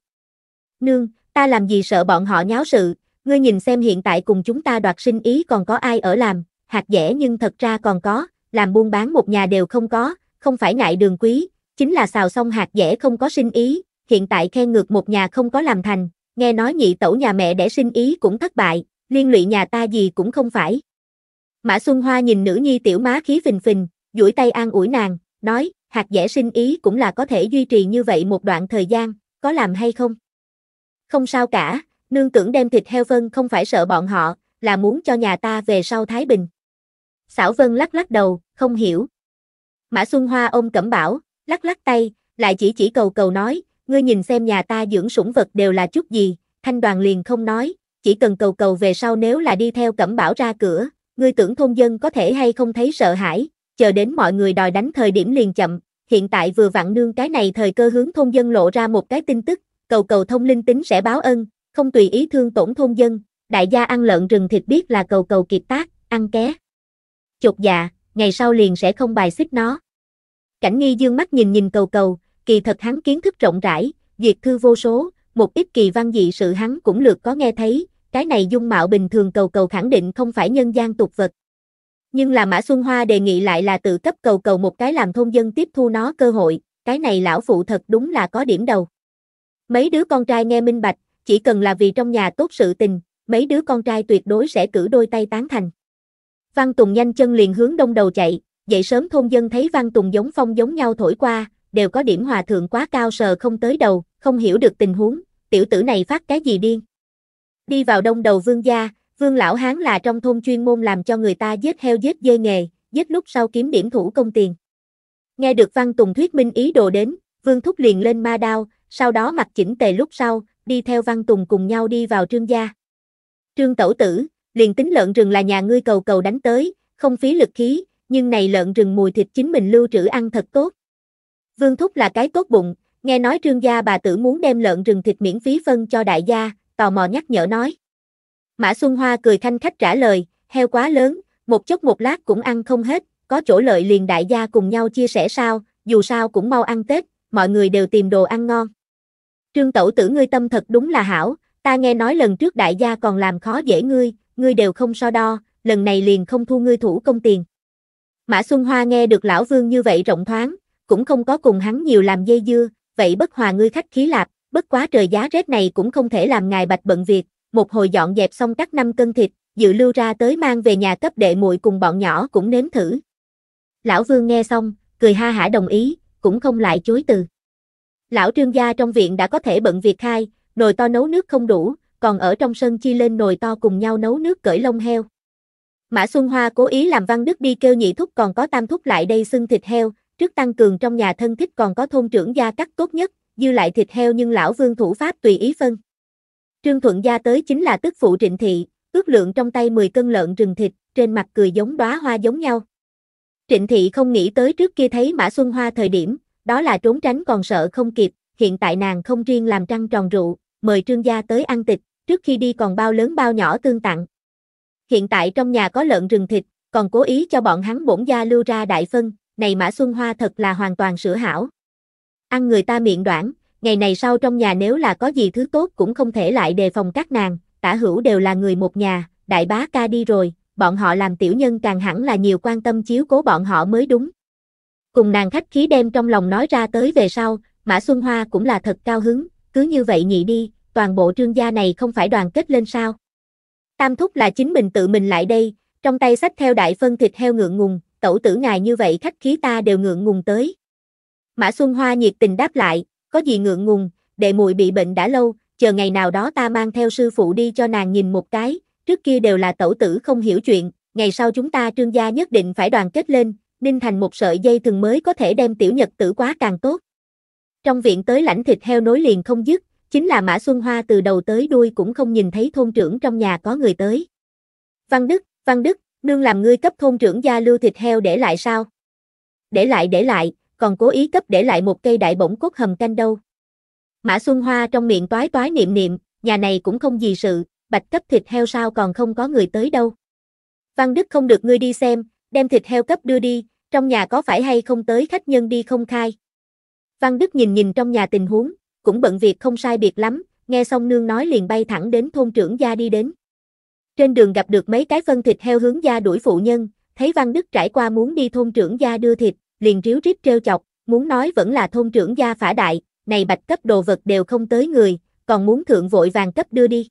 nương, ta làm gì sợ bọn họ nháo sự, ngươi nhìn xem hiện tại cùng chúng ta đoạt sinh ý còn có ai ở làm, hạt dẻ nhưng thật ra còn có, làm buôn bán một nhà đều không có, không phải ngại đường quý, chính là xào xong hạt dẻ không có sinh ý, hiện tại khen ngược một nhà không có làm thành, nghe nói nhị tẩu nhà mẹ để sinh ý cũng thất bại, liên lụy nhà ta gì cũng không phải. Mã Xuân Hoa nhìn nữ nhi tiểu má khí phình phình, duỗi tay an ủi nàng, nói, hạt dẻ sinh ý cũng là có thể duy trì như vậy một đoạn thời gian, có làm hay không? Không sao cả, nương tưởng đem thịt heo phân không phải sợ bọn họ, là muốn cho nhà ta về sau Thái Bình. Xảo Vân lắc lắc đầu, không hiểu. Mã Xuân Hoa ôm Cẩm Bảo, lắc lắc tay, lại chỉ chỉ cầu cầu nói, ngươi nhìn xem nhà ta dưỡng sủng vật đều là chút gì, thanh đoàn liền không nói, chỉ cần cầu cầu về sau nếu là đi theo Cẩm Bảo ra cửa, ngươi tưởng thôn dân có thể hay không thấy sợ hãi, chờ đến mọi người đòi đánh thời điểm liền chậm, hiện tại vừa vặn nương cái này thời cơ hướng thôn dân lộ ra một cái tin tức, cầu cầu thông linh tính sẽ báo ân, không tùy ý thương tổn thôn dân, đại gia ăn lợn rừng thịt biết là cầu cầu kiệt tác, ăn ké. Chột dạ, ngày sau liền sẽ không bài xích nó. Cảnh nghi dương mắt nhìn nhìn cầu cầu, kỳ thật hắn kiến thức rộng rãi, duyệt thư vô số, một ít kỳ văn dị sự hắn cũng lượt có nghe thấy, cái này dung mạo bình thường cầu cầu khẳng định không phải nhân gian tục vật. Nhưng là Mã Xuân Hoa đề nghị lại là tự cấp cầu cầu một cái làm thôn dân tiếp thu nó cơ hội, cái này lão phụ thật đúng là có điểm đầu. Mấy đứa con trai nghe minh bạch, chỉ cần là vì trong nhà tốt sự tình, mấy đứa con trai tuyệt đối sẽ cử đôi tay tán thành. Văn Tùng nhanh chân liền hướng đông đầu chạy, dậy sớm thôn dân thấy Văn Tùng giống phong giống nhau thổi qua, đều có điểm hòa thượng quá cao sờ không tới đầu, không hiểu được tình huống, tiểu tử này phát cái gì điên. Đi vào đông đầu vương gia, vương lão hán là trong thôn chuyên môn làm cho người ta giết heo giết dê nghề, giết lúc sau kiếm điểm thủ công tiền. Nghe được Văn Tùng thuyết minh ý đồ đến, vương thúc liền lên ma đao, sau đó mặc chỉnh tề lúc sau, đi theo Văn Tùng cùng nhau đi vào Trương gia. Trương tẩu tử, liền tính lợn rừng là nhà ngươi cầu cầu đánh tới, không phí lực khí, nhưng này lợn rừng mùi thịt chính mình lưu trữ ăn thật tốt. Vương Thúc là cái tốt bụng, nghe nói trương gia bà tử muốn đem lợn rừng thịt miễn phí phân cho đại gia, tò mò nhắc nhở nói. Mã Xuân Hoa cười thanh khách trả lời, heo quá lớn, một chốc một lát cũng ăn không hết, có chỗ lợi liền đại gia cùng nhau chia sẻ sao, dù sao cũng mau ăn Tết, mọi người đều tìm đồ ăn ngon. Trương Tẩu tử ngươi tâm thật đúng là hảo, ta nghe nói lần trước đại gia còn làm khó dễ ngươi, ngươi đều không so đo, lần này liền không thu ngươi thủ công tiền. Mã Xuân Hoa nghe được lão vương như vậy rộng thoáng, cũng không có cùng hắn nhiều làm dây dưa, vậy bất hòa ngươi khách khí lạp, bất quá trời giá rét này cũng không thể làm ngài bạch bận việc, một hồi dọn dẹp xong các năm cân thịt, dự lưu ra tới mang về nhà cấp đệ muội cùng bọn nhỏ cũng nếm thử. Lão Vương nghe xong, cười ha hả đồng ý, cũng không lại chối từ. Lão trương gia trong viện đã có thể bận việc khai, nồi to nấu nước không đủ, còn ở trong sân chia lên nồi to cùng nhau nấu nước cởi lông heo. Mã Xuân Hoa cố ý làm văn đức đi kêu nhị thúc còn có tam thúc lại đây xưng thịt heo, trước tăng cường trong nhà thân thích còn có thôn trưởng gia cắt tốt nhất, dư lại thịt heo nhưng lão vương thủ pháp tùy ý phân. Trương Thuận gia tới chính là tức phụ trịnh thị, ước lượng trong tay 10 cân lợn rừng thịt, trên mặt cười giống đóa hoa giống nhau. Trịnh thị không nghĩ tới trước kia thấy Mã Xuân Hoa thời điểm, đó là trốn tránh còn sợ không kịp, hiện tại nàng không riêng làm trăng tròn rượu, mời trương gia tới ăn thịt, trước khi đi còn bao lớn bao nhỏ tương tặng. Hiện tại trong nhà có lợn rừng thịt, còn cố ý cho bọn hắn bổn gia lưu ra đại phân, này Mã Xuân Hoa thật là hoàn toàn sửa hảo. Ăn người ta miệng đoạn, ngày này sau trong nhà nếu là có gì thứ tốt cũng không thể lại đề phòng các nàng, tả hữu đều là người một nhà, đại bá ca đi rồi, bọn họ làm tiểu nhân càng hẳn là nhiều quan tâm chiếu cố bọn họ mới đúng cùng nàng khách khí đem trong lòng nói ra tới về sau, Mã Xuân Hoa cũng là thật cao hứng, cứ như vậy nhị đi, toàn bộ trương gia này không phải đoàn kết lên sao. Tam thúc là chính mình tự mình lại đây, trong tay sách theo đại phân thịt heo ngượng ngùng, tẩu tử ngài như vậy khách khí ta đều ngượng ngùng tới. Mã Xuân Hoa nhiệt tình đáp lại, có gì ngượng ngùng, đệ muội bị bệnh đã lâu, chờ ngày nào đó ta mang theo sư phụ đi cho nàng nhìn một cái, trước kia đều là tẩu tử không hiểu chuyện, ngày sau chúng ta trương gia nhất định phải đoàn kết lên, Ninh thành một sợi dây thường mới có thể đem tiểu nhật tử quá càng tốt. Trong viện tới lãnh thịt heo nối liền không dứt, chính là Mã Xuân Hoa từ đầu tới đuôi cũng không nhìn thấy thôn trưởng trong nhà có người tới. Văn Đức, Văn Đức, nương làm ngươi cấp thôn trưởng gia lưu thịt heo để lại sao? Để lại để lại, còn cố ý cấp để lại một cây đại bổng cốt hầm canh đâu. Mã Xuân Hoa trong miệng toái toái niệm niệm, nhà này cũng không gì sự, bạch cấp thịt heo sao còn không có người tới đâu. Văn Đức không được ngươi đi xem, đem thịt heo cấp đưa đi, trong nhà có phải hay không tới khách nhân đi không khai. Văn Đức nhìn nhìn trong nhà tình huống, cũng bận việc không sai biệt lắm, nghe xong nương nói liền bay thẳng đến thôn trưởng gia đi đến. Trên đường gặp được mấy cái phân thịt heo hướng gia đuổi phụ nhân, thấy Văn Đức trải qua muốn đi thôn trưởng gia đưa thịt, liền ríu rít trêu chọc, muốn nói vẫn là thôn trưởng gia phả đại, này bạch cấp đồ vật đều không tới người, còn muốn thượng vội vàng cấp đưa đi.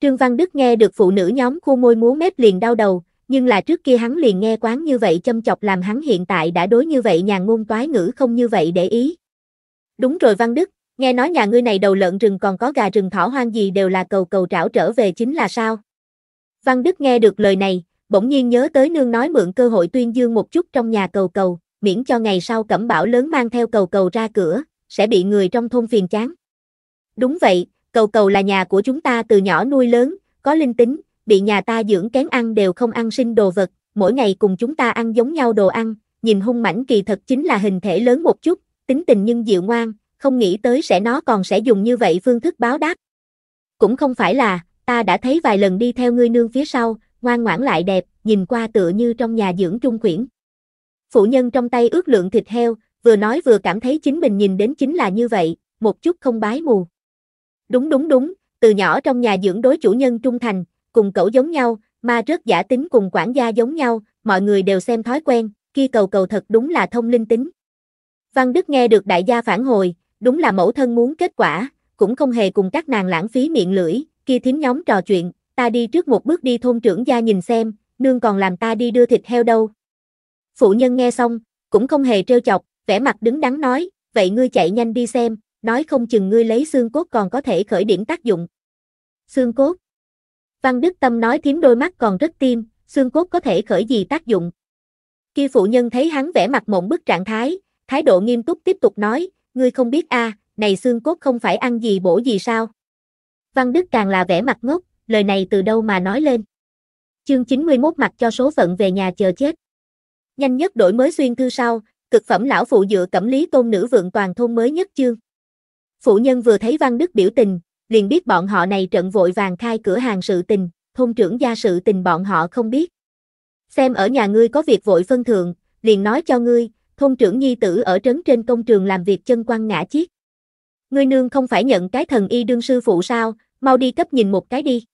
Trương Văn Đức nghe được phụ nữ nhóm khu môi múa mép liền đau đầu, nhưng là trước kia hắn liền nghe quán như vậy châm chọc làm hắn hiện tại đã đối như vậy nhà ngôn toái ngữ không như vậy để ý. Đúng rồi Văn Đức, nghe nói nhà ngươi này đầu lợn rừng còn có gà rừng thỏ hoang gì đều là cầu cầu trảo trở về chính là sao? Văn Đức nghe được lời này, bỗng nhiên nhớ tới nương nói mượn cơ hội tuyên dương một chút trong nhà cầu cầu, miễn cho ngày sau cẩm bảo lớn mang theo cầu cầu ra cửa, sẽ bị người trong thôn phiền chán. Đúng vậy, cầu cầu là nhà của chúng ta từ nhỏ nuôi lớn, có linh tính, bị nhà ta dưỡng kén ăn đều không ăn sinh đồ vật, mỗi ngày cùng chúng ta ăn giống nhau đồ ăn, nhìn hung mảnh kỳ thật chính là hình thể lớn một chút, tính tình nhưng dịu ngoan, không nghĩ tới sẽ nó còn sẽ dùng như vậy phương thức báo đáp. Cũng không phải là, ta đã thấy vài lần đi theo ngươi nương phía sau, ngoan ngoãn lại đẹp, nhìn qua tựa như trong nhà dưỡng trung quyển. Phụ nhân trong tay ước lượng thịt heo, vừa nói vừa cảm thấy chính mình nhìn đến chính là như vậy, một chút không bái mù. Đúng đúng đúng, từ nhỏ trong nhà dưỡng đối chủ nhân trung thành, cùng cẩu giống nhau, ma rớt giả tính cùng quản gia giống nhau, mọi người đều xem thói quen, kia cầu cầu thật đúng là thông linh tính. Văn Đức nghe được đại gia phản hồi, đúng là mẫu thân muốn kết quả, cũng không hề cùng các nàng lãng phí miệng lưỡi, kia thím nhóm trò chuyện, ta đi trước một bước đi thôn trưởng gia nhìn xem, nương còn làm ta đi đưa thịt heo đâu. Phụ nhân nghe xong, cũng không hề trêu chọc, vẻ mặt đứng đắn nói, vậy ngươi chạy nhanh đi xem, nói không chừng ngươi lấy xương cốt còn có thể khởi điểm tác dụng. Xương cốt Văn Đức Tâm nói thiếm đôi mắt còn rất tim, xương cốt có thể khởi gì tác dụng. Khi phụ nhân thấy hắn vẻ mặt mộng bức trạng thái, thái độ nghiêm túc tiếp tục nói, ngươi không biết a, à, này xương cốt không phải ăn gì bổ gì sao? Văn Đức càng là vẻ mặt ngốc, lời này từ đâu mà nói lên. Chương 91 mặt cho số phận về nhà chờ chết. Nhanh nhất đổi mới xuyên thư sau, cực phẩm lão phụ dựa cẩm lý tôn nữ vượng toàn thôn mới nhất chương. Phụ nhân vừa thấy Văn Đức biểu tình, liền biết bọn họ này trận vội vàng khai cửa hàng sự tình, thôn trưởng gia sự tình bọn họ không biết. Xem ở nhà ngươi có việc vội phân thượng, liền nói cho ngươi, thôn trưởng nhi tử ở trấn trên công trường làm việc chân quan ngã chiếc. Ngươi nương không phải nhận cái thần y đương sư phụ sao, mau đi cấp nhìn một cái đi.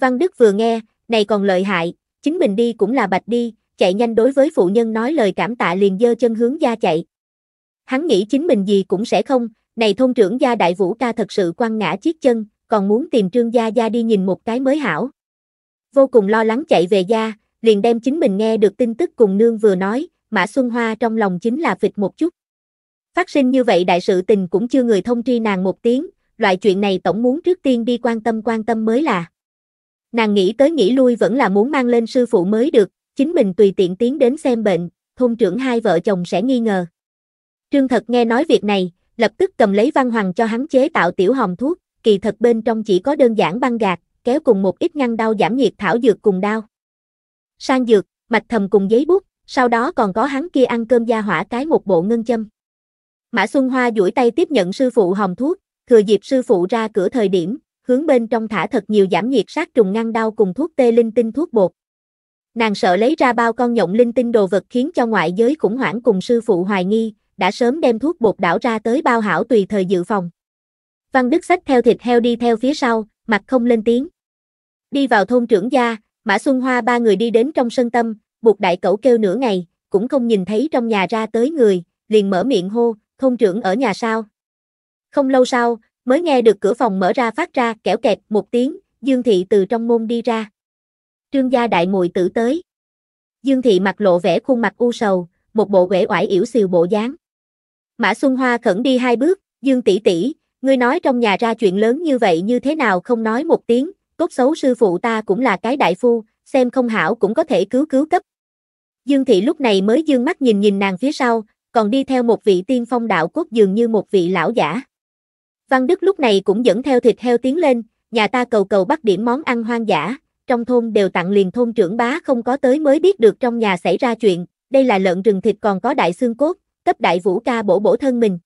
Văn Đức vừa nghe, này còn lợi hại, chính mình đi cũng là bạch đi, chạy nhanh đối với phụ nhân nói lời cảm tạ liền dơ chân hướng gia chạy. Hắn nghĩ chính mình gì cũng sẽ không, này thôn trưởng gia đại vũ ca thật sự quăng ngã chiếc chân, còn muốn tìm trương gia gia đi nhìn một cái mới hảo. Vô cùng lo lắng chạy về gia, liền đem chính mình nghe được tin tức cùng nương vừa nói, Mã Xuân Hoa trong lòng chính là vịt một chút. Phát sinh như vậy đại sự tình cũng chưa người thông tri nàng một tiếng, loại chuyện này tổng muốn trước tiên đi quan tâm quan tâm mới là. Nàng nghĩ tới nghĩ lui vẫn là muốn mang lên sư phụ mới được, chính mình tùy tiện tiến đến xem bệnh, thôn trưởng hai vợ chồng sẽ nghi ngờ. Trương thật nghe nói việc này, lập tức cầm lấy Văn Hoàng cho hắn chế tạo tiểu hồng thuốc, kỳ thật bên trong chỉ có đơn giản băng gạc, kéo cùng một ít ngăn đau giảm nhiệt thảo dược cùng đau. Sang dược, mạch thầm cùng giấy bút, sau đó còn có hắn kia ăn cơm gia hỏa cái một bộ ngân châm. Mã Xuân Hoa duỗi tay tiếp nhận sư phụ hồng thuốc, thừa dịp sư phụ ra cửa thời điểm, hướng bên trong thả thật nhiều giảm nhiệt sát trùng ngăn đau cùng thuốc tê linh tinh thuốc bột. Nàng sợ lấy ra bao con nhộng linh tinh đồ vật khiến cho ngoại giới khủng hoảng cùng sư phụ hoài nghi, đã sớm đem thuốc bột đảo ra tới bao hảo tùy thời dự phòng. Văn Đức sách theo thịt heo đi theo phía sau, mặt không lên tiếng. Đi vào thôn trưởng gia, Mã Xuân Hoa ba người đi đến trong sân tâm, buộc đại cẩu kêu nửa ngày, cũng không nhìn thấy trong nhà ra tới người, liền mở miệng hô, thôn trưởng ở nhà sao. Không lâu sau, mới nghe được cửa phòng mở ra phát ra kẻo kẹt một tiếng, Dương Thị từ trong môn đi ra. Trương gia đại mùi tử tới. Dương Thị mặt lộ vẻ khuôn mặt u sầu, một bộ vẻ oải yểu xìu bộ dáng. Mã Xuân Hoa khẩn đi hai bước, Dương tỷ tỷ, ngươi nói trong nhà ra chuyện lớn như vậy như thế nào không nói một tiếng, Cốt xấu sư phụ ta cũng là cái đại phu, xem không hảo cũng có thể cứu cứu cấp. Dương thị lúc này mới dương mắt nhìn nhìn nàng phía sau, còn đi theo một vị tiên phong đạo cốt dường như một vị lão giả. Văn Đức lúc này cũng dẫn theo thịt heo tiến lên, nhà ta cầu cầu bắt điểm món ăn hoang dã, trong thôn đều tặng liền thôn trưởng bá không có tới mới biết được trong nhà xảy ra chuyện, đây là lợn rừng thịt còn có đại xương cốt, cấp đại vũ ca bổ bổ thân mình.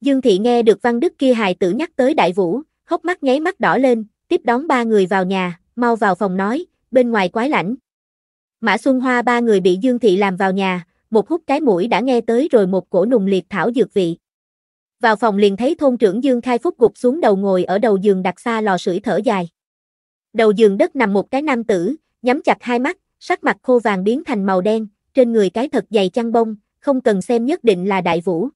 Dương thị nghe được văn đức kia hài tử nhắc tới đại vũ, hốc mắt nháy mắt đỏ lên, tiếp đón ba người vào nhà, mau vào phòng nói, bên ngoài quái lạnh. Mã Xuân Hoa ba người bị Dương thị làm vào nhà, một hút cái mũi đã nghe tới rồi một cổ nùng liệt thảo dược vị. Vào phòng liền thấy thôn trưởng Dương Khai Phúc gục xuống đầu ngồi ở đầu giường đặt xa lò sưởi thở dài. Đầu giường đất nằm một cái nam tử, nhắm chặt hai mắt, sắc mặt khô vàng biến thành màu đen, trên người cái thật dày chăn bông, không cần xem nhất định là đại vũ.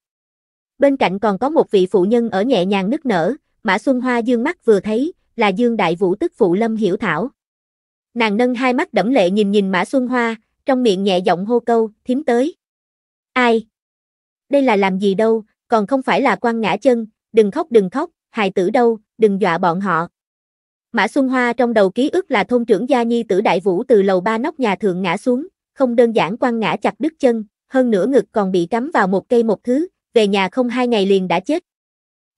Bên cạnh còn có một vị phụ nhân ở nhẹ nhàng nức nở, Mã Xuân Hoa dương mắt vừa thấy, là Dương Đại Vũ tức phụ Lâm Hiểu Thảo. Nàng nâng hai mắt đẫm lệ nhìn nhìn Mã Xuân Hoa, trong miệng nhẹ giọng hô câu, thím tới. Ai? Đây là làm gì đâu, còn không phải là quan ngã chân, đừng khóc đừng khóc, hài tử đâu, đừng dọa bọn họ. Mã Xuân Hoa trong đầu ký ức là thôn trưởng gia nhi tử đại vũ từ lầu ba nóc nhà thượng ngã xuống, không đơn giản quan ngã chặt đứt chân, hơn nữa ngực còn bị cắm vào một cây một thứ, về nhà không hai ngày liền đã chết.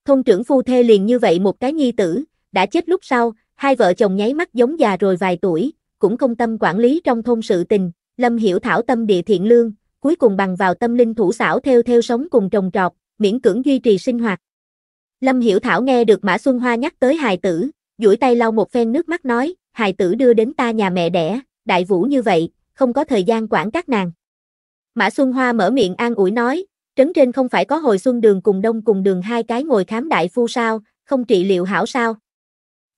Thôn trưởng phu thê liền như vậy một cái nhi tử, đã chết lúc sau, hai vợ chồng nháy mắt giống già rồi vài tuổi, cũng không tâm quản lý trong thôn sự tình, Lâm Hiểu thảo tâm địa thiện lương, cuối cùng bằng vào tâm linh thủ xảo theo theo sống cùng trồng trọt, miễn cưỡng duy trì sinh hoạt. Lâm Hiểu Thảo nghe được Mã Xuân Hoa nhắc tới hài tử, duỗi tay lau một phen nước mắt nói, hài tử đưa đến ta nhà mẹ đẻ, đại vũ như vậy, không có thời gian quản các nàng. Mã Xuân Hoa mở miệng an ủi nói, trấn trên không phải có hồi xuân đường cùng đông cùng đường hai cái ngồi khám đại phu sao, không trị liệu hảo sao.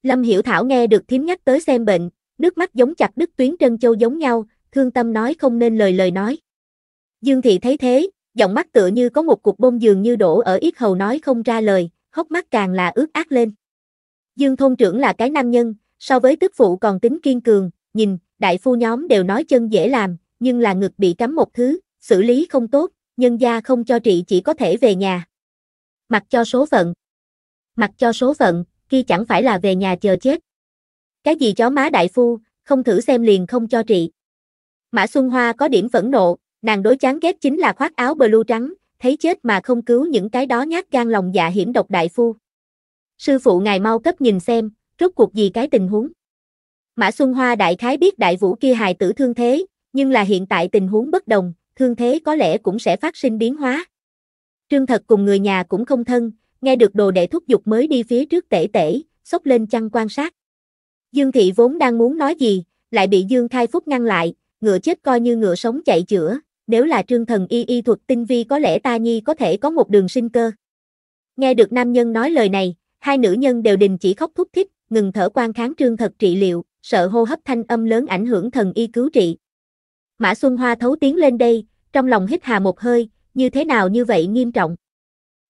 Lâm Hiểu Thảo nghe được thím nhắc tới xem bệnh, nước mắt giống chặt đứt tuyến trân châu giống nhau, thương tâm nói không nên lời lời nói. Dương Thị thấy thế, giọng mắt tựa như có một cục bông dường như đổ ở yết hầu nói không ra lời, hốc mắt càng là ướt át lên. Dương thôn trưởng là cái nam nhân, so với tức phụ còn tính kiên cường, nhìn, đại phu nhóm đều nói chân dễ làm, nhưng là ngực bị cắm một thứ, xử lý không tốt, nhân gia không cho trị chỉ có thể về nhà. Mặc cho số phận. Mặc cho số phận, kia chẳng phải là về nhà chờ chết. Cái gì chó má đại phu, không thử xem liền không cho trị. Mã Xuân Hoa có điểm phẫn nộ, nàng đối chán ghét chính là khoác áo blue trắng, thấy chết mà không cứu những cái đó nhát gan lòng dạ hiểm độc đại phu. Sư phụ ngài mau cấp nhìn xem, rốt cuộc gì cái tình huống. Mã Xuân Hoa đại khái biết đại vũ kia hài tử thương thế, nhưng là hiện tại tình huống bất đồng, thương thế có lẽ cũng sẽ phát sinh biến hóa. Trương Thật cùng người nhà cũng không thân, nghe được đồ đệ thúc giục mới đi phía trước tể tể, xốc lên chăn quan sát. Dương Thị vốn đang muốn nói gì, lại bị Dương Khai Phúc ngăn lại, ngựa chết coi như ngựa sống chạy chữa, nếu là trương thần y y thuật tinh vi có lẽ ta nhi có thể có một đường sinh cơ. Nghe được nam nhân nói lời này, hai nữ nhân đều đình chỉ khóc thúc thích, ngừng thở quan kháng trương thật trị liệu, sợ hô hấp thanh âm lớn ảnh hưởng thần y cứu trị. Mã Xuân Hoa thấu tiếng lên đây, trong lòng hít hà một hơi, như thế nào như vậy nghiêm trọng.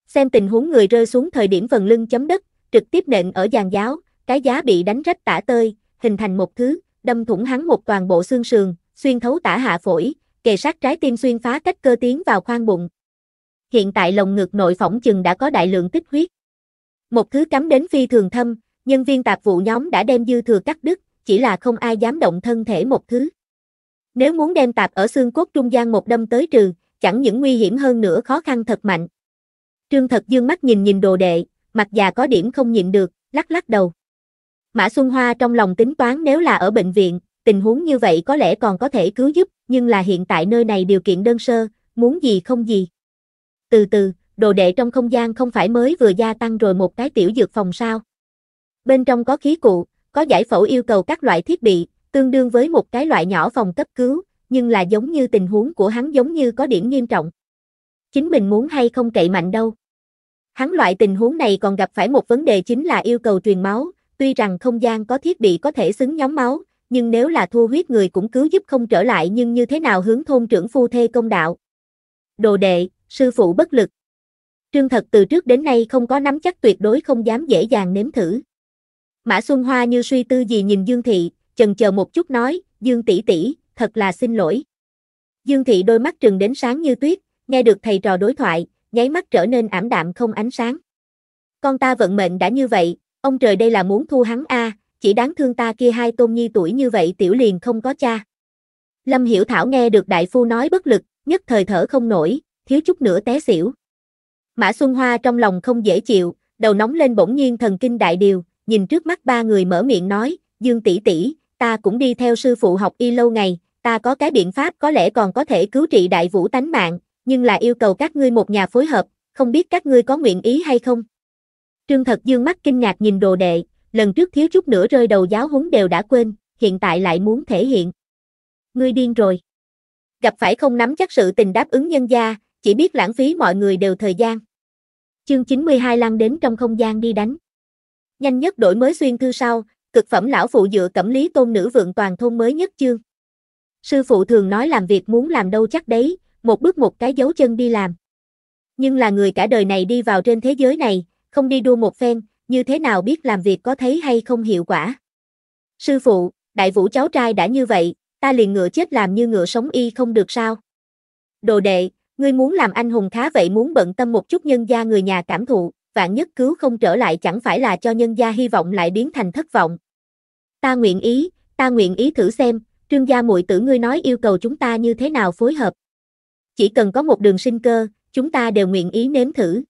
Xem tình huống người rơi xuống thời điểm phần lưng chấm đất, trực tiếp nện ở giàn giáo, cái giá bị đánh rách tả tơi, hình thành một thứ, đâm thủng hắn một toàn bộ xương sườn, xuyên thấu tả hạ phổi, kề sát trái tim xuyên phá cách cơ tiến vào khoang bụng. Hiện tại lồng ngực nội phỏng chừng đã có đại lượng tích huyết. Một thứ cắm đến phi thường thâm, nhân viên tạp vụ nhóm đã đem dư thừa cắt đứt, chỉ là không ai dám động thân thể một thứ. Nếu muốn đem tạp ở xương cốt trung gian một đâm tới trừ, chẳng những nguy hiểm hơn nữa khó khăn thật mạnh. Trương thật dương mắt nhìn nhìn đồ đệ, mặt già có điểm không nhịn được, lắc lắc đầu. Mã Xuân Hoa trong lòng tính toán nếu là ở bệnh viện, tình huống như vậy có lẽ còn có thể cứu giúp, nhưng là hiện tại nơi này điều kiện đơn sơ, muốn gì không gì. Từ từ, đồ đệ trong không gian không phải mới vừa gia tăng rồi một cái tiểu dược phòng sao. Bên trong có khí cụ, có giải phẫu yêu cầu các loại thiết bị, tương đương với một cái loại nhỏ phòng cấp cứu, nhưng là giống như tình huống của hắn giống như có điểm nghiêm trọng. Chính mình muốn hay không cậy mạnh đâu. Hắn loại tình huống này còn gặp phải một vấn đề chính là yêu cầu truyền máu, tuy rằng không gian có thiết bị có thể xứng nhóm máu, nhưng nếu là thua huyết người cũng cứu giúp không trở lại nhưng như thế nào hướng thôn trưởng phu thê công đạo. Đồ đệ, sư phụ bất lực. Trương thật từ trước đến nay không có nắm chắc tuyệt đối không dám dễ dàng nếm thử. Mã Xuân Hoa như suy tư gì nhìn Dương Thị, chần chờ một chút nói, Dương tỷ tỷ, thật là xin lỗi. Dương thị đôi mắt trừng đến sáng như tuyết, nghe được thầy trò đối thoại, nháy mắt trở nên ảm đạm không ánh sáng. Con ta vận mệnh đã như vậy, ông trời đây là muốn thu hắn a, chỉ đáng thương ta kia hai tôn nhi tuổi như vậy tiểu liền không có cha. Lâm Hiểu Thảo nghe được đại phu nói bất lực, nhất thời thở không nổi, thiếu chút nữa té xỉu. Mã Xuân Hoa trong lòng không dễ chịu, đầu nóng lên bỗng nhiên thần kinh đại điều, nhìn trước mắt ba người mở miệng nói, "Dương tỷ tỷ, ta cũng đi theo sư phụ học y lâu ngày, ta có cái biện pháp có lẽ còn có thể cứu trị đại vũ tánh mạng, nhưng là yêu cầu các ngươi một nhà phối hợp, không biết các ngươi có nguyện ý hay không. Trương thật dương mắt kinh ngạc nhìn đồ đệ, lần trước thiếu chút nữa rơi đầu giáo huấn đều đã quên, hiện tại lại muốn thể hiện. Ngươi điên rồi. Gặp phải không nắm chắc sự tình đáp ứng nhân gia, chỉ biết lãng phí mọi người đều thời gian. Chương 92 lan đến trong không gian đi đánh. Nhanh nhất đổi mới xuyên thư sau, cực phẩm lão phụ dựa cẩm lý tôn nữ vượng toàn thôn mới nhất chương. Sư phụ thường nói làm việc muốn làm đâu chắc đấy, một bước một cái dấu chân đi làm. Nhưng là người cả đời này đi vào trên thế giới này, không đi đua một phen, như thế nào biết làm việc có thấy hay không hiệu quả. Sư phụ, đại vũ cháu trai đã như vậy, ta liền ngựa chết làm như ngựa sống y không được sao. Đồ đệ, ngươi muốn làm anh hùng khá vậy muốn bận tâm một chút nhân gia người nhà cảm thụ vạn nhất cứu không trở lại chẳng phải là cho nhân gia hy vọng lại biến thành thất vọng. Ta nguyện ý, ta nguyện ý thử xem, trương gia muội tử ngươi nói yêu cầu chúng ta như thế nào phối hợp. Chỉ cần có một đường sinh cơ, chúng ta đều nguyện ý nếm thử.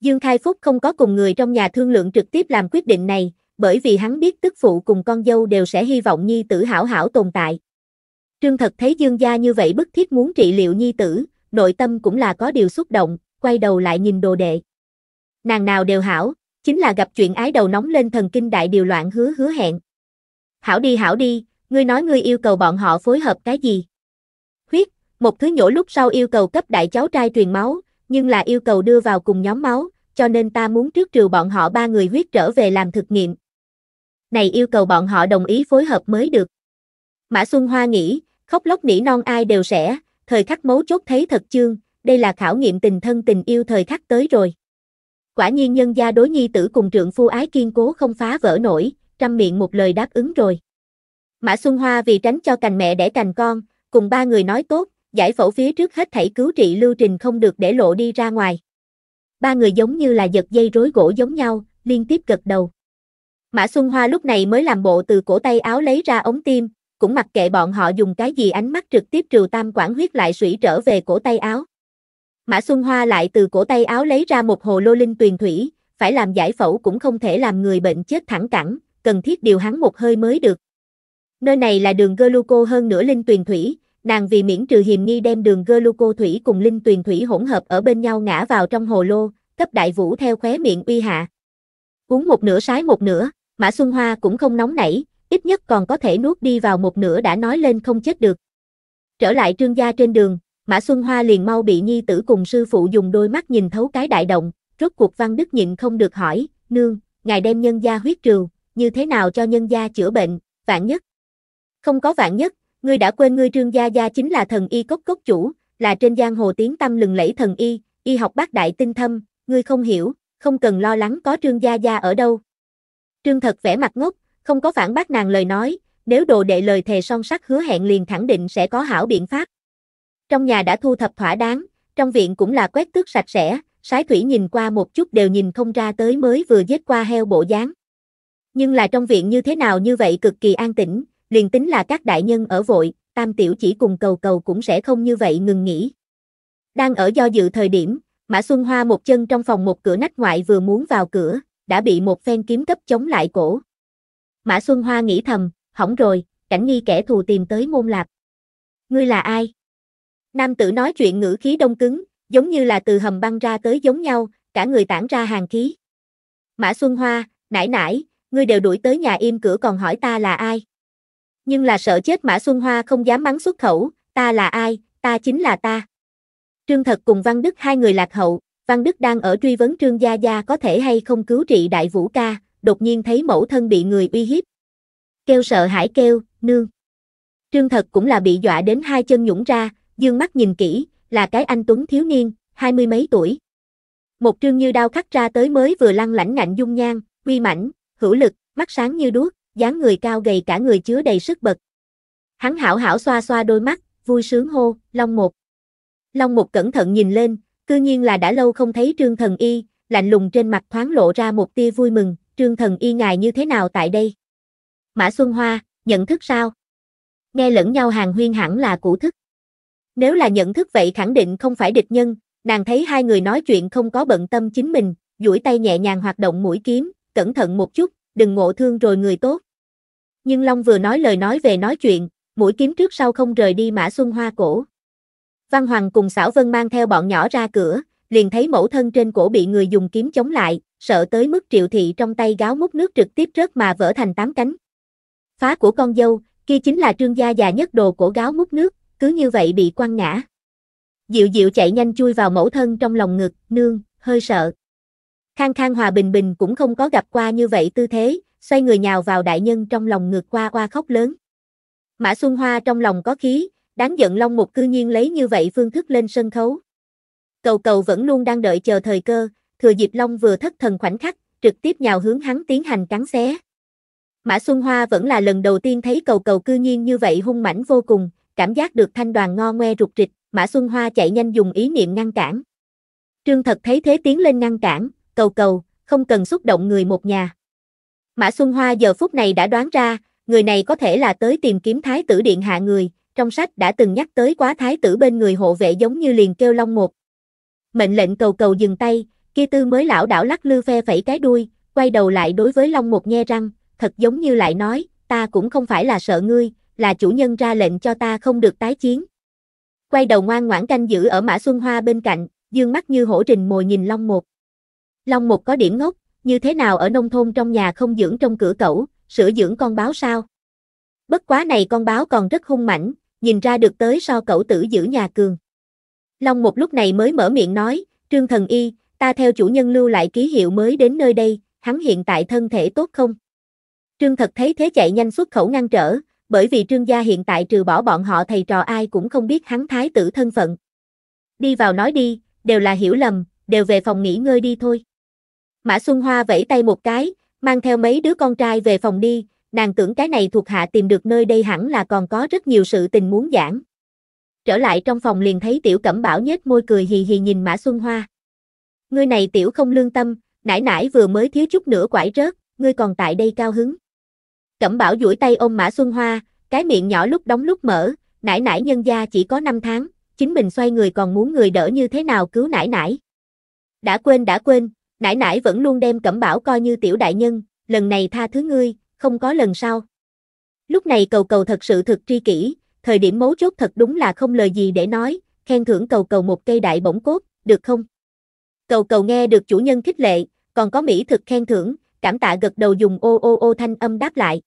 Dương Khai Phúc không có cùng người trong nhà thương lượng trực tiếp làm quyết định này, bởi vì hắn biết tức phụ cùng con dâu đều sẽ hy vọng nhi tử hảo hảo tồn tại. Trương Thật thấy Dương gia như vậy bức thiết muốn trị liệu nhi tử, nội tâm cũng là có điều xúc động, quay đầu lại nhìn đồ đệ nàng nào đều hảo, chính là gặp chuyện ái đầu nóng lên thần kinh đại điều loạn hứa hứa hẹn. Hảo đi hảo đi, ngươi nói ngươi yêu cầu bọn họ phối hợp cái gì? Huyết, một thứ nhổ lúc sau yêu cầu cấp đại cháu trai truyền máu, nhưng là yêu cầu đưa vào cùng nhóm máu, cho nên ta muốn trước trừ bọn họ ba người huyết trở về làm thực nghiệm. Này yêu cầu bọn họ đồng ý phối hợp mới được. Mã Xuân Hoa nghĩ, khóc lóc nỉ non ai đều sẽ, thời khắc mấu chốt thấy thật chương, đây là khảo nghiệm tình thân tình yêu thời khắc tới rồi. Quả nhiên nhân gia đối nhi tử cùng trượng phu ái kiên cố không phá vỡ nổi, trăm miệng một lời đáp ứng rồi. Mã Xuân Hoa vì tránh cho cành mẹ đẻ cành con, cùng ba người nói tốt, giải phẫu phía trước hết thảy cứu trị lưu trình không được để lộ đi ra ngoài. Ba người giống như là giật dây rối gỗ giống nhau, liên tiếp gật đầu. Mã Xuân Hoa lúc này mới làm bộ từ cổ tay áo lấy ra ống tim, cũng mặc kệ bọn họ dùng cái gì ánh mắt trực tiếp trừ tam quản huyết lại sủy trở về cổ tay áo. Mã Xuân Hoa lại từ cổ tay áo lấy ra một hồ lô linh tuyền thủy, phải làm giải phẫu cũng không thể làm người bệnh chết thẳng cẳng, cần thiết điều hắn một hơi mới được. Nơi này là đường gluco hơn nửa linh tuyền thủy, nàng vì miễn trừ hiềm nghi đem đường gluco thủy cùng linh tuyền thủy hỗn hợp ở bên nhau ngã vào trong hồ lô, cấp đại vũ theo khóe miệng uy hạ. Uống một nửa sái một nửa, Mã Xuân Hoa cũng không nóng nảy, ít nhất còn có thể nuốt đi vào một nửa đã nói lên không chết được. Trở lại trương gia trên đường, Mã Xuân Hoa liền mau bị nhi tử cùng sư phụ dùng đôi mắt nhìn thấu cái đại động, rốt cuộc Văn Đức nhịn không được hỏi, nương, ngài đem nhân gia huyết trừ, như thế nào cho nhân gia chữa bệnh, vạn nhất. Không có vạn nhất, ngươi đã quên ngươi trương gia gia chính là thần y cốc cốc chủ, là trên giang hồ tiếng tâm lừng lẫy thần y, y học bác đại tinh thâm, ngươi không hiểu, không cần lo lắng có trương gia gia ở đâu. Trương thật vẻ mặt ngốc, không có phản bác nàng lời nói, nếu đồ đệ lời thề son sắt hứa hẹn liền khẳng định sẽ có hảo biện pháp. Trong nhà đã thu thập thỏa đáng, trong viện cũng là quét tước sạch sẽ, sái thủy nhìn qua một chút đều nhìn không ra tới mới vừa giết qua heo bộ dáng. Nhưng là trong viện như thế nào như vậy cực kỳ an tĩnh, liền tính là các đại nhân ở vội, tam tiểu chỉ cùng cầu cầu cũng sẽ không như vậy ngừng nghỉ. Đang ở do dự thời điểm, Mã Xuân Hoa một chân trong phòng một cửa nách ngoại vừa muốn vào cửa, đã bị một phen kiếm cấp chống lại cổ. Mã Xuân Hoa nghĩ thầm, hỏng rồi, cảnh nghi kẻ thù tìm tới môn lạp. Ngươi là ai? Nam tử nói chuyện ngữ khí đông cứng, giống như là từ hầm băng ra tới giống nhau, cả người tản ra hàng khí. Mã Xuân Hoa, nãi nãi, ngươi đều đuổi tới nhà im cửa còn hỏi ta là ai. Nhưng là sợ chết Mã Xuân Hoa không dám mắng xuất khẩu, ta là ai, ta chính là ta. Trương Thật cùng Văn Đức hai người lạc hậu, Văn Đức đang ở truy vấn Trương Gia Gia có thể hay không cứu trị đại vũ ca, đột nhiên thấy mẫu thân bị người uy hiếp. Kêu sợ hãi kêu, nương. Trương Thật cũng là bị dọa đến hai chân nhũng ra, dương mắt nhìn kỹ, là cái anh Tuấn thiếu niên, hai mươi mấy tuổi. Một trương như đao khắc ra tới mới vừa lăn lãnh ngạnh dung nhan, uy mãnh, hữu lực, mắt sáng như đuốc, dáng người cao gầy cả người chứa đầy sức bật. Hắn hảo hảo xoa xoa đôi mắt, vui sướng hô, Long Một. Long Một cẩn thận nhìn lên, cư nhiên là đã lâu không thấy Trương Thần Y, lạnh lùng trên mặt thoáng lộ ra một tia vui mừng, Trương Thần Y ngài như thế nào tại đây? Mã Xuân Hoa, nhận thức sao? Nghe lẫn nhau hàng huyên hẳn là cũ thức. Nếu là nhận thức vậy khẳng định không phải địch nhân, nàng thấy hai người nói chuyện không có bận tâm chính mình, duỗi tay nhẹ nhàng hoạt động mũi kiếm, cẩn thận một chút, đừng ngộ thương rồi người tốt. Nhưng Long vừa nói lời nói về nói chuyện, mũi kiếm trước sau không rời đi Mã Xuân Hoa cổ. Văn Hoàng cùng xảo Vân mang theo bọn nhỏ ra cửa, liền thấy mẫu thân trên cổ bị người dùng kiếm chống lại, sợ tới mức triệu thị trong tay gáo múc nước trực tiếp rớt mà vỡ thành tám cánh. Phá của con dâu, kia chính là trương gia già nhất đồ cổ gáo múc nước, cứ như vậy bị quăng ngã. Diệu diệu chạy nhanh chui vào mẫu thân trong lòng ngực, nương, hơi sợ. Khang Khang Hòa Bình Bình cũng không có gặp qua như vậy tư thế, xoay người nhào vào đại nhân trong lòng ngực qua qua khóc lớn. Mã Xuân Hoa trong lòng có khí, đáng giận Long Mục cư nhiên lấy như vậy phương thức lên sân khấu. Cầu cầu vẫn luôn đang đợi chờ thời cơ, thừa dịp Long vừa thất thần khoảnh khắc, trực tiếp nhào hướng hắn tiến hành cắn xé. Mã Xuân Hoa vẫn là lần đầu tiên thấy cầu cầu cư nhiên như vậy hung mãnh vô cùng, cảm giác được thanh đoàn ngo ngoe rụt rịch, Mã Xuân Hoa chạy nhanh dùng ý niệm ngăn cản. Trương Thật thấy thế tiến lên ngăn cản, cầu cầu, không cần xúc động người một nhà. Mã Xuân Hoa giờ phút này đã đoán ra, người này có thể là tới tìm kiếm Thái tử Điện Hạ người, trong sách đã từng nhắc tới quá Thái tử bên người hộ vệ giống như liền kêu long một. Mệnh lệnh cầu cầu dừng tay, kia tư mới lão đảo lắc lư phe phẩy cái đuôi, quay đầu lại đối với long một nghe răng, thật giống như lại nói, ta cũng không phải là sợ ngươi, là chủ nhân ra lệnh cho ta không được tái chiến. Quay đầu ngoan ngoãn canh giữ ở Mã Xuân Hoa bên cạnh, dương mắt như hổ trình mồi nhìn Long Một. Long Một có điểm ngốc, như thế nào ở nông thôn trong nhà không dưỡng trong cửa cẩu, sửa dưỡng con báo sao? Bất quá này con báo còn rất hung mãnh, nhìn ra được tới so cẩu tử giữ nhà cường. Long một lúc này mới mở miệng nói, Trương Thần Y, ta theo chủ nhân lưu lại ký hiệu mới đến nơi đây, hắn hiện tại thân thể tốt không? Trương Thật thấy thế chạy nhanh xuất khẩu ngăn trở, bởi vì trương gia hiện tại trừ bỏ bọn họ thầy trò ai cũng không biết hắn thái tử thân phận. Đi vào nói đi, đều là hiểu lầm, đều về phòng nghỉ ngơi đi thôi. Mã Xuân Hoa vẫy tay một cái, mang theo mấy đứa con trai về phòng đi, nàng tưởng cái này thuộc hạ tìm được nơi đây hẳn là còn có rất nhiều sự tình muốn giảng. Trở lại trong phòng liền thấy tiểu cẩm bảo nhếch môi cười hì hì nhìn Mã Xuân Hoa. Ngươi này tiểu không lương tâm, nãi nãi vừa mới thiếu chút nữa quải rớt, ngươi còn tại đây cao hứng. Cẩm Bảo duỗi tay ôm Mã Xuân Hoa, cái miệng nhỏ lúc đóng lúc mở, nải nải nhân gia chỉ có 5 tháng, chính mình xoay người còn muốn người đỡ như thế nào cứu nải nải. Đã quên đã quên, nải nải vẫn luôn đem Cẩm Bảo coi như tiểu đại nhân, lần này tha thứ ngươi, không có lần sau. Lúc này cầu cầu thật sự thực tri kỷ, thời điểm mấu chốt thật đúng là không lời gì để nói, khen thưởng cầu cầu một cây đại bổng cốt, được không? Cầu cầu nghe được chủ nhân khích lệ, còn có mỹ thực khen thưởng, cảm tạ gật đầu dùng ô ô ô thanh âm đáp lại.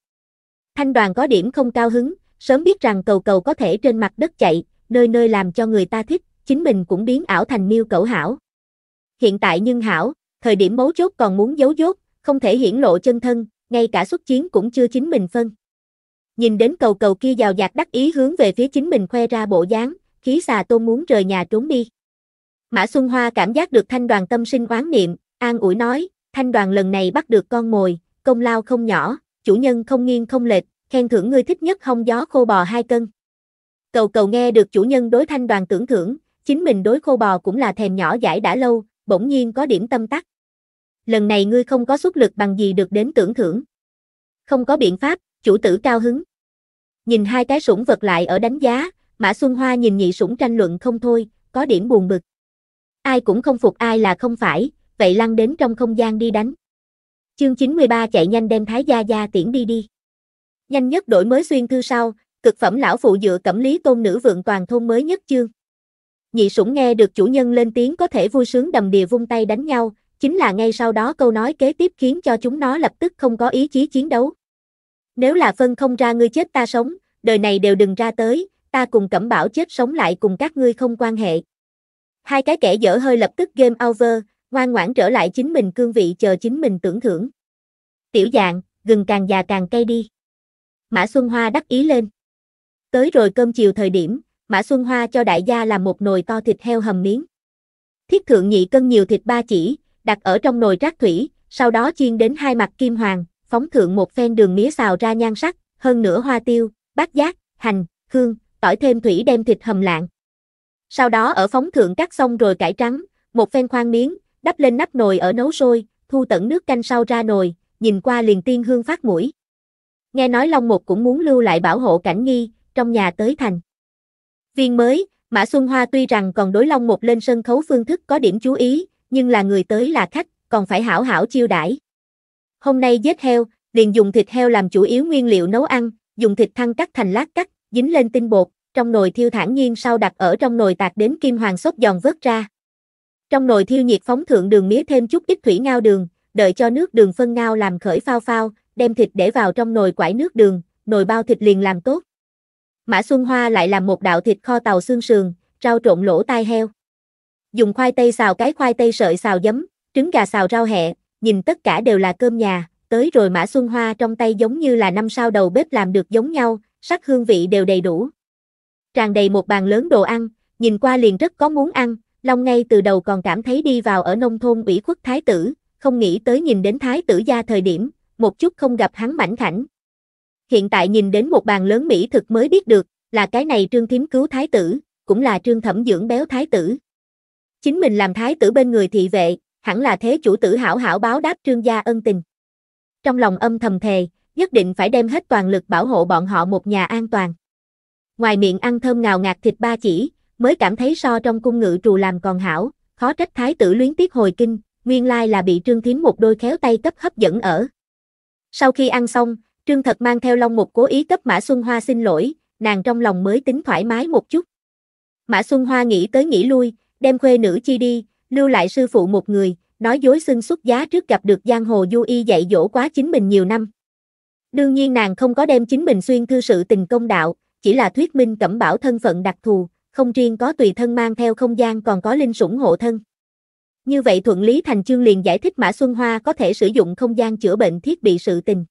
Thanh đoàn có điểm không cao hứng, sớm biết rằng cầu cầu có thể trên mặt đất chạy, nơi nơi làm cho người ta thích, chính mình cũng biến ảo thành miêu cẩu hảo. Hiện tại nhưng hảo, thời điểm mấu chốt còn muốn giấu dốt, không thể hiển lộ chân thân, ngay cả xuất chiến cũng chưa chính mình phân. Nhìn đến cầu cầu kia giàu dạt đắc ý hướng về phía chính mình khoe ra bộ dáng, khí xà tôn muốn rời nhà trốn đi. Mã Xuân Hoa cảm giác được thanh đoàn tâm sinh oán niệm, an ủi nói, thanh đoàn lần này bắt được con mồi, công lao không nhỏ, chủ nhân không nghiêng không lệch, khen thưởng ngươi thích nhất hông gió khô bò hai cân. Cầu cầu nghe được chủ nhân đối thanh đoàn tưởng thưởng, chính mình đối khô bò cũng là thèm nhỏ giải đã lâu, bỗng nhiên có điểm tâm tắc. Lần này ngươi không có xuất lực bằng gì được đến tưởng thưởng. Không có biện pháp, chủ tử cao hứng. Nhìn hai cái sủng vật lại ở đánh giá, Mã Xuân Hoa nhìn nhị sủng tranh luận không thôi, có điểm buồn bực. Ai cũng không phục ai là không phải, vậy lăn đến trong không gian đi đánh. Chương 93 chạy nhanh đem Thái Gia Gia tiễn đi đi. Nhanh nhất đổi mới xuyên thư sau, cực phẩm lão phụ dựa cẩm lý tôn nữ vượng toàn thôn mới nhất chương. Nhị sủng nghe được chủ nhân lên tiếng có thể vui sướng đầm đìa vung tay đánh nhau, chính là ngay sau đó câu nói kế tiếp khiến cho chúng nó lập tức không có ý chí chiến đấu. Nếu là phân không ra ngươi chết ta sống, đời này đều đừng ra tới, ta cùng cẩm bảo chết sống lại cùng các ngươi không quan hệ. Hai cái kẻ dở hơi lập tức game over, ngoan ngoãn trở lại chính mình cương vị chờ chính mình tưởng thưởng. Tiểu dạng, gừng càng già càng cay đi. Mã Xuân Hoa đắc ý lên. Tới rồi cơm chiều thời điểm, Mã Xuân Hoa cho đại gia làm một nồi to thịt heo hầm miếng. Thiết thượng nhị cân nhiều thịt ba chỉ, đặt ở trong nồi rác thủy, sau đó chiên đến hai mặt kim hoàng, phóng thượng một phen đường mía xào ra nhan sắc, hơn nửa hoa tiêu, bát giác, hành, hương, tỏi thêm thủy đem thịt hầm lạng. Sau đó ở phóng thượng cắt xong rồi cải trắng, một phen khoan miếng, đắp lên nắp nồi ở nấu sôi, thu tận nước canh sau ra nồi, nhìn qua liền tiên hương phát mũi. Nghe nói Long Một cũng muốn lưu lại bảo hộ cảnh nghi, trong nhà tới thành. Viên mới, Mã Xuân Hoa tuy rằng còn đối Long Một lên sân khấu phương thức có điểm chú ý, nhưng là người tới là khách, còn phải hảo hảo chiêu đãi. Hôm nay giết heo, liền dùng thịt heo làm chủ yếu nguyên liệu nấu ăn, dùng thịt thăng cắt thành lát cắt, dính lên tinh bột, trong nồi thiêu thản nhiên sau đặt ở trong nồi tạc đến kim hoàng sốt giòn vớt ra. Trong nồi thiêu nhiệt phóng thượng đường mía thêm chút ít thủy ngao đường, đợi cho nước đường phân ngao làm khởi phao phao, đem thịt để vào trong nồi quải nước đường, nồi bao thịt liền làm tốt. Mã Xuân Hoa lại làm một đạo thịt kho tàu xương sườn, rau trộn lỗ tai heo. Dùng khoai tây xào cái khoai tây sợi xào giấm, trứng gà xào rau hẹ, nhìn tất cả đều là cơm nhà, tới rồi Mã Xuân Hoa trong tay giống như là năm sao đầu bếp làm được giống nhau, sắc hương vị đều đầy đủ. Tràn đầy một bàn lớn đồ ăn, nhìn qua liền rất có muốn ăn, Long ngay từ đầu còn cảm thấy đi vào ở nông thôn ủy khuất thái tử, không nghĩ tới nhìn đến thái tử gia thời điểm, một chút không gặp hắn mảnh khảnh. Hiện tại nhìn đến một bàn lớn mỹ thực mới biết được, là cái này trương thím cứu thái tử, cũng là trương thẩm dưỡng béo thái tử. Chính mình làm thái tử bên người thị vệ, hẳn là thế chủ tử hảo hảo báo đáp trương gia ân tình. Trong lòng âm thầm thề, nhất định phải đem hết toàn lực bảo hộ bọn họ một nhà an toàn. Ngoài miệng ăn thơm ngào ngạt thịt ba chỉ, mới cảm thấy so trong cung ngự trù làm còn hảo, khó trách thái tử luyến tiếc hồi kinh, nguyên lai là bị Trương Thiến một đôi khéo tay cấp hấp dẫn ở. Sau khi ăn xong, Trương Thật mang theo Long Mục cố ý cấp Mã Xuân Hoa xin lỗi, nàng trong lòng mới tính thoải mái một chút. Mã Xuân Hoa nghĩ tới nghĩ lui, đem khuê nữ chi đi, lưu lại sư phụ một người, nói dối xưng xuất giá trước gặp được giang hồ du y dạy dỗ quá chính mình nhiều năm. Đương nhiên nàng không có đem chính mình xuyên thư sự tình công đạo, chỉ là thuyết minh cẩm bảo thân phận đặc thù, không riêng có tùy thân mang theo không gian còn có linh sủng hộ thân. Như vậy thuận lý thành chương liền giải thích Mã Xuân Hoa có thể sử dụng không gian chữa bệnh thiết bị sự tình.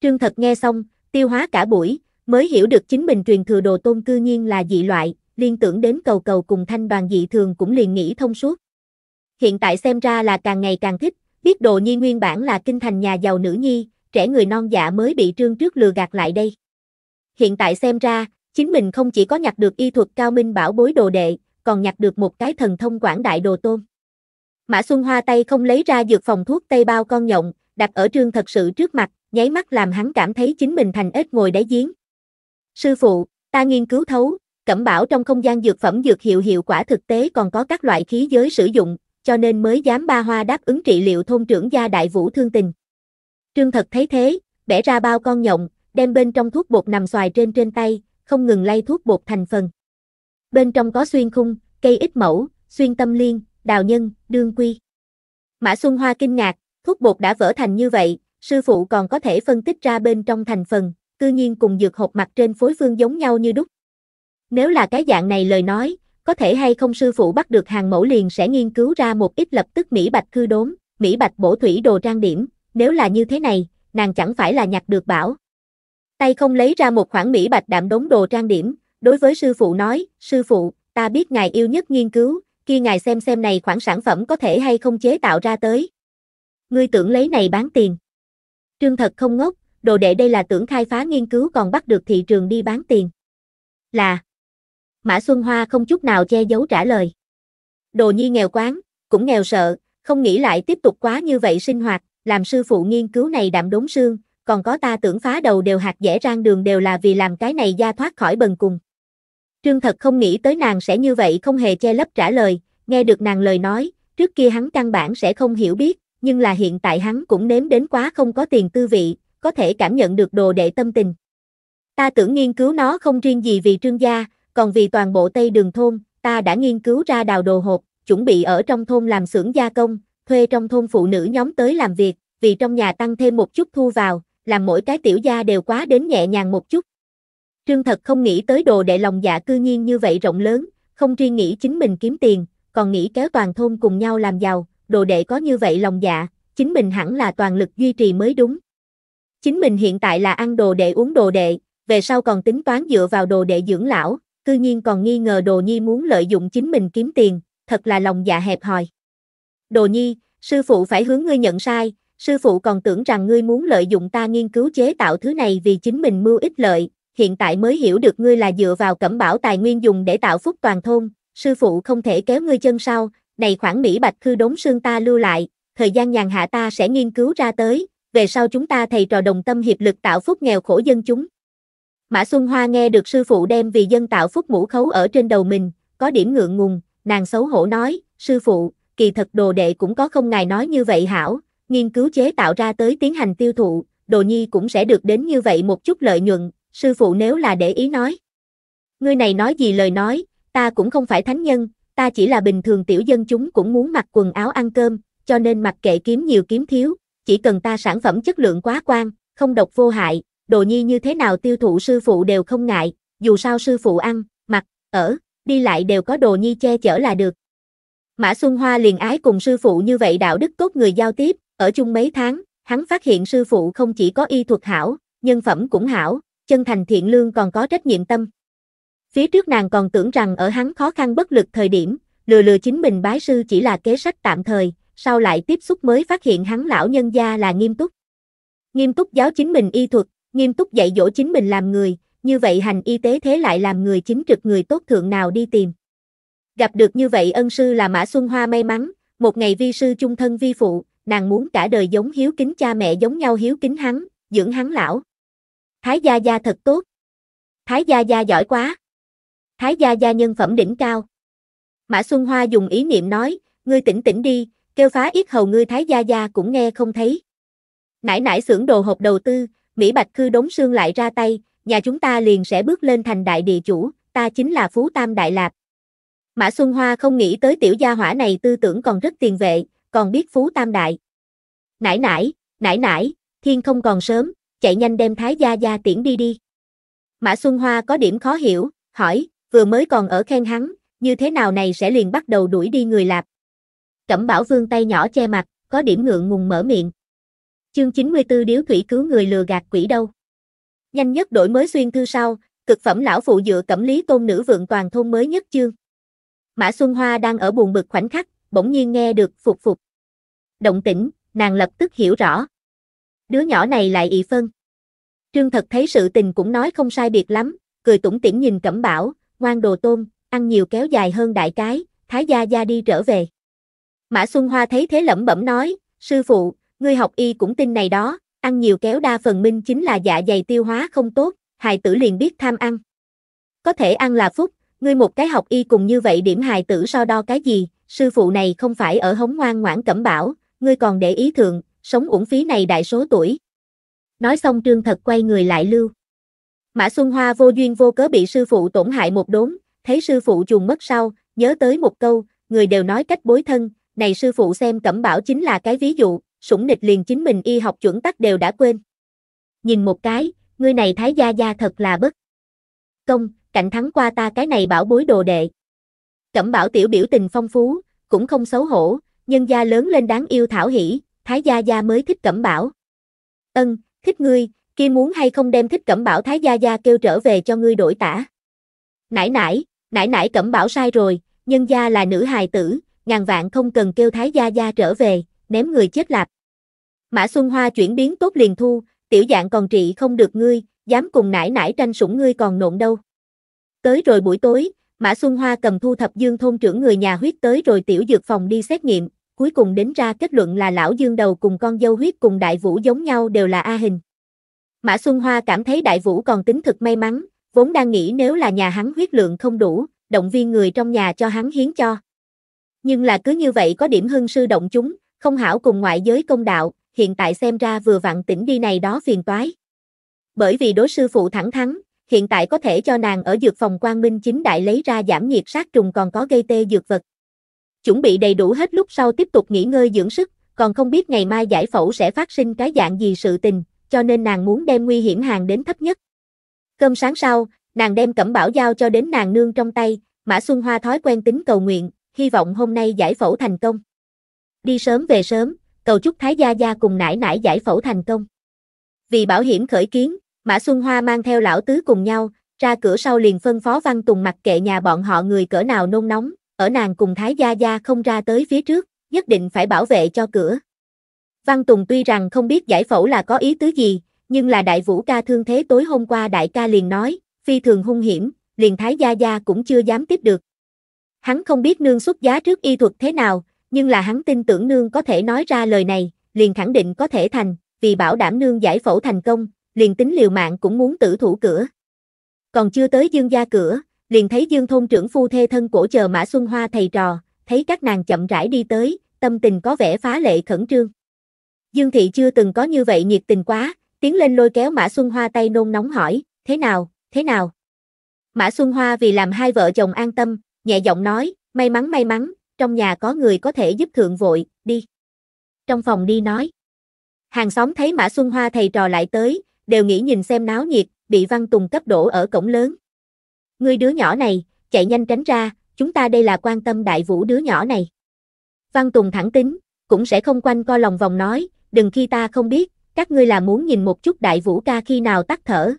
Trương thật nghe xong, tiêu hóa cả buổi, mới hiểu được chính mình truyền thừa đồ tôn cư nhiên là dị loại, liên tưởng đến cầu cầu cùng thanh đoàn dị thường cũng liền nghĩ thông suốt. Hiện tại xem ra là càng ngày càng thích, biết đồ nhi nguyên bản là kinh thành nhà giàu nữ nhi, trẻ người non dạ mới bị trương trước lừa gạt lại đây. Hiện tại xem ra, Chính mình không chỉ có nhặt được y thuật cao minh bảo bối đồ đệ, còn nhặt được một cái thần thông quảng đại đồ tôn. Mã Xuân Hoa tay không lấy ra dược phòng thuốc tây bao con nhộng, đặt ở trương thật sự trước mặt, nháy mắt làm hắn cảm thấy chính mình thành ếch ngồi đáy giếng. Sư phụ, ta nghiên cứu thấu, cẩm bảo trong không gian dược phẩm dược hiệu hiệu quả thực tế còn có các loại khí giới sử dụng, cho nên mới dám ba hoa đáp ứng trị liệu thôn trưởng gia đại vũ thương tình. Trương thật thấy thế, bẻ ra bao con nhộng, đem bên trong thuốc bột nằm xoài trên trên tay, không ngừng lay thuốc bột thành phần. Bên trong có xuyên khung, cây ít mẫu, xuyên tâm liên, đào nhân, đương quy. Mã Xuân Hoa kinh ngạc, thuốc bột đã vỡ thành như vậy, sư phụ còn có thể phân tích ra bên trong thành phần, cư nhiên cùng dược hộp mặt trên phối phương giống nhau như đúc. Nếu là cái dạng này lời nói, có thể hay không sư phụ bắt được hàng mẫu liền sẽ nghiên cứu ra một ít lập tức Mỹ Bạch cư đốn, Mỹ Bạch bổ thủy đồ trang điểm, nếu là như thế này, nàng chẳng phải là nhặt được bảo tay không lấy ra một khoản mỹ bạch đạm đống đồ trang điểm, đối với sư phụ nói, sư phụ, ta biết ngài yêu nhất nghiên cứu, khi ngài xem xem này khoản sản phẩm có thể hay không chế tạo ra tới. Ngươi tưởng lấy này bán tiền. Trương thật không ngốc, đồ đệ đây là tưởng khai phá nghiên cứu còn bắt được thị trường đi bán tiền. Là. Mã Xuân Hoa không chút nào che giấu trả lời. Đồ nhi nghèo quán, cũng nghèo sợ, không nghĩ lại tiếp tục quá như vậy sinh hoạt, làm sư phụ nghiên cứu này đạm đốn sương, còn có ta tưởng phá đầu đều hạt dễ rang đường đều là vì làm cái này ra thoát khỏi bần cùng. Trương thật không nghĩ tới nàng sẽ như vậy không hề che lấp trả lời, nghe được nàng lời nói, trước kia hắn căn bản sẽ không hiểu biết, nhưng là hiện tại hắn cũng nếm đến quá không có tiền tư vị, có thể cảm nhận được đồ đệ tâm tình. Ta tưởng nghiên cứu nó không riêng gì vì trương gia, còn vì toàn bộ Tây Đường Thôn, ta đã nghiên cứu ra đào đồ hộp, chuẩn bị ở trong thôn làm xưởng gia công, thuê trong thôn phụ nữ nhóm tới làm việc, vì trong nhà tăng thêm một chút thu vào, làm mỗi cái tiểu gia đều quá đến nhẹ nhàng một chút. Trương thật không nghĩ tới đồ đệ lòng dạ cư nhiên như vậy rộng lớn, không riêng nghĩ chính mình kiếm tiền, còn nghĩ kéo toàn thôn cùng nhau làm giàu, đồ đệ có như vậy lòng dạ, chính mình hẳn là toàn lực duy trì mới đúng. Chính mình hiện tại là ăn đồ đệ uống đồ đệ, về sau còn tính toán dựa vào đồ đệ dưỡng lão, cư nhiên còn nghi ngờ đồ nhi muốn lợi dụng chính mình kiếm tiền, thật là lòng dạ hẹp hòi. Đồ nhi, sư phụ phải hướng ngươi nhận sai, sư phụ còn tưởng rằng ngươi muốn lợi dụng ta nghiên cứu chế tạo thứ này vì chính mình mưu ích lợi, hiện tại mới hiểu được ngươi là dựa vào cẩm bảo tài nguyên dùng để tạo phúc toàn thôn, sư phụ không thể kéo ngươi chân sau, này khoảng Mỹ Bạch Khư đốn xương ta lưu lại, thời gian nhàn hạ ta sẽ nghiên cứu ra tới, về sau chúng ta thầy trò đồng tâm hiệp lực tạo phúc nghèo khổ dân chúng. Mã Xuân Hoa nghe được sư phụ đem vì dân tạo phúc mũ khấu ở trên đầu mình, có điểm ngượng ngùng, nàng xấu hổ nói, sư phụ, kỳ thật đồ đệ cũng có không ngài nói như vậy hảo, nghiên cứu chế tạo ra tới tiến hành tiêu thụ, đồ nhi cũng sẽ được đến như vậy một chút lợi nhuận, sư phụ nếu là để ý nói. Ngươi này nói gì lời nói, ta cũng không phải thánh nhân, ta chỉ là bình thường tiểu dân chúng cũng muốn mặc quần áo ăn cơm, cho nên mặc kệ kiếm nhiều kiếm thiếu, chỉ cần ta sản phẩm chất lượng quá quan, không độc vô hại, đồ nhi như thế nào tiêu thụ sư phụ đều không ngại, dù sao sư phụ ăn, mặc, ở, đi lại đều có đồ nhi che chở là được. Mã Xuân Hoa liền ái cùng sư phụ như vậy đạo đức tốt người giao tiếp, ở chung mấy tháng, hắn phát hiện sư phụ không chỉ có y thuật hảo, nhân phẩm cũng hảo, chân thành thiện lương còn có trách nhiệm tâm. Phía trước nàng còn tưởng rằng ở hắn khó khăn bất lực thời điểm, lừa lừa chính mình bái sư chỉ là kế sách tạm thời, sau lại tiếp xúc mới phát hiện hắn lão nhân gia là nghiêm túc. Nghiêm túc giáo chính mình y thuật, nghiêm túc dạy dỗ chính mình làm người, như vậy hành y tế thế lại làm người chính trực người tốt thượng nào đi tìm. Gặp được như vậy ân sư là Mã Xuân Hoa may mắn, một ngày vi sư chung thân vi phụ, nàng muốn cả đời giống hiếu kính cha mẹ giống nhau hiếu kính hắn, dưỡng hắn lão. Thái gia gia thật tốt. Thái gia gia giỏi quá. Thái gia gia nhân phẩm đỉnh cao. Mã Xuân Hoa dùng ý niệm nói, ngươi tỉnh tỉnh đi, kêu phá ít hầu ngươi Thái gia gia cũng nghe không thấy. Nãy nãy xưởng đồ hộp đầu tư, Mỹ Bạch Khư đống xương lại ra tay, nhà chúng ta liền sẽ bước lên thành đại địa chủ, ta chính là Phú Tam Đại Lạp. Mã Xuân Hoa không nghĩ tới tiểu gia hỏa này tư tưởng còn rất tiền vệ, còn biết phú tam đại. Nãi nãi, nãi nãi, thiên không còn sớm, chạy nhanh đem thái gia gia tiễn đi đi. Mã Xuân Hoa có điểm khó hiểu, hỏi, vừa mới còn ở khen hắn, như thế nào này sẽ liền bắt đầu đuổi đi người lạp. Cẩm Bảo Vương tay nhỏ che mặt, có điểm ngượng ngùng mở miệng. Chương 94 điếu thủy cứu người lừa gạt quỷ đâu. Nhanh nhất đổi mới xuyên thư sau, cực phẩm lão phụ dựa cẩm lý tôn nữ vượng toàn thôn mới nhất chương. Mã Xuân Hoa đang ở buồn bực khoảnh khắc, bỗng nhiên nghe được phục phục. Động tĩnh, nàng lập tức hiểu rõ. Đứa nhỏ này lại ị phân. Trương thật thấy sự tình cũng nói không sai biệt lắm, cười tủm tỉm nhìn cẩm bảo, ngoan đồ tôm, ăn nhiều kéo dài hơn đại cái, thái gia gia đi trở về. Mã Xuân Hoa thấy thế lẩm bẩm nói, sư phụ, ngươi học y cũng tin này đó, ăn nhiều kéo đa phần minh chính là dạ dày tiêu hóa không tốt, hài tử liền biết tham ăn. Có thể ăn là phúc, ngươi một cái học y cùng như vậy điểm hài tử so đo cái gì, sư phụ này không phải ở hống ngoan ngoãn cẩm bảo, ngươi còn để ý thường sống uổng phí này đại số tuổi. Nói xong trương thật quay người lại lưu. Mã Xuân Hoa vô duyên vô cớ bị sư phụ tổn hại một đốn, thấy sư phụ chuồng mất sau, nhớ tới một câu, người đều nói cách bối thân, này sư phụ xem cẩm bảo chính là cái ví dụ, sủng nịch liền chính mình y học chuẩn tắc đều đã quên. Nhìn một cái, ngươi này thái gia gia thật là bất. Công, cạnh thắng qua ta cái này bảo bối đồ đệ. Cẩm bảo tiểu biểu tình phong phú, cũng không xấu hổ, nhân gia lớn lên đáng yêu thảo hỷ, thái gia gia mới thích cẩm bảo. Ân, thích ngươi, kia muốn hay không đem thích cẩm bảo thái gia gia kêu trở về cho ngươi đổi tả. Nãi nãi, nãi nãi cẩm bảo sai rồi, nhân gia là nữ hài tử, ngàn vạn không cần kêu thái gia gia trở về, ném người chết lạp. Mã Xuân Hoa chuyển biến tốt liền thu, tiểu dạng còn trị không được ngươi, dám cùng nãi nãi tranh sủng ngươi còn nộn đâu. Tới rồi buổi tối, Mã Xuân Hoa cầm thu thập Dương thôn trưởng người nhà huyết tới rồi tiểu dược phòng đi xét nghiệm, cuối cùng đến ra kết luận là lão Dương đầu cùng con dâu huyết cùng đại vũ giống nhau đều là A hình. Mã Xuân Hoa cảm thấy đại vũ còn tính thực may mắn, vốn đang nghĩ nếu là nhà hắn huyết lượng không đủ, động viên người trong nhà cho hắn hiến cho. Nhưng là cứ như vậy có điểm hưng sư động chúng, không hảo cùng ngoại giới công đạo, hiện tại xem ra vừa vặn tỉnh đi này đó phiền toái. Bởi vì đối sư phụ thẳng thắng hiện tại có thể cho nàng ở dược phòng quang minh chính đại lấy ra giảm nhiệt sát trùng còn có gây tê dược vật. Chuẩn bị đầy đủ hết lúc sau tiếp tục nghỉ ngơi dưỡng sức, còn không biết ngày mai giải phẫu sẽ phát sinh cái dạng gì sự tình, cho nên nàng muốn đem nguy hiểm hàng đến thấp nhất. Cơm sáng sau, nàng đem cẩm bảo giao cho đến nàng nương trong tay, Mã Xuân Hoa thói quen tính cầu nguyện, hy vọng hôm nay giải phẫu thành công. Đi sớm về sớm, cầu chúc Thái Gia Gia cùng nải nải giải phẫu thành công. Vì bảo hiểm khởi kiến, Mã Xuân Hoa mang theo lão tứ cùng nhau, ra cửa sau liền phân phó Văn Tùng mặc kệ nhà bọn họ người cỡ nào nôn nóng, ở nàng cùng Thái Gia Gia không ra tới phía trước, nhất định phải bảo vệ cho cửa. Văn Tùng tuy rằng không biết giải phẫu là có ý tứ gì, nhưng là đại vũ ca thương thế tối hôm qua đại ca liền nói, phi thường hung hiểm, liền Thái Gia Gia cũng chưa dám tiếp được. Hắn không biết nương xuất giá trước y thuật thế nào, nhưng là hắn tin tưởng nương có thể nói ra lời này, liền khẳng định có thể thành, vì bảo đảm nương giải phẫu thành công, liền tính liều mạng cũng muốn tử thủ cửa. Còn chưa tới Dương gia cửa, liền thấy Dương thôn trưởng phu thê thân cổ chờ Mã Xuân Hoa thầy trò, thấy các nàng chậm rãi đi tới, tâm tình có vẻ phá lệ khẩn trương. Dương thị chưa từng có như vậy nhiệt tình quá, tiến lên lôi kéo Mã Xuân Hoa tay nôn nóng hỏi, thế nào, thế nào? Mã Xuân Hoa vì làm hai vợ chồng an tâm, nhẹ giọng nói, may mắn may mắn, trong nhà có người có thể giúp thượng vội, đi. Trong phòng đi nói. Hàng xóm thấy Mã Xuân Hoa thầy trò lại tới, đều nghĩ nhìn xem náo nhiệt, bị Văn Tùng cấp đổ ở cổng lớn. Ngươi đứa nhỏ này, chạy nhanh tránh ra, chúng ta đây là quan tâm đại vũ đứa nhỏ này. Văn Tùng thẳng tính, cũng sẽ không quanh co lòng vòng nói, đừng khi ta không biết, các ngươi là muốn nhìn một chút đại vũ ca khi nào tắt thở.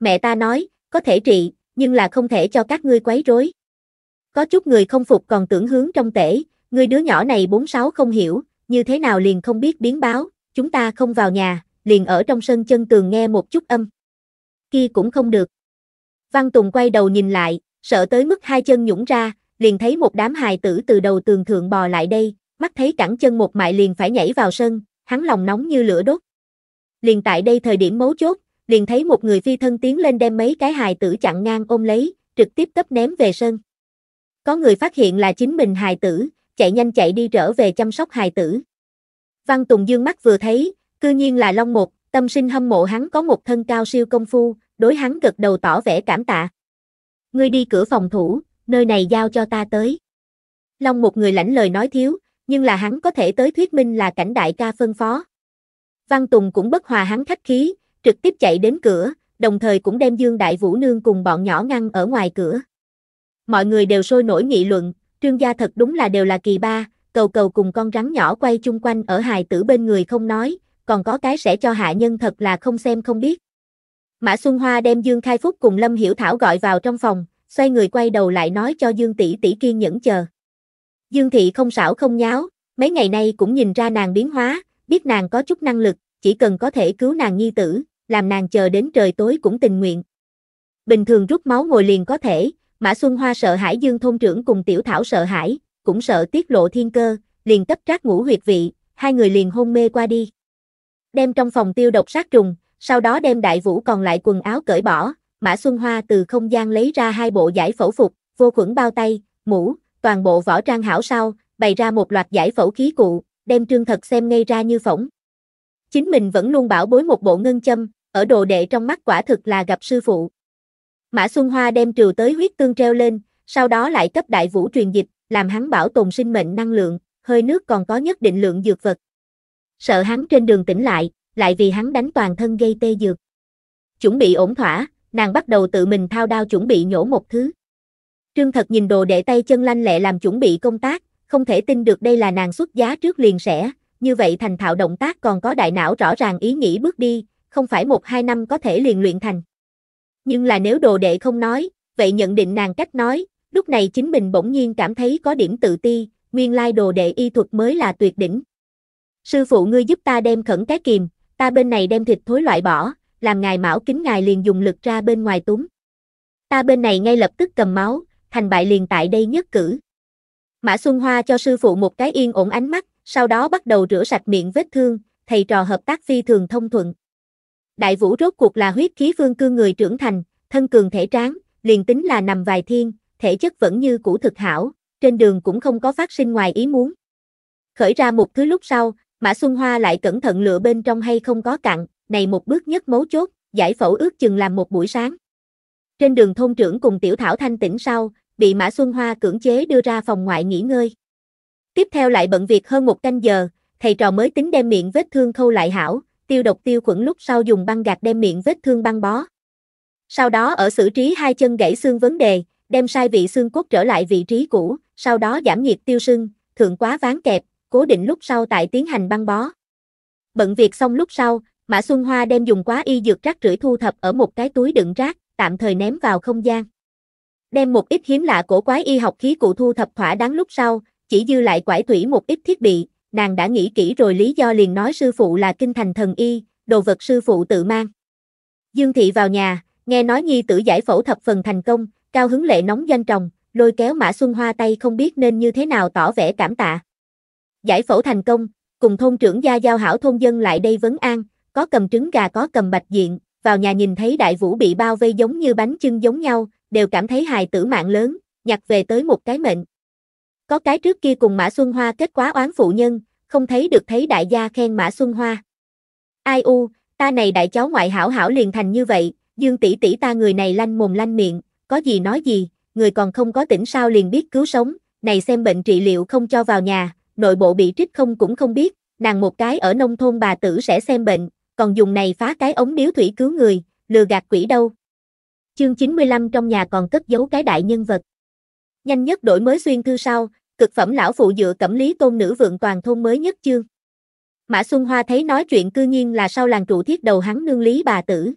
Mẹ ta nói, có thể trị, nhưng là không thể cho các ngươi quấy rối. Có chút người không phục còn tưởng hướng trong tể, người đứa nhỏ này bốn sáu không hiểu, như thế nào liền không biết biến báo, chúng ta không vào nhà, liền ở trong sân chân tường nghe một chút âm. Kia cũng không được. Văn Tùng quay đầu nhìn lại, sợ tới mức hai chân nhũng ra, liền thấy một đám hài tử từ đầu tường thượng bò lại đây, mắt thấy cẳng chân một mại liền phải nhảy vào sân, hắn lòng nóng như lửa đốt. Liền tại đây thời điểm mấu chốt, liền thấy một người phi thân tiến lên đem mấy cái hài tử chặn ngang ôm lấy, trực tiếp tấp ném về sân. Có người phát hiện là chính mình hài tử, chạy nhanh chạy đi trở về chăm sóc hài tử. Văn Tùng dương mắt vừa thấy, Cư nhiên là Long Mục tâm sinh hâm mộ hắn có một thân cao siêu công phu, đối hắn gật đầu tỏ vẻ cảm tạ. Ngươi đi cửa phòng thủ, nơi này giao cho ta tới. Long Mục người lãnh lời nói thiếu, nhưng là hắn có thể tới thuyết minh là cảnh đại ca phân phó. Văn Tùng cũng bất hòa hắn khách khí, trực tiếp chạy đến cửa, đồng thời cũng đem Dương Đại Vũ Nương cùng bọn nhỏ ngăn ở ngoài cửa. Mọi người đều sôi nổi nghị luận, trương gia thật đúng là đều là kỳ ba, cầu cầu cùng con rắn nhỏ quay chung quanh ở hài tử bên người không nói, còn có cái sẽ cho hạ nhân thật là không xem không biết. Mã Xuân Hoa đem Dương Khai Phúc cùng Lâm Hiểu Thảo gọi vào trong phòng, xoay người quay đầu lại nói cho Dương tỷ tỷ kiên nhẫn chờ. Dương thị không xảo không nháo, mấy ngày nay cũng nhìn ra nàng biến hóa, biết nàng có chút năng lực, chỉ cần có thể cứu nàng nhi tử, làm nàng chờ đến trời tối cũng tình nguyện. Bình thường rút máu ngồi liền có thể, Mã Xuân Hoa sợ hãi Dương thôn trưởng cùng Tiểu Thảo sợ hãi, cũng sợ tiết lộ thiên cơ, liền cấp trác ngũ huyệt vị, hai người liền hôn mê qua đi đem trong phòng tiêu độc sát trùng, sau đó đem đại vũ còn lại quần áo cởi bỏ, Mã Xuân Hoa từ không gian lấy ra hai bộ giải phẫu phục, vô khuẩn bao tay, mũ, toàn bộ võ trang hảo sau, bày ra một loạt giải phẫu khí cụ, đem trương thật xem ngay ra như phỏng. Chính mình vẫn luôn bảo bối một bộ ngân châm, ở đồ đệ trong mắt quả thực là gặp sư phụ. Mã Xuân Hoa đem trừ tới huyết tương treo lên, sau đó lại cấp đại vũ truyền dịch, làm hắn bảo tồn sinh mệnh năng lượng, hơi nước còn có nhất định lượng dược vật sợ hắn trên đường tỉnh lại, lại vì hắn đánh toàn thân gây tê dược. Chuẩn bị ổn thỏa, nàng bắt đầu tự mình thao đao chuẩn bị nhổ một thứ. Trương thật nhìn đồ đệ tay chân lanh lẹ làm chuẩn bị công tác, không thể tin được đây là nàng xuất giá trước liền sẽ, như vậy thành thạo động tác còn có đại não rõ ràng ý nghĩ bước đi, không phải một hai năm có thể liền luyện thành. Nhưng là nếu đồ đệ không nói, vậy nhận định nàng cách nói, lúc này chính mình bỗng nhiên cảm thấy có điểm tự ti, nguyên lai đồ đệ y thuật mới là tuyệt đỉnh. Sư phụ ngươi giúp ta đem khẩn cái kìm, ta bên này đem thịt thối loại bỏ, làm ngài mão kính ngài liền dùng lực ra bên ngoài túm. Ta bên này ngay lập tức cầm máu, thành bại liền tại đây nhất cử. Mã Xuân Hoa cho sư phụ một cái yên ổn ánh mắt, sau đó bắt đầu rửa sạch miệng vết thương, thầy trò hợp tác phi thường thông thuận. Đại vũ rốt cuộc là huyết khí phương cương người trưởng thành, thân cường thể tráng, liền tính là nằm vài thiên, thể chất vẫn như cũ thực hảo, trên đường cũng không có phát sinh ngoài ý muốn. Khởi ra một thứ lúc sau, Mã Xuân Hoa lại cẩn thận lựa bên trong hay không có cặn, này một bước nhất mấu chốt, giải phẫu ước chừng làm một buổi sáng. Trên đường thôn trưởng cùng Tiểu Thảo thanh tỉnh sau, bị Mã Xuân Hoa cưỡng chế đưa ra phòng ngoại nghỉ ngơi. Tiếp theo lại bận việc hơn một canh giờ, thầy trò mới tính đem miệng vết thương khâu lại hảo, tiêu độc tiêu khuẩn lúc sau dùng băng gạc đem miệng vết thương băng bó. Sau đó ở xử trí hai chân gãy xương vấn đề, đem sai vị xương cốt trở lại vị trí cũ, sau đó giảm nhiệt tiêu sưng, thượng quá ván kẹp, cố định lúc sau tại tiến hành băng bó. Bận việc xong lúc sau, Mã Xuân Hoa đem dùng quá y dược rác rưởi thu thập ở một cái túi đựng rác, tạm thời ném vào không gian. Đem một ít hiếm lạ cổ quái y học khí cụ thu thập thỏa đáng lúc sau, chỉ dư lại quải thủy một ít thiết bị, nàng đã nghĩ kỹ rồi lý do liền nói sư phụ là kinh thành thần y, đồ vật sư phụ tự mang. Dương thị vào nhà, nghe nói nhi tử giải phẫu thập phần thành công, cao hứng lệ nóng doanh trồng, lôi kéo Mã Xuân Hoa tay không biết nên như thế nào tỏ vẻ cảm tạ. Giải phẫu thành công, cùng thôn trưởng gia giao hảo thôn dân lại đây vấn an, có cầm trứng gà có cầm bạch diện, vào nhà nhìn thấy đại vũ bị bao vây giống như bánh chưng giống nhau, đều cảm thấy hài tử mạng lớn, nhặt về tới một cái mệnh. Có cái trước kia cùng Mã Xuân Hoa kết quá oán phụ nhân, không thấy được thấy đại gia khen Mã Xuân Hoa. Ai u, ta này đại cháu ngoại hảo hảo liền thành như vậy, Dương tỷ tỷ ta người này lanh mồm lanh miệng, có gì nói gì, người còn không có tỉnh sao liền biết cứu sống, này xem bệnh trị liệu không cho vào nhà, nội bộ bị trích không cũng không biết, nàng một cái ở nông thôn bà tử sẽ xem bệnh, còn dùng này phá cái ống điếu thủy cứu người, lừa gạt quỷ đâu. Chương 95 trong nhà còn cất giấu cái đại nhân vật. Nhanh nhất đổi mới xuyên thư sau, cực phẩm lão phụ dựa cẩm lý tôn nữ vượng toàn thôn mới nhất chương. Mã Xuân Hoa thấy nói chuyện cư nhiên là sau làng trụ thiết đầu hắn nương lý bà tử.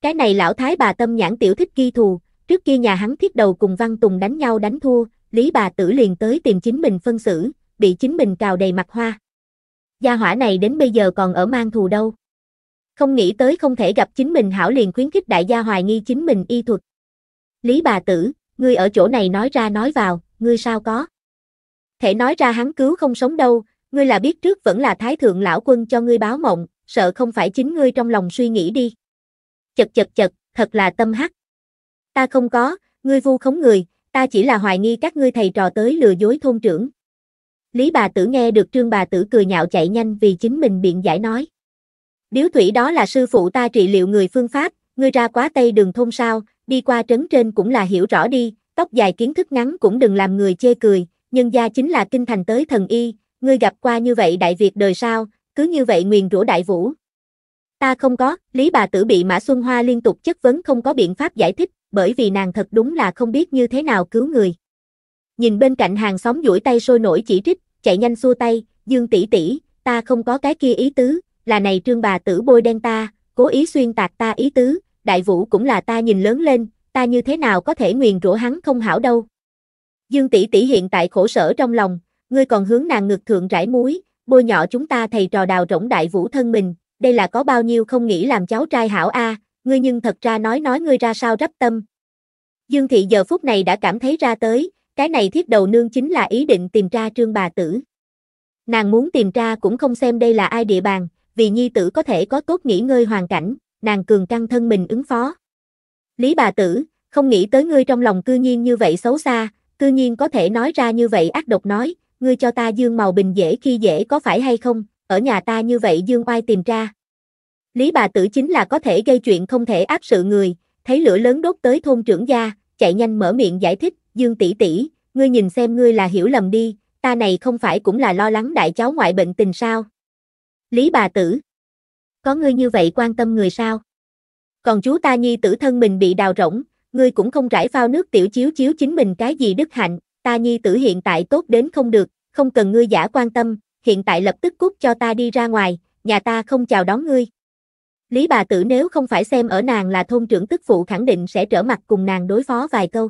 Cái này lão thái bà tâm nhãn tiểu thích ghi thù, trước kia nhà hắn thiết đầu cùng Văn Tùng đánh nhau đánh thua, lý bà tử liền tới tìm chính mình phân xử, bị chính mình cào đầy mặt hoa. Gia hỏa này đến bây giờ còn ở mang thù đâu. Không nghĩ tới không thể gặp chính mình hảo liền khuyến khích đại gia hoài nghi chính mình y thuật. Lý bà tử, ngươi ở chỗ này nói ra nói vào, ngươi sao có. Thể nói ra hắn cứu không sống đâu, ngươi là biết trước vẫn là thái thượng lão quân cho ngươi báo mộng, sợ không phải chính ngươi trong lòng suy nghĩ đi. Chật chật chật, thật là tâm hắc. Ta không có, ngươi vu khống người, ta chỉ là hoài nghi các ngươi thầy trò tới lừa dối thôn trưởng. Lý bà tử nghe được trương bà tử cười nhạo chạy nhanh vì chính mình biện giải nói. Điếu thủy đó là sư phụ ta trị liệu người phương pháp, ngươi ra quá tây đường thôn sao, đi qua trấn trên cũng là hiểu rõ đi, tóc dài kiến thức ngắn cũng đừng làm người chê cười, nhân gia chính là kinh thành tới thần y, ngươi gặp qua như vậy đại việt đời sao, cứ như vậy nguyền rủa đại vũ. Ta không có, Lý bà tử bị Mã Xuân Hoa liên tục chất vấn không có biện pháp giải thích, bởi vì nàng thật đúng là không biết như thế nào cứu người. Nhìn bên cạnh hàng xóm duỗi tay sôi nổi chỉ trích, chạy nhanh xua tay, Dương tỷ tỷ, ta không có cái kia ý tứ, là này trương bà tử bôi đen ta, cố ý xuyên tạc ta ý tứ, đại vũ cũng là ta nhìn lớn lên, ta như thế nào có thể nguyền rủa hắn không hảo đâu. Dương tỷ tỷ hiện tại khổ sở trong lòng, ngươi còn hướng nàng ngực thượng rải muối, bôi nhỏ chúng ta thầy trò đào rỗng đại vũ thân mình, đây là có bao nhiêu không nghĩ làm cháu trai hảo a, ngươi nhưng thật ra nói nói ngươi ra sao rắp tâm. Dương thị giờ phút này đã cảm thấy ra tới, cái này thiết đầu nương chính là ý định tìm ra trương bà tử. Nàng muốn tìm ra cũng không xem đây là ai địa bàn, vì nhi tử có thể có tốt nghỉ ngơi hoàn cảnh, nàng cường căng thân mình ứng phó. Lý bà tử, không nghĩ tới ngươi trong lòng cư nhiên như vậy xấu xa, cư nhiên có thể nói ra như vậy ác độc nói, ngươi cho ta dương màu bình dễ khi dễ có phải hay không, ở nhà ta như vậy dương oai tìm ra. Lý bà tử chính là có thể gây chuyện không thể áp sự người, thấy lửa lớn đốt tới thôn trưởng gia, chạy nhanh mở miệng giải thích, Dương tỷ tỷ, ngươi nhìn xem ngươi là hiểu lầm đi, ta này không phải cũng là lo lắng đại cháu ngoại bệnh tình sao? Lý bà tử, có ngươi như vậy quan tâm người sao? Còn chú ta nhi tử thân mình bị đào rỗng, ngươi cũng không rải phao nước tiểu chiếu chiếu chính mình cái gì đức hạnh, ta nhi tử hiện tại tốt đến không được, không cần ngươi giả quan tâm, hiện tại lập tức cút cho ta đi ra ngoài, nhà ta không chào đón ngươi. Lý bà tử nếu không phải xem ở nàng là thôn trưởng tức phụ khẳng định sẽ trở mặt cùng nàng đối phó vài câu.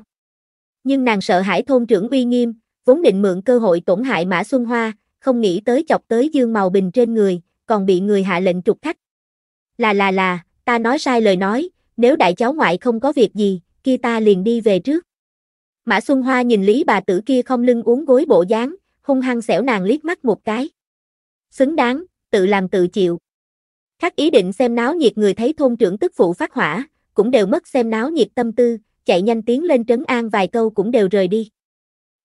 Nhưng nàng sợ hãi thôn trưởng uy nghiêm, vốn định mượn cơ hội tổn hại Mã Xuân Hoa, không nghĩ tới chọc tới Dương Màu Bình trên người, còn bị người hạ lệnh trục khách. Là là là, ta nói sai lời nói, nếu đại cháu ngoại không có việc gì, kia ta liền đi về trước. Mã Xuân Hoa nhìn lý bà tử kia không lưng uống gối bộ dáng, hung hăng xẻo nàng liếc mắt một cái. Xứng đáng, tự làm tự chịu. Các ý định xem náo nhiệt người thấy thôn trưởng tức phụ phát hỏa, cũng đều mất xem náo nhiệt tâm tư, chạy nhanh tiến lên trấn an vài câu cũng đều rời đi.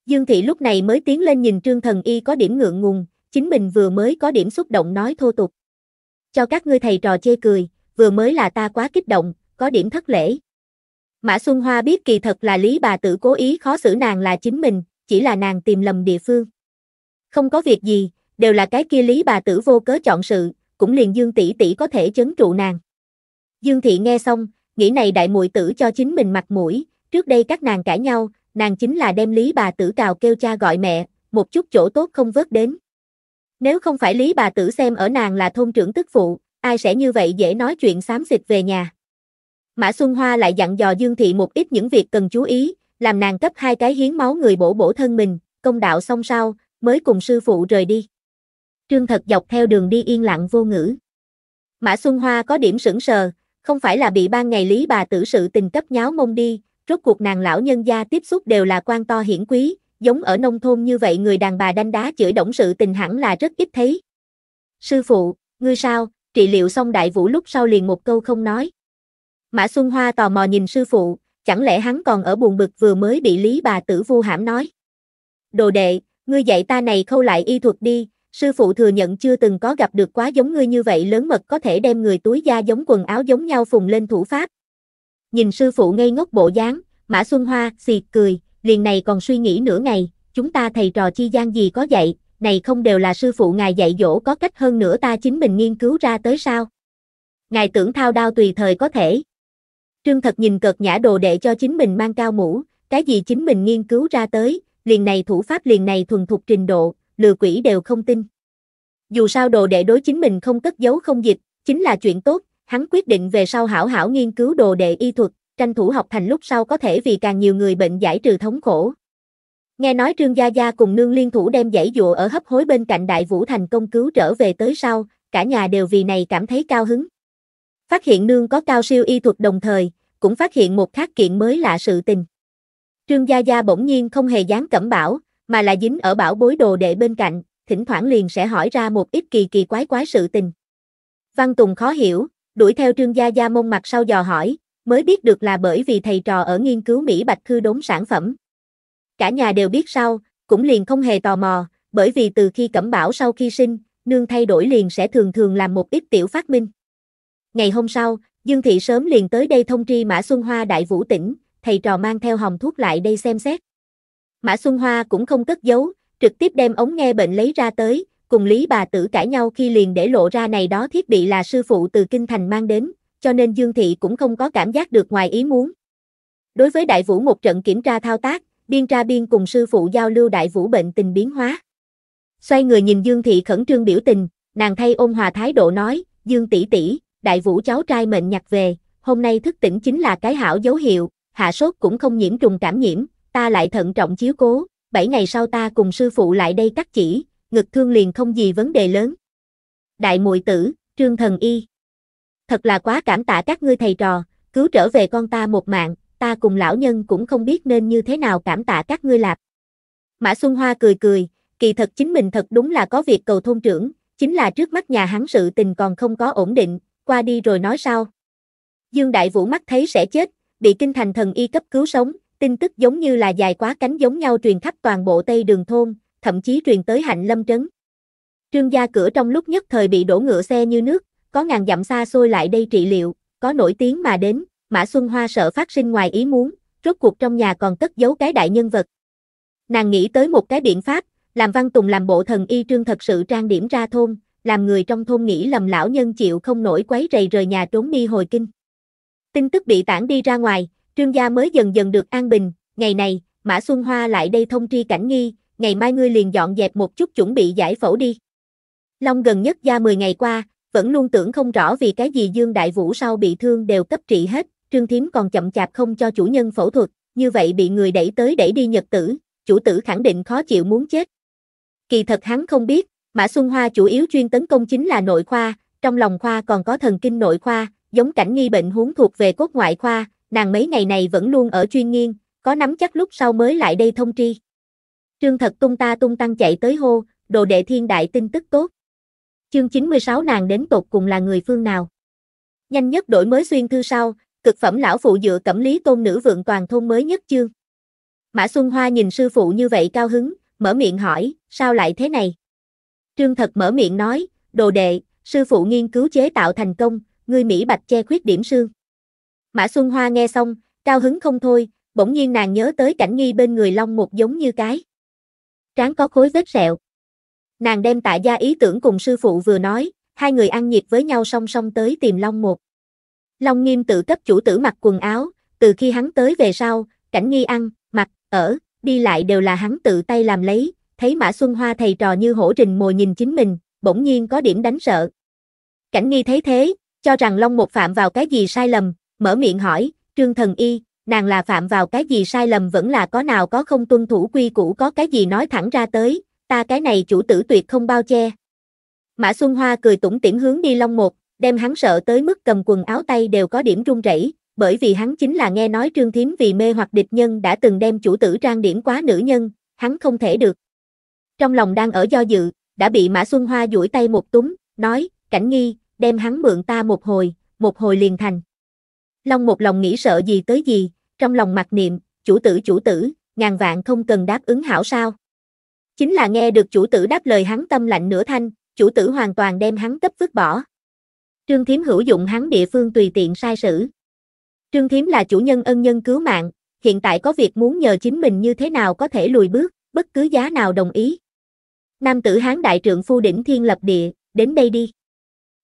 Dương Thị lúc này mới tiến lên nhìn Trương Thần Y có điểm ngượng ngùng, chính mình vừa mới có điểm xúc động nói thô tục. Cho các ngươi thầy trò chê cười, vừa mới là ta quá kích động, có điểm thất lễ. Mã Xuân Hoa biết kỳ thật là lý bà tử cố ý khó xử nàng là chính mình, chỉ là nàng tìm lầm địa phương. Không có việc gì, đều là cái kia lý bà tử vô cớ chọn sự, cũng liền Dương tỷ tỷ có thể chấn trụ nàng. Dương Thị nghe xong, nghĩ này đại muội tử cho chính mình mặt mũi, trước đây các nàng cãi nhau, nàng chính là đem lý bà tử cào kêu cha gọi mẹ, một chút chỗ tốt không vớt đến. Nếu không phải lý bà tử xem ở nàng là thôn trưởng tức phụ, ai sẽ như vậy dễ nói chuyện xám xịt về nhà. Mã Xuân Hoa lại dặn dò Dương Thị một ít những việc cần chú ý, làm nàng cấp hai cái hiến máu người bổ bổ thân mình, công đạo xong sau, mới cùng sư phụ rời đi. Trương Thật dọc theo đường đi yên lặng vô ngữ. Mã Xuân Hoa có điểm sững sờ, không phải là bị ban ngày lý bà tử sự tình cấp nháo mông đi, rốt cuộc nàng lão nhân gia tiếp xúc đều là quan to hiển quý, giống ở nông thôn như vậy người đàn bà đánh đá chửi động sự tình hẳn là rất ít thấy. Sư phụ, ngươi sao, trị liệu xong đại vũ lúc sau liền một câu không nói. Mã Xuân Hoa tò mò nhìn sư phụ, chẳng lẽ hắn còn ở buồn bực vừa mới bị lý bà tử vu hãm nói. Đồ đệ, ngươi dạy ta này khâu lại y thuật đi, sư phụ thừa nhận chưa từng có gặp được quá giống ngươi như vậy lớn mật có thể đem người túi da giống quần áo giống nhau phùng lên thủ pháp. Nhìn sư phụ ngây ngốc bộ dáng, Mã Xuân Hoa xịt cười, liền này còn suy nghĩ nửa ngày, chúng ta thầy trò chi gian gì có dạy, này không đều là sư phụ ngài dạy dỗ có cách hơn nữa ta chính mình nghiên cứu ra tới sao. Ngài tưởng thao đao tùy thời có thể. Trương thật nhìn cợt nhã đồ đệ cho chính mình mang cao mũ, cái gì chính mình nghiên cứu ra tới, liền này thủ pháp liền này thuần thục trình độ, lừa quỷ đều không tin. Dù sao đồ đệ đối chính mình không cất giấu không dịch, chính là chuyện tốt, hắn quyết định về sau hảo hảo nghiên cứu đồ đệ y thuật, tranh thủ học thành lúc sau có thể vì càng nhiều người bệnh giải trừ thống khổ. Nghe nói Trương Gia Gia cùng nương liên thủ đem dãy dụa ở hấp hối bên cạnh Đại Vũ Thành công cứu trở về tới sau, cả nhà đều vì này cảm thấy cao hứng. Phát hiện nương có cao siêu y thuật đồng thời, cũng phát hiện một khác kiện mới lạ sự tình. Trương Gia Gia bỗng nhiên không hề dám cẩm bảo, mà là dính ở bảo bối đồ đệ bên cạnh, thỉnh thoảng liền sẽ hỏi ra một ít kỳ kỳ quái quái sự tình. Văn Tùng khó hiểu, đuổi theo Trương Gia Gia mông mặt sau dò hỏi, mới biết được là bởi vì thầy trò ở nghiên cứu Mỹ Bạch thư đốn sản phẩm. Cả nhà đều biết sau, cũng liền không hề tò mò, bởi vì từ khi Cẩm Bảo sau khi sinh, nương thay đổi liền sẽ thường thường làm một ít tiểu phát minh. Ngày hôm sau, Dương Thị sớm liền tới đây thông tri Mã Xuân Hoa Đại Vũ Tỉnh, thầy trò mang theo hồng thuốc lại đây xem xét. Mã Xuân Hoa cũng không cất giấu, trực tiếp đem ống nghe bệnh lấy ra tới, cùng Lý bà tử cãi nhau khi liền để lộ ra này đó thiết bị là sư phụ từ Kinh Thành mang đến, cho nên Dương Thị cũng không có cảm giác được ngoài ý muốn. Đối với đại vũ một trận kiểm tra thao tác, biên tra biên cùng sư phụ giao lưu đại vũ bệnh tình biến hóa. Xoay người nhìn Dương Thị khẩn trương biểu tình, nàng thay ôn hòa thái độ nói, Dương tỷ tỷ, đại vũ cháu trai mệnh nhặt về, hôm nay thức tỉnh chính là cái hảo dấu hiệu, hạ sốt cũng không nhiễm trùng cảm nhiễm, ta lại thận trọng chiếu cố, bảy ngày sau ta cùng sư phụ lại đây cắt chỉ, ngực thương liền không gì vấn đề lớn. Đại muội tử, Trương Thần Y. Thật là quá cảm tạ các ngươi thầy trò, cứu trở về con ta một mạng, ta cùng lão nhân cũng không biết nên như thế nào cảm tạ các ngươi lạp. Mã Xuân Hoa cười cười, kỳ thật chính mình thật đúng là có việc cầu thôn trưởng, chính là trước mắt nhà hắn sự tình còn không có ổn định, qua đi rồi nói sau. Dương Đại Vũ mắt thấy sẽ chết, bị kinh thành thần y cấp cứu sống, tin tức giống như là dài quá cánh giống nhau truyền khắp toàn bộ Tây Đường Thôn, thậm chí truyền tới Hạnh Lâm Trấn. Trương gia cửa trong lúc nhất thời bị đổ ngựa xe như nước, có ngàn dặm xa xôi lại đây trị liệu, có nổi tiếng mà đến, Mã Xuân Hoa sợ phát sinh ngoài ý muốn, rốt cuộc trong nhà còn cất giấu cái đại nhân vật. Nàng nghĩ tới một cái biện pháp, làm Văn Tùng làm bộ thần y trương thật sự trang điểm ra thôn, làm người trong thôn nghĩ lầm lão nhân chịu không nổi quấy rầy rời nhà trốn mi hồi kinh. Tin tức bị tản đi ra ngoài, Trương gia mới dần dần được an bình, ngày này, Mã Xuân Hoa lại đây thông tri cảnh nghi, ngày mai ngươi liền dọn dẹp một chút chuẩn bị giải phẫu đi. Long gần nhất gia 10 ngày qua, vẫn luôn tưởng không rõ vì cái gì Dương Đại Vũ sau bị thương đều cấp trị hết, Trương Thiếm còn chậm chạp không cho chủ nhân phẫu thuật, như vậy bị người đẩy tới đẩy đi nhật tử, chủ tử khẳng định khó chịu muốn chết. Kỳ thật hắn không biết, Mã Xuân Hoa chủ yếu chuyên tấn công chính là nội khoa, trong lòng khoa còn có thần kinh nội khoa, giống cảnh nghi bệnh huống thuộc về cốt ngoại khoa, nàng mấy ngày này vẫn luôn ở chuyên nghiên, có nắm chắc lúc sau mới lại đây thông tri. Trương thật tung ta tung tăng chạy tới hô, đồ đệ thiên đại tin tức tốt. Chương 96 nàng đến tột cùng là người phương nào? Nhanh nhất đổi mới xuyên thư sau, cực phẩm lão phụ dựa cẩm lý tôn nữ vượng toàn thôn mới nhất chương. Mã Xuân Hoa nhìn sư phụ như vậy cao hứng, mở miệng hỏi, sao lại thế này? Trương thật mở miệng nói, đồ đệ, sư phụ nghiên cứu chế tạo thành công, người Mỹ Bạch che khuyết điểm xương. Mã Xuân Hoa nghe xong, cao hứng không thôi, bỗng nhiên nàng nhớ tới cảnh nghi bên người Long một giống như cái. Trán có khối vết sẹo. Nàng đem tại gia ý tưởng cùng sư phụ vừa nói, hai người ăn nhịp với nhau song song tới tìm Long một. Long nghiêm tự cấp chủ tử mặc quần áo, từ khi hắn tới về sau, cảnh nghi ăn, mặc, ở, đi lại đều là hắn tự tay làm lấy, thấy Mã Xuân Hoa thầy trò như hổ rình mồi nhìn chính mình, bỗng nhiên có điểm đánh sợ. Cảnh nghi thấy thế, cho rằng Long một phạm vào cái gì sai lầm, mở miệng hỏi, trương thần y, nàng là phạm vào cái gì sai lầm vẫn là có nào có không tuân thủ quy củ có cái gì nói thẳng ra tới, ta cái này chủ tử tuyệt không bao che. Mã Xuân Hoa cười tủm tỉm hướng đi Long Một, đem hắn sợ tới mức cầm quần áo tay đều có điểm run rẩy, bởi vì hắn chính là nghe nói Trương Thiến vì mê hoặc địch nhân đã từng đem chủ tử trang điểm quá nữ nhân, hắn không thể được. Trong lòng đang ở do dự, đã bị Mã Xuân Hoa duỗi tay một túm, nói, cảnh nghi, đem hắn mượn ta một hồi, một hồi liền thành. Long một lòng nghĩ sợ gì tới gì, trong lòng mặc niệm, chủ tử chủ tử, ngàn vạn không cần đáp ứng hảo sao. Chính là nghe được chủ tử đáp lời hắn tâm lạnh nửa thanh, chủ tử hoàn toàn đem hắn cấp vứt bỏ. Trương Thiếm hữu dụng hắn địa phương tùy tiện sai sử. Trương Thiếm là chủ nhân ân nhân cứu mạng, hiện tại có việc muốn nhờ chính mình như thế nào có thể lùi bước, bất cứ giá nào đồng ý. Nam tử hán đại trượng phu đỉnh thiên lập địa, đến đây đi.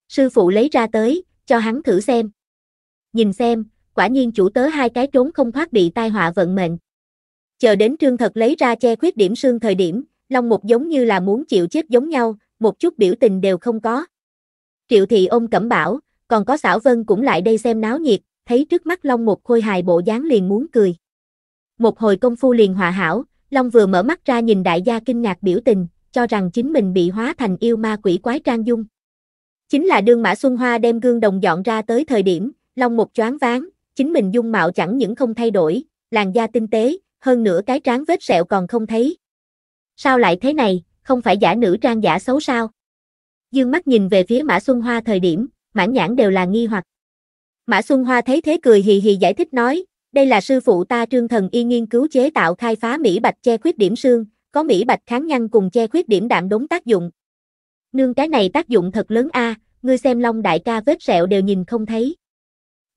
Sư phụ lấy ra tới, cho hắn thử xem nhìn xem, quả nhiên chủ tớ hai cái trốn không thoát bị tai họa vận mệnh. Chờ đến trương thật lấy ra che khuyết điểm xương thời điểm, Long Mục giống như là muốn chịu chết giống nhau, một chút biểu tình đều không có. Triệu thị ôm cẩm bảo, còn có xảo vân cũng lại đây xem náo nhiệt, thấy trước mắt Long Mục khôi hài bộ dáng liền muốn cười. Một hồi công phu liền hòa hảo, Long vừa mở mắt ra nhìn đại gia kinh ngạc biểu tình, cho rằng chính mình bị hóa thành yêu ma quỷ quái trang dung. Chính là đương Mã Xuân Hoa đem gương đồng dọn ra tới thời điểm, Long một choáng váng, chính mình dung mạo chẳng những không thay đổi, làn da tinh tế, hơn nữa cái trán vết sẹo còn không thấy. Sao lại thế này, không phải giả nữ trang giả xấu sao? Dương mắt nhìn về phía Mã Xuân Hoa thời điểm, mãn nhãn đều là nghi hoặc. Mã Xuân Hoa thấy thế cười hì hì giải thích nói, đây là sư phụ ta trương thần y nghiên cứu chế tạo khai phá Mỹ Bạch che khuyết điểm xương, có Mỹ Bạch kháng nhăn cùng che khuyết điểm đạm đống tác dụng. Nương cái này tác dụng thật lớn a, à, ngươi xem long đại ca vết sẹo đều nhìn không thấy.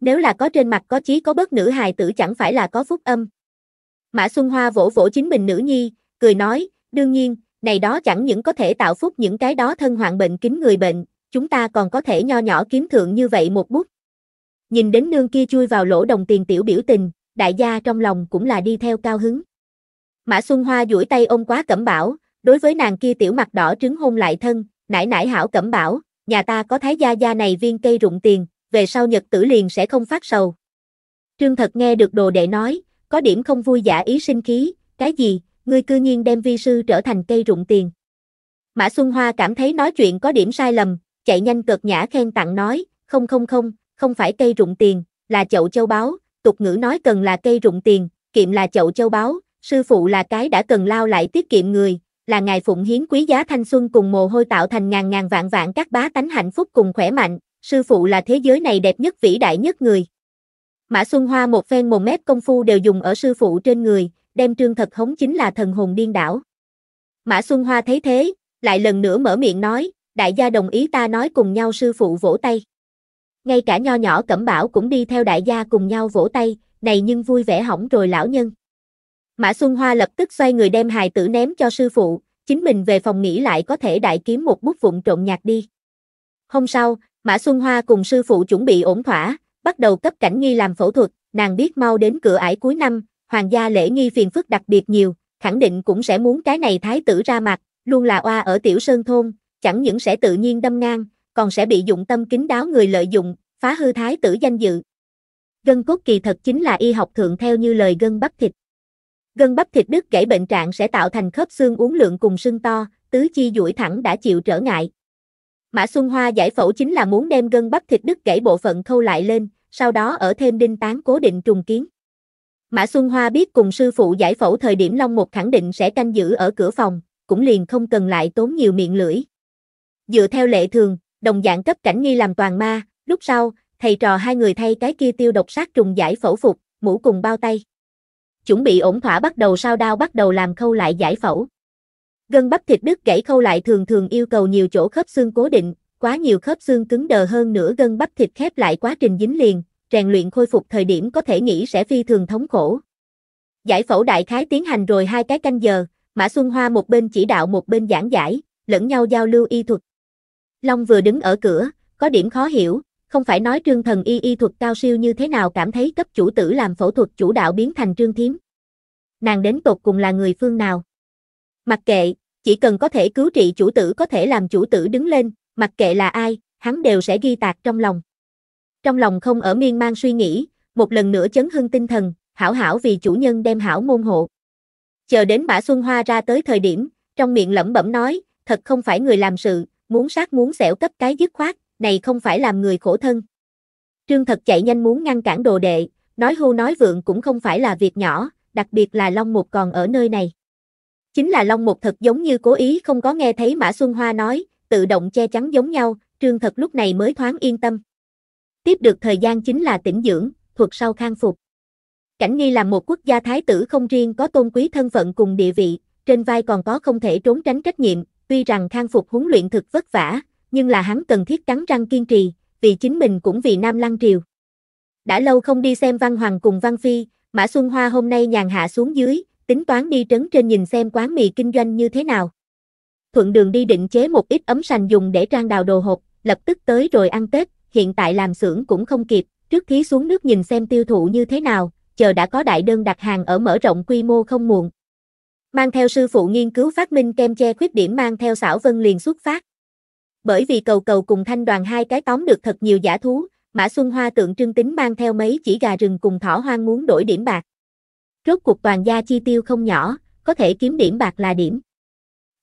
Nếu là có trên mặt có chí có bớt nữ hài tử chẳng phải là có phúc âm. Mã Xuân Hoa vỗ vỗ chính mình nữ nhi, cười nói, đương nhiên, này đó chẳng những có thể tạo phúc những cái đó thân hoạn bệnh kính người bệnh, chúng ta còn có thể nho nhỏ kiếm thượng như vậy một bút. Nhìn đến nương kia chui vào lỗ đồng tiền tiểu biểu tình, đại gia trong lòng cũng là đi theo cao hứng. Mã Xuân Hoa duỗi tay ôm quá cẩm bảo, đối với nàng kia tiểu mặt đỏ trứng hôn lại thân, nải nải hảo cẩm bảo, nhà ta có thái gia gia này viên cây rụng tiền, về sau nhật tử liền sẽ không phát sầu. Trương thật nghe được đồ đệ nói, có điểm không vui giả ý sinh khí, cái gì, ngươi cư nhiên đem vi sư trở thành cây rụng tiền. Mã Xuân Hoa cảm thấy nói chuyện có điểm sai lầm, chạy nhanh cợt nhã khen tặng nói, không không không, không phải cây rụng tiền, là chậu châu báu, tục ngữ nói cần là cây rụng tiền, kiệm là chậu châu báu, sư phụ là cái đã cần lao lại tiết kiệm người, là ngài phụng hiến quý giá thanh xuân cùng mồ hôi tạo thành ngàn ngàn vạn vạn các bá tánh hạnh phúc cùng khỏe mạnh, sư phụ là thế giới này đẹp nhất vĩ đại nhất người. Mã Xuân Hoa một phen mồm mép công phu đều dùng ở sư phụ trên người, đem trương thật hống chính là thần hồn điên đảo. Mã Xuân Hoa thấy thế, lại lần nữa mở miệng nói, đại gia đồng ý ta nói cùng nhau sư phụ vỗ tay. Ngay cả nho nhỏ cẩm bảo cũng đi theo đại gia cùng nhau vỗ tay, này nhưng vui vẻ hỏng rồi lão nhân. Mã Xuân Hoa lập tức xoay người đem hài tử ném cho sư phụ, chính mình về phòng nghỉ lại có thể đại kiếm một bút vụn trộn nhạc đi. Hôm sau, Mã Xuân Hoa cùng sư phụ chuẩn bị ổn thỏa, bắt đầu cấp cảnh nghi làm phẫu thuật, nàng biết mau đến cửa ải cuối năm, hoàng gia lễ nghi phiền phức đặc biệt nhiều, khẳng định cũng sẽ muốn cái này thái tử ra mặt, luôn là oa ở tiểu sơn thôn, chẳng những sẽ tự nhiên đâm ngang, còn sẽ bị dụng tâm kính đáo người lợi dụng, phá hư thái tử danh dự. Gân cốt kỳ thật chính là y học thượng theo như lời gân bắp thịt. Gân bắp thịt đứt gãy bệnh trạng sẽ tạo thành khớp xương uốn lượn cùng sưng to, tứ chi duỗi thẳng đã chịu trở ngại, Mã Xuân Hoa giải phẫu chính là muốn đem gân bắp thịt đứt gãy bộ phận khâu lại lên, sau đó ở thêm đinh tán cố định trùng kiến. Mã Xuân Hoa biết cùng sư phụ giải phẫu thời điểm Long Một khẳng định sẽ canh giữ ở cửa phòng, cũng liền không cần lại tốn nhiều miệng lưỡi. Dựa theo lệ thường, đồng dạng cấp cảnh nghi làm toàn ma, lúc sau, thầy trò hai người thay cái kia tiêu độc sát trùng giải phẫu phục, mũ cùng bao tay. Chuẩn bị ổn thỏa bắt đầu sao đao bắt đầu làm khâu lại giải phẫu. Gân bắp thịt đứt gãy khâu lại thường thường yêu cầu nhiều chỗ khớp xương cố định, quá nhiều khớp xương cứng đờ hơn nữa gân bắp thịt khép lại quá trình dính liền, rèn luyện khôi phục thời điểm có thể nghĩ sẽ phi thường thống khổ. Giải phẫu đại khái tiến hành rồi hai cái canh giờ, Mã Xuân Hoa một bên chỉ đạo một bên giảng giải, lẫn nhau giao lưu y thuật. Long vừa đứng ở cửa, có điểm khó hiểu, không phải nói trương thần y y thuật cao siêu như thế nào cảm thấy cấp chủ tử làm phẫu thuật chủ đạo biến thành trương thiếm. Nàng đến tột cùng là người phương nào? Mặc kệ, chỉ cần có thể cứu trị chủ tử có thể làm chủ tử đứng lên, mặc kệ là ai, hắn đều sẽ ghi tạc trong lòng. Trong lòng không ở miên man suy nghĩ, một lần nữa chấn hưng tinh thần, hảo hảo vì chủ nhân đem hảo môn hộ. Chờ đến bả Xuân Hoa ra tới thời điểm, trong miệng lẩm bẩm nói, thật không phải người làm sự, muốn sát muốn xẻo cấp cái dứt khoát, này không phải làm người khổ thân. Trương thật chạy nhanh muốn ngăn cản đồ đệ, nói hô nói vượng cũng không phải là việc nhỏ, đặc biệt là Long Mục còn ở nơi này. Chính là Long một thật giống như cố ý không có nghe thấy Mã Xuân Hoa nói, tự động che chắn giống nhau, trương thật lúc này mới thoáng yên tâm. Tiếp được thời gian chính là tỉnh dưỡng, thuật sau khang phục. Cảnh nghi là một quốc gia thái tử không riêng có tôn quý thân phận cùng địa vị, trên vai còn có không thể trốn tránh trách nhiệm, tuy rằng khang phục huấn luyện thực vất vả, nhưng là hắn cần thiết cắn răng kiên trì, vì chính mình cũng vì Nam Lăng Triều. Đã lâu không đi xem Văn Hoàng cùng Văn Phi, Mã Xuân Hoa hôm nay nhàn hạ xuống dưới, tính toán đi trấn trên nhìn xem quán mì kinh doanh như thế nào. Thuận đường đi định chế một ít ấm sành dùng để trang đào đồ hộp, lập tức tới rồi ăn Tết, hiện tại làm xưởng cũng không kịp, trước khi xuống nước nhìn xem tiêu thụ như thế nào, chờ đã có đại đơn đặt hàng ở mở rộng quy mô không muộn. Mang theo sư phụ nghiên cứu phát minh kem che khuyết điểm mang theo xảo vân liền xuất phát. Bởi vì cầu cầu cùng thanh đoàn hai cái tóm được thật nhiều giả thú, Mã Xuân Hoa tượng trưng tính mang theo mấy chỉ gà rừng cùng thỏ hoang muốn đổi điểm bạc rốt cuộc toàn gia chi tiêu không nhỏ, có thể kiếm điểm bạc là điểm.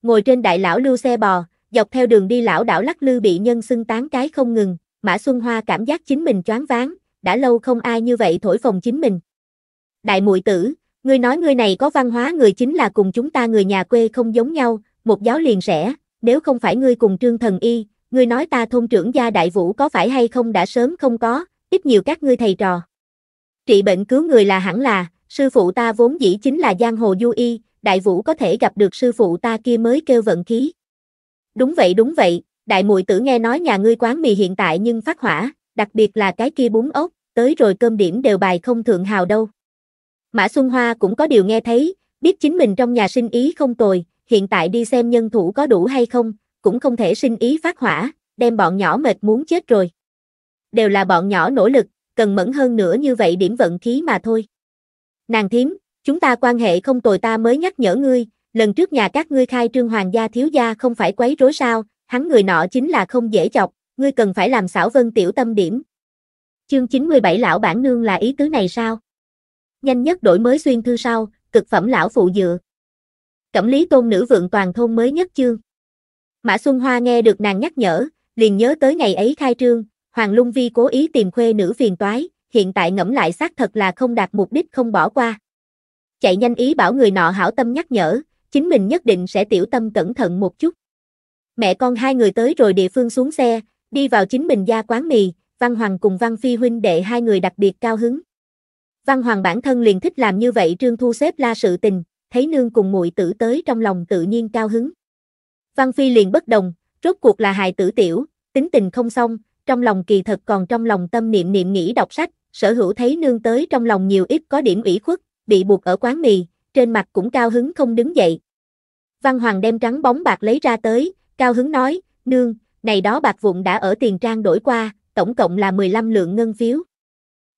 Ngồi trên đại lão lưu xe bò, dọc theo đường đi lão đảo lắc lư bị nhân xưng tán cái không ngừng, Mã Xuân Hoa cảm giác chính mình choáng váng, đã lâu không ai như vậy thổi phồng chính mình. Đại muội tử, ngươi nói ngươi này có văn hóa người chính là cùng chúng ta người nhà quê không giống nhau, một giáo liền sẽ, nếu không phải ngươi cùng Trương Thần Y, ngươi nói ta thôn trưởng gia đại vũ có phải hay không đã sớm không có, ít nhiều các ngươi thầy trò. Trị bệnh cứu người là hẳn là, sư phụ ta vốn dĩ chính là giang hồ du y, đại vũ có thể gặp được sư phụ ta kia mới kêu vận khí. Đúng vậy đúng vậy, đại Mùi tử nghe nói nhà ngươi quán mì hiện tại nhưng phát hỏa, đặc biệt là cái kia bún ốc, tới rồi cơm điểm đều bài không thượng hào đâu. Mã Xuân Hoa cũng có điều nghe thấy, biết chính mình trong nhà sinh ý không tồi, hiện tại đi xem nhân thủ có đủ hay không, cũng không thể sinh ý phát hỏa, đem bọn nhỏ mệt muốn chết rồi. Đều là bọn nhỏ nỗ lực, cần mẫn hơn nữa như vậy điểm vận khí mà thôi. Nàng thím, chúng ta quan hệ không tồi ta mới nhắc nhở ngươi, lần trước nhà các ngươi khai trương hoàng gia thiếu gia không phải quấy rối sao, hắn người nọ chính là không dễ chọc, ngươi cần phải làm xảo vân tiểu tâm điểm. Chương 97 lão bản nương là ý tứ này sao? Nhanh nhất đổi mới xuyên thư sau, cực phẩm lão phụ dựa. Cẩm lý tôn nữ vượng toàn thôn mới nhất chương. Mã Xuân Hoa nghe được nàng nhắc nhở, liền nhớ tới ngày ấy khai trương, Hoàng Lung Vi cố ý tìm khuê nữ phiền toái, hiện tại ngẫm lại xác thật là không đạt mục đích không bỏ qua. Chạy nhanh ý bảo người nọ hảo tâm nhắc nhở, chính mình nhất định sẽ tiểu tâm cẩn thận một chút. Mẹ con hai người tới rồi địa phương xuống xe, đi vào chính mình gia quán mì, Văn Hoàng cùng Văn Phi huynh đệ hai người đặc biệt cao hứng. Văn Hoàng bản thân liền thích làm như vậy Trương Thu xếp la sự tình, thấy nương cùng muội tử tới trong lòng tự nhiên cao hứng. Văn Phi liền bất đồng, rốt cuộc là hài tử tiểu, tính tình không xong, trong lòng kỳ thật còn trong lòng tâm niệm niệm nghĩ đọc sách, sở hữu thấy nương tới trong lòng nhiều ít có điểm ủy khuất, bị buộc ở quán mì, trên mặt cũng cao hứng không đứng dậy. Văn Hoàng đem trắng bóng bạc lấy ra tới, cao hứng nói, nương, này đó bạc vụn đã ở tiền trang đổi qua, tổng cộng là 15 lượng ngân phiếu.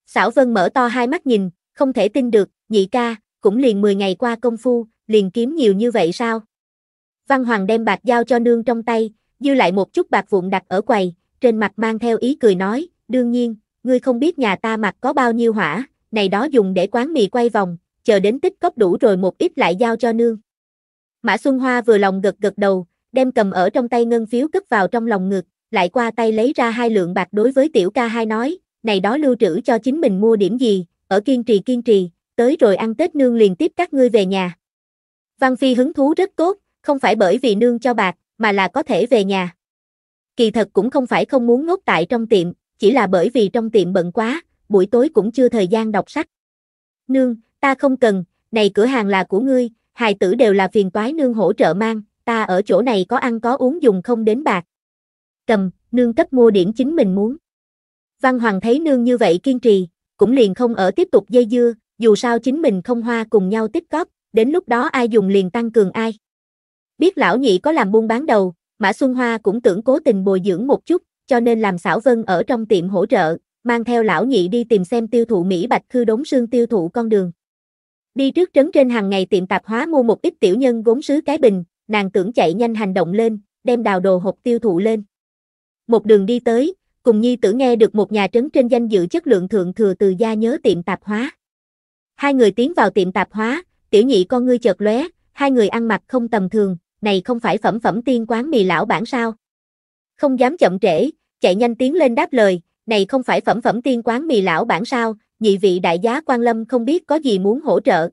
Xảo Vân mở to hai mắt nhìn, không thể tin được, nhị ca, cũng liền 10 ngày qua công phu, liền kiếm nhiều như vậy sao? Văn Hoàng đem bạc giao cho nương trong tay, dư lại một chút bạc vụn đặt ở quầy, trên mặt mang theo ý cười nói, đương nhiên, ngươi không biết nhà ta mặt có bao nhiêu hỏa, này đó dùng để quán mì quay vòng, chờ đến tích cóp đủ rồi một ít lại giao cho nương. Mã Xuân Hoa vừa lòng gật gật đầu, đem cầm ở trong tay ngân phiếu cất vào trong lòng ngực, lại qua tay lấy ra hai lượng bạc đối với tiểu ca hai nói, này đó lưu trữ cho chính mình mua điểm gì, ở kiên trì kiên trì, tới rồi ăn Tết nương liền tiếp các ngươi về nhà. Văn Phi hứng thú rất tốt, không phải bởi vì nương cho bạc, mà là có thể về nhà. Kỳ thật cũng không phải không muốn ngốc tại trong tiệm, chỉ là bởi vì trong tiệm bận quá, buổi tối cũng chưa thời gian đọc sách. Nương, ta không cần, này cửa hàng là của ngươi, hài tử đều là phiền toái nương hỗ trợ mang, ta ở chỗ này có ăn có uống dùng không đến bạc. Cầm, nương cấp mua điểm chính mình muốn. Văn Hoàng thấy nương như vậy kiên trì, cũng liền không ở tiếp tục dây dưa, dù sao chính mình không hoa cùng nhau tích cóp, đến lúc đó ai dùng liền tăng cường ai. Biết lão nhị có làm buôn bán đầu, Mã Xuân Hoa cũng tưởng cố tình bồi dưỡng một chút, cho nên làm xảo vân ở trong tiệm hỗ trợ, mang theo lão nhị đi tìm xem tiêu thụ Mỹ Bạch Khư đống xương tiêu thụ con đường. Đi trước trấn trên hàng ngày tiệm tạp hóa mua một ít tiểu nhân gốm sứ cái bình, nàng tưởng chạy nhanh hành động lên, đem đào đồ hộp tiêu thụ lên. Một đường đi tới, cùng nhi tử nghe được một nhà trấn trên danh dự chất lượng thượng thừa từ gia nhớ tiệm tạp hóa. Hai người tiến vào tiệm tạp hóa, tiểu nhị con ngươi chợt lóe, hai người ăn mặc không tầm thường, này không phải phẩm phẩm tiên quán mì lão bản sao? Không dám chậm trễ, chạy nhanh tiến lên đáp lời, này không phải phẩm phẩm tiên quán mì lão bản sao, nhị vị đại giá quan lâm không biết có gì muốn hỗ trợ.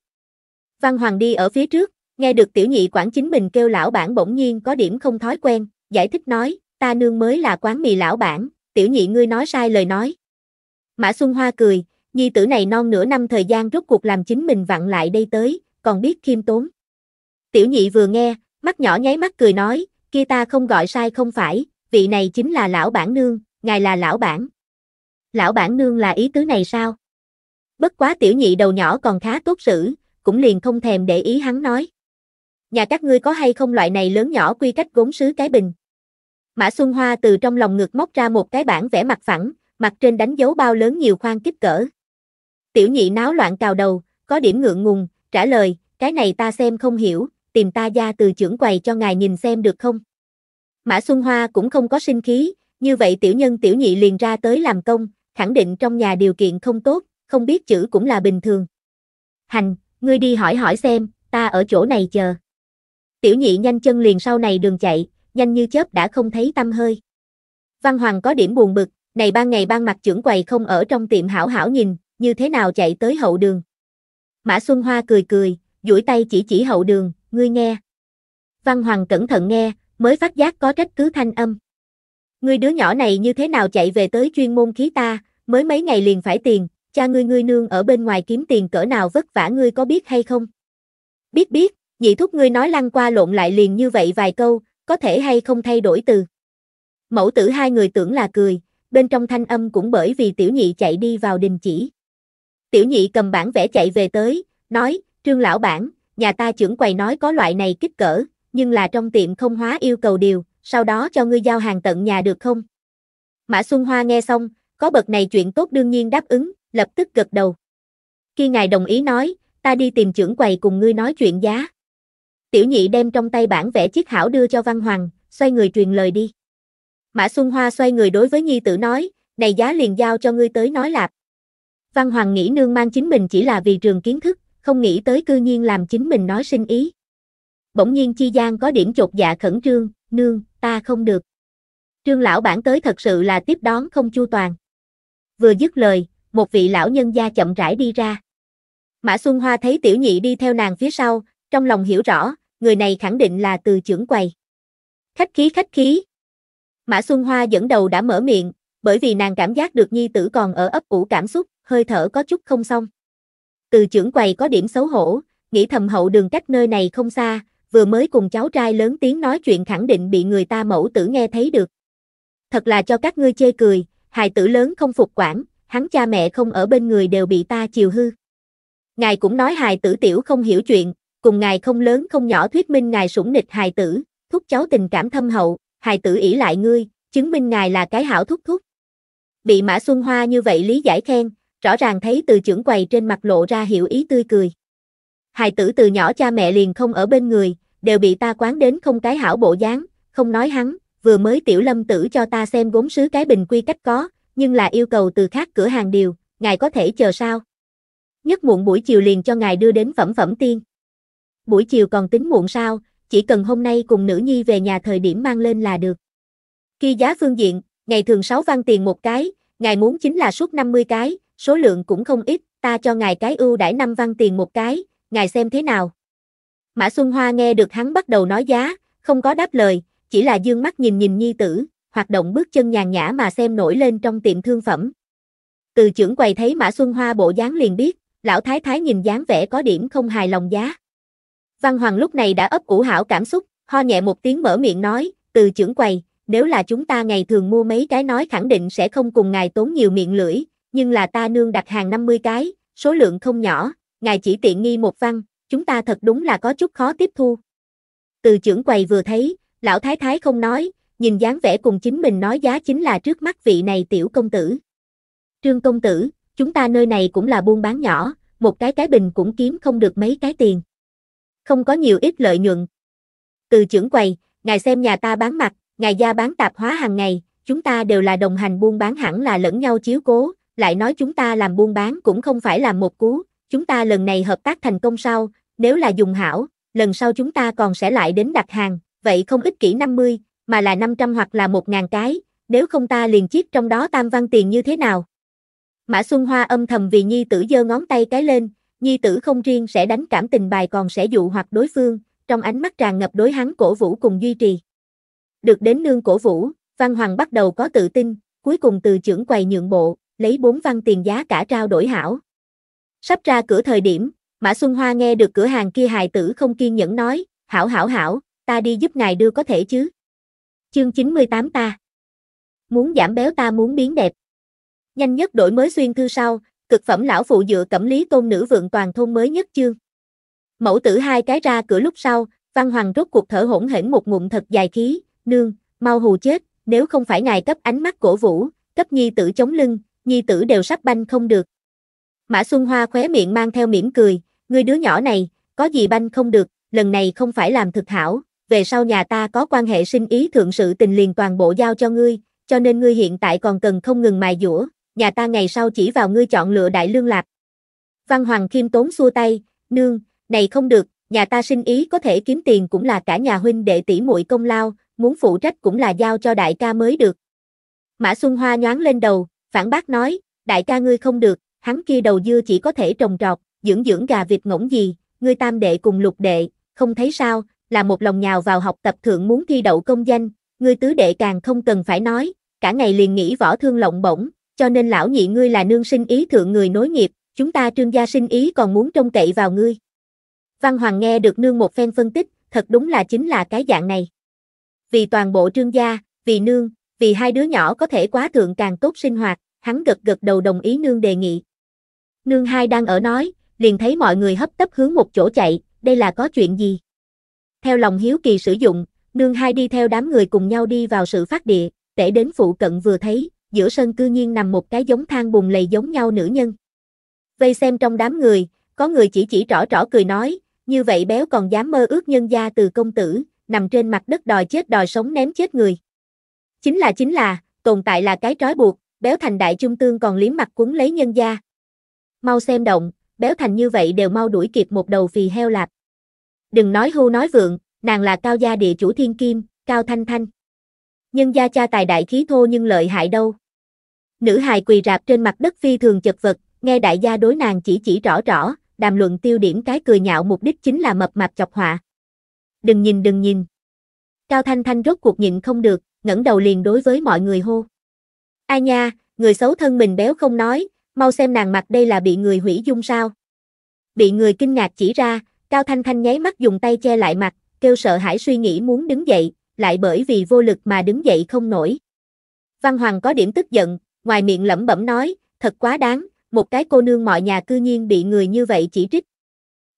Văn Hoàng đi ở phía trước, nghe được tiểu nhị quản chính mình kêu lão bản bỗng nhiên có điểm không thói quen, giải thích nói, ta nương mới là quán mì lão bản, tiểu nhị ngươi nói sai lời nói. Mã Xuân Hoa cười, nhi tử này non nửa năm thời gian rốt cuộc làm chính mình vặn lại đây tới, còn biết khiêm tốn. Tiểu nhị vừa nghe, mắt nhỏ nháy mắt cười nói, kia ta không gọi sai không phải, vị này chính là lão bản nương, ngài là lão bản. Lão bản nương là ý tứ này sao? Bất quá tiểu nhị đầu nhỏ còn khá tốt xử, cũng liền không thèm để ý hắn nói. Nhà các ngươi có hay không loại này lớn nhỏ quy cách gốm sứ cái bình. Mã Xuân Hoa từ trong lòng ngực móc ra một cái bản vẽ mặt phẳng, mặt trên đánh dấu bao lớn nhiều khoan kích cỡ. Tiểu nhị náo loạn cào đầu, có điểm ngượng ngùng, trả lời, cái này ta xem không hiểu, tìm ta ra từ trưởng quầy cho ngài nhìn xem được không? Mã Xuân Hoa cũng không có sinh khí, như vậy tiểu nhân tiểu nhị liền ra tới làm công, khẳng định trong nhà điều kiện không tốt, không biết chữ cũng là bình thường. Hành, ngươi đi hỏi hỏi xem, ta ở chỗ này chờ. Tiểu nhị nhanh chân liền sau này đường chạy, nhanh như chớp đã không thấy tâm hơi. Văn Hoàng có điểm buồn bực, này ban ngày ban mặt trưởng quầy không ở trong tiệm hảo hảo nhìn, như thế nào chạy tới hậu đường. Mã Xuân Hoa cười cười, duỗi tay chỉ chỉ hậu đường, ngươi nghe. Văn Hoàng cẩn thận nghe, mới phát giác có trách cứ thanh âm. Ngươi đứa nhỏ này như thế nào chạy về tới chuyên môn khí ta, mới mấy ngày liền phải tiền, cha ngươi ngươi nương ở bên ngoài kiếm tiền cỡ nào vất vả ngươi có biết hay không? Biết biết, nhị thúc ngươi nói lăng qua lộn lại liền như vậy vài câu, có thể hay không thay đổi từ. Mẫu tử hai người tưởng là cười, bên trong thanh âm cũng bởi vì tiểu nhị chạy đi vào đình chỉ. Tiểu nhị cầm bản vẽ chạy về tới, nói, trương lão bản, nhà ta trưởng quầy nói có loại này kích cỡ, nhưng là trong tiệm không hóa yêu cầu điều, sau đó cho ngươi giao hàng tận nhà được không? Mã Xuân Hoa nghe xong, có bậc này chuyện tốt đương nhiên đáp ứng, lập tức gật đầu. Khi ngài đồng ý nói, ta đi tìm trưởng quầy cùng ngươi nói chuyện giá. Tiểu nhị đem trong tay bản vẽ chiếc hảo đưa cho Văn Hoàng, xoay người truyền lời đi. Mã Xuân Hoa xoay người đối với nhi tử nói, này giá liền giao cho ngươi tới nói lạp. Văn Hoàng nghĩ nương mang chính mình chỉ là vì trường kiến thức, không nghĩ tới cư nhiên làm chính mình nói sinh ý bỗng nhiên chi giang có điểm chột dạ khẩn trương, nương, ta không được. Trương lão bản tới thật sự là tiếp đón không chu toàn. Vừa dứt lời, một vị lão nhân gia chậm rãi đi ra. Mã Xuân Hoa thấy tiểu nhị đi theo nàng phía sau, trong lòng hiểu rõ, người này khẳng định là từ trưởng quầy. Khách khí khách khí. Mã Xuân Hoa dẫn đầu đã mở miệng, bởi vì nàng cảm giác được nhi tử còn ở ấp ủ cảm xúc, hơi thở có chút không xong. Từ trưởng quầy có điểm xấu hổ, nghĩ thầm hậu đường cách nơi này không xa, vừa mới cùng cháu trai lớn tiếng nói chuyện khẳng định bị người ta mẫu tử nghe thấy được. Thật là cho các ngươi chê cười, hài tử lớn không phục quản, hắn cha mẹ không ở bên người đều bị ta chiều hư. Ngài cũng nói hài tử tiểu không hiểu chuyện, cùng ngài không lớn không nhỏ thuyết minh ngài sủng nịch hài tử, thúc cháu tình cảm thâm hậu, hài tử ỷ lại ngươi, chứng minh ngài là cái hảo thúc thúc. Bị Mã Xuân Hoa như vậy lý giải khen, rõ ràng thấy từ trưởng quầy trên mặt lộ ra hiểu ý tươi cười hài tử từ nhỏ cha mẹ liền không ở bên người, đều bị ta quán đến không cái hảo bộ dáng, không nói hắn, vừa mới tiểu lâm tử cho ta xem gốm sứ cái bình quy cách có, nhưng là yêu cầu từ khác cửa hàng điều, ngài có thể chờ sao? Nhất muộn buổi chiều liền cho ngài đưa đến phẩm phẩm tiên. Buổi chiều còn tính muộn sao, chỉ cần hôm nay cùng nữ nhi về nhà thời điểm mang lên là được. Khi giá phương diện, ngày thường 6 văn tiền một cái, ngài muốn chính là suốt 50 cái, số lượng cũng không ít, ta cho ngài cái ưu đãi 5 văn tiền một cái, ngài xem thế nào? Mã Xuân Hoa nghe được hắn bắt đầu nói giá, không có đáp lời, chỉ là dương mắt nhìn nhìn nhi tử, hoạt động bước chân nhàn nhã mà xem nổi lên trong tiệm thương phẩm. Từ trưởng quầy thấy Mã Xuân Hoa bộ dáng liền biết, lão thái thái nhìn dáng vẻ có điểm không hài lòng giá. Văn Hoàng lúc này đã ấp ủ hảo cảm xúc, ho nhẹ một tiếng mở miệng nói, từ trưởng quầy, nếu là chúng ta ngày thường mua mấy cái nói khẳng định sẽ không cùng ngài tốn nhiều miệng lưỡi, nhưng là ta nương đặt hàng 50 cái, số lượng không nhỏ, ngài chỉ tiện nghi một văn, chúng ta thật đúng là có chút khó tiếp thu. Từ trưởng quầy vừa thấy, lão thái thái không nói, nhìn dáng vẻ cùng chính mình nói giá chính là trước mắt vị này tiểu công tử. Trương công tử, chúng ta nơi này cũng là buôn bán nhỏ, một cái cái bình cũng kiếm không được mấy cái tiền. Không có nhiều ít lợi nhuận. Từ trưởng quầy, ngài xem nhà ta bán mặt, ngài gia bán tạp hóa hàng ngày, chúng ta đều là đồng hành buôn bán hẳn là lẫn nhau chiếu cố, lại nói chúng ta làm buôn bán cũng không phải làm một cú, chúng ta lần này hợp tác thành công sao, nếu là dùng hảo, lần sau chúng ta còn sẽ lại đến đặt hàng, vậy không ích kỷ 50, mà là 500 hoặc là 1.000 cái, nếu không ta liền chiết trong đó tam văn tiền như thế nào. Mã Xuân Hoa âm thầm vì Nhi tử giơ ngón tay cái lên, Nhi tử không riêng sẽ đánh cảm tình bài còn sẽ dụ hoặc đối phương, trong ánh mắt tràn ngập đối hắn cổ vũ cùng duy trì. Được đến nương cổ vũ, Văn Hoàng bắt đầu có tự tin, cuối cùng từ trưởng quầy nhượng bộ, lấy bốn văn tiền giá cả trao đổi hảo. Sắp ra cửa thời điểm, Mã Xuân Hoa nghe được cửa hàng kia hài tử không kiên nhẫn nói, hảo hảo hảo, ta đi giúp ngài đưa có thể chứ. Chương 98 ta. Muốn giảm béo ta muốn biến đẹp. Nhanh nhất đổi mới xuyên thư sau, cực phẩm lão phụ dựa cẩm lý tôn nữ vượng toàn thôn mới nhất chương. Mẫu tử hai cái ra cửa lúc sau, Văn Hoàng rốt cuộc thở hổn hển một ngụm thật dài khí, nương, mau hù chết, nếu không phải ngài cấp ánh mắt cổ vũ, cấp nhi tử chống lưng, nhi tử đều sắp banh không được. Mã Xuân Hoa khóe miệng mang theo mỉm cười, ngươi đứa nhỏ này, có gì banh không được, lần này không phải làm thực hảo, về sau nhà ta có quan hệ sinh ý thượng sự tình liền toàn bộ giao cho ngươi, cho nên ngươi hiện tại còn cần không ngừng mài dũa, nhà ta ngày sau chỉ vào ngươi chọn lựa đại lương lạc. Văn Hoàng Kim Tốn xua tay, nương, này không được, nhà ta sinh ý có thể kiếm tiền cũng là cả nhà huynh đệ tỷ muội công lao, muốn phụ trách cũng là giao cho đại ca mới được. Mã Xuân Hoa nhoáng lên đầu, phản bác nói, đại ca ngươi không được, hắn kia đầu dưa chỉ có thể trồng trọt, dưỡng dưỡng gà vịt ngỗng gì, người tam đệ cùng lục đệ, không thấy sao, là một lòng nhào vào học tập thượng muốn thi đậu công danh, người tứ đệ càng không cần phải nói, cả ngày liền nghĩ võ thương lộng bổng, cho nên lão nhị ngươi là nương sinh ý thượng người nối nghiệp, chúng ta trương gia sinh ý còn muốn trông cậy vào ngươi. Văn Hoàng nghe được nương một phen phân tích, thật đúng là chính là cái dạng này. Vì toàn bộ trương gia, vì nương, vì hai đứa nhỏ có thể quá thượng càng tốt sinh hoạt, hắn gật gật đầu đồng ý nương đề nghị nương hai đang ở nói, liền thấy mọi người hấp tấp hướng một chỗ chạy, đây là có chuyện gì? Theo lòng hiếu kỳ sử dụng, nương hai đi theo đám người cùng nhau đi vào sự phát địa, tể đến phụ cận vừa thấy, giữa sân cư nhiên nằm một cái giống thang bùng lầy giống nhau nữ nhân. Vây xem trong đám người, có người chỉ chỉ rõ rõ cười nói, như vậy béo còn dám mơ ước nhân gia từ công tử, nằm trên mặt đất đòi chết đòi sống ném chết người. Chính là chính là, tồn tại là cái trói buộc, béo thành đại trung tương còn liếm mặt quấn lấy nhân gia, mau xem động, béo thành như vậy đều mau đuổi kịp một đầu phì heo lạp. Đừng nói hưu nói vượng, nàng là cao gia địa chủ thiên kim, cao thanh thanh. Nhưng gia cha tài đại khí thô nhưng lợi hại đâu. Nữ hài quỳ rạp trên mặt đất phi thường chật vật, nghe đại gia đối nàng chỉ chỉ rõ rõ, đàm luận tiêu điểm cái cười nhạo mục đích chính là mập mạp chọc họa. Đừng nhìn đừng nhìn. Cao Thanh Thanh rốt cuộc nhịn không được, ngẩng đầu liền đối với mọi người hô. Ai nha, người xấu thân mình béo không nói, mau xem nàng mặt đây là bị người hủy dung sao. Bị người kinh ngạc chỉ ra, Cao Thanh Thanh nháy mắt dùng tay che lại mặt, kêu sợ hãi suy nghĩ muốn đứng dậy, lại bởi vì vô lực mà đứng dậy không nổi. Văn Hoàng có điểm tức giận, ngoài miệng lẩm bẩm nói, thật quá đáng, một cái cô nương mọi nhà cư nhiên bị người như vậy chỉ trích.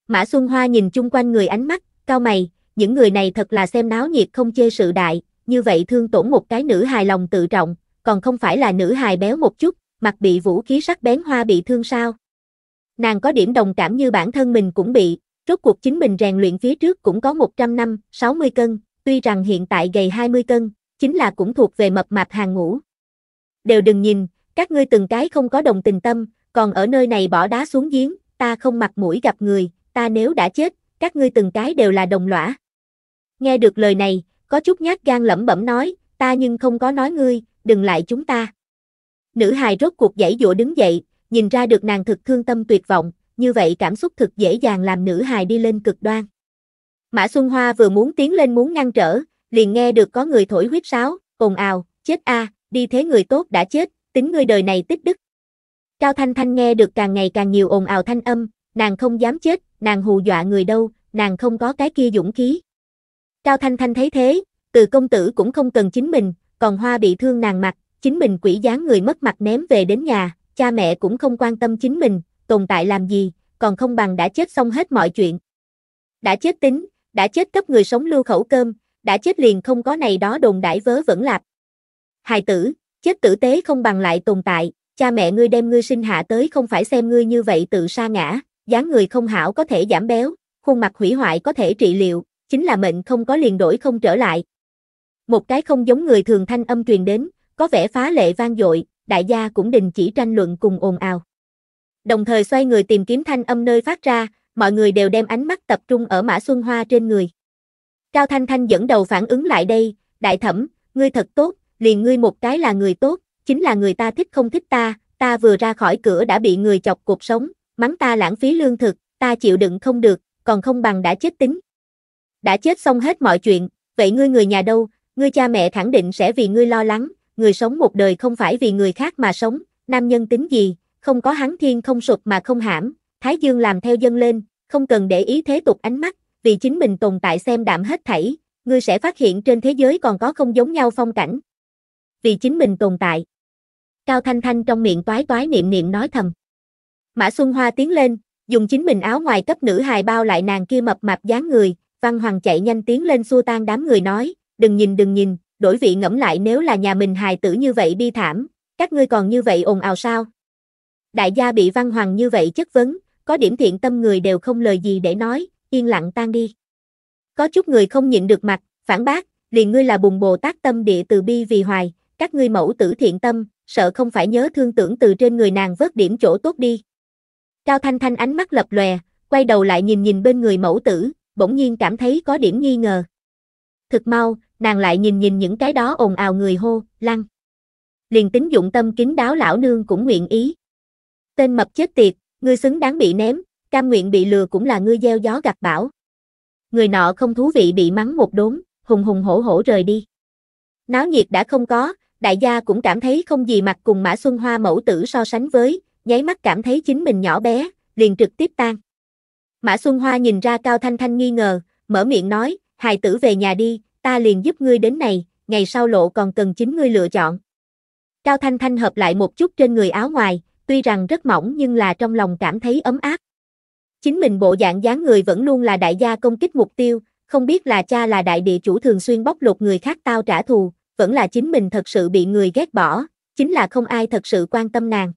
Mã Xuân Hoa nhìn chung quanh người ánh mắt, cao mày, những người này thật là xem náo nhiệt không chê sự đại, như vậy thương tổn một cái nữ hài lòng tự trọng, còn không phải là nữ hài béo một chút, mặt bị vũ khí sắc bén hoa bị thương sao? Nàng có điểm đồng cảm như bản thân mình cũng bị, rốt cuộc chính mình rèn luyện phía trước cũng có 100 năm, 60 cân, tuy rằng hiện tại gầy 20 cân, chính là cũng thuộc về mập mạp hàng ngũ. Đều đừng nhìn, các ngươi từng cái không có đồng tình tâm, còn ở nơi này bỏ đá xuống giếng, ta không mặt mũi gặp người, ta nếu đã chết, các ngươi từng cái đều là đồng lõa. Nghe được lời này, có chút nhát gan lẩm bẩm nói, ta nhưng không có nói ngươi, đừng lại chúng ta. Nữ hài rốt cuộc dãy dụa đứng dậy, nhìn ra được nàng thực thương tâm tuyệt vọng, như vậy cảm xúc thực dễ dàng làm nữ hài đi lên cực đoan. Mã Xuân Hoa vừa muốn tiến lên muốn ngăn trở, liền nghe được có người thổi huyết sáo, ồn ào, chết a, à, đi thế người tốt đã chết, tính người đời này tích đức. Cao Thanh Thanh nghe được càng ngày càng nhiều ồn ào thanh âm, nàng không dám chết, nàng hù dọa người đâu, nàng không có cái kia dũng khí. Cao Thanh Thanh thấy thế, từ công tử cũng không cần chính mình, còn hoa bị thương nàng mặt, chính mình quỷ dáng người mất mặt ném về đến nhà, cha mẹ cũng không quan tâm chính mình, tồn tại làm gì, còn không bằng đã chết xong hết mọi chuyện. Đã chết tính, đã chết cấp người sống lưu khẩu cơm, đã chết liền không có này đó đồn đãi vớ vẩn lạp. Hài tử, chết tử tế không bằng lại tồn tại, cha mẹ ngươi đem ngươi sinh hạ tới không phải xem ngươi như vậy tự sa ngã, dáng người không hảo có thể giảm béo, khuôn mặt hủy hoại có thể trị liệu, chính là mệnh không có liền đổi không trở lại. Một cái không giống người thường thanh âm truyền đến, có vẻ phá lệ vang dội, đại gia cũng đình chỉ tranh luận cùng ồn ào. Đồng thời xoay người tìm kiếm thanh âm nơi phát ra, mọi người đều đem ánh mắt tập trung ở Mã Xuân Hoa trên người. Cao Thanh Thanh dẫn đầu phản ứng lại đây, đại thẩm, ngươi thật tốt, liền ngươi một cái là người tốt, chính là người ta thích không thích ta, ta vừa ra khỏi cửa đã bị người chọc cuộc sống, mắng ta lãng phí lương thực, ta chịu đựng không được, còn không bằng đã chết tính. Đã chết xong hết mọi chuyện, vậy ngươi người nhà đâu, ngươi cha mẹ khẳng định sẽ vì ngươi lo lắng, người sống một đời không phải vì người khác mà sống, nam nhân tính gì, không có hắn thiên không sụp mà không hãm, Thái Dương làm theo dân lên, không cần để ý thế tục ánh mắt, vì chính mình tồn tại xem đạm hết thảy, ngươi sẽ phát hiện trên thế giới còn có không giống nhau phong cảnh. Vì chính mình tồn tại. Cao Thanh Thanh trong miệng toái toái niệm niệm nói thầm. Mã Xuân Hoa tiến lên, dùng chính mình áo ngoài cấp nữ hài bao lại nàng kia mập mạp dáng người, Văn Hoàng chạy nhanh tiến lên xua tan đám người nói, đừng nhìn đừng nhìn, đổi vị ngẫm lại nếu là nhà mình hài tử như vậy bi thảm, các ngươi còn như vậy ồn ào sao? Đại gia bị văn hoàng như vậy chất vấn, có điểm thiện tâm người đều không lời gì để nói, yên lặng tan đi. Có chút người không nhịn được mặt, phản bác, liền ngươi là bùng bồ tát tâm địa từ bi vì hoài, các ngươi mẫu tử thiện tâm, sợ không phải nhớ thương tưởng từ trên người nàng vớt điểm chỗ tốt đi. Cao Thanh Thanh ánh mắt lập lòe, quay đầu lại nhìn nhìn bên người mẫu tử, bỗng nhiên cảm thấy có điểm nghi ngờ. Thực mau, nàng lại nhìn nhìn những cái đó ồn ào người hô, lăng. Liền tính dụng tâm kính đáo lão nương cũng nguyện ý. Tên mập chết tiệt, ngươi xứng đáng bị ném, cam nguyện bị lừa cũng là ngươi gieo gió gặt bão. Người nọ không thú vị bị mắng một đốn, hùng hùng hổ hổ rời đi. Náo nhiệt đã không có, đại gia cũng cảm thấy không gì mặt cùng Mã Xuân Hoa mẫu tử so sánh với, nháy mắt cảm thấy chính mình nhỏ bé, liền trực tiếp tan. Mã Xuân Hoa nhìn ra Cao Thanh Thanh nghi ngờ, mở miệng nói, hài tử về nhà đi, ta liền giúp ngươi đến này, ngày sau lộ còn cần chính ngươi lựa chọn. Cao Thanh Thanh hợp lại một chút trên người áo ngoài, tuy rằng rất mỏng nhưng là trong lòng cảm thấy ấm áp. Chính mình bộ dạng dáng người vẫn luôn là đại gia công kích mục tiêu, không biết là cha là đại địa chủ thường xuyên bóc lột người khác tao trả thù, vẫn là chính mình thật sự bị người ghét bỏ, chính là không ai thật sự quan tâm nàng.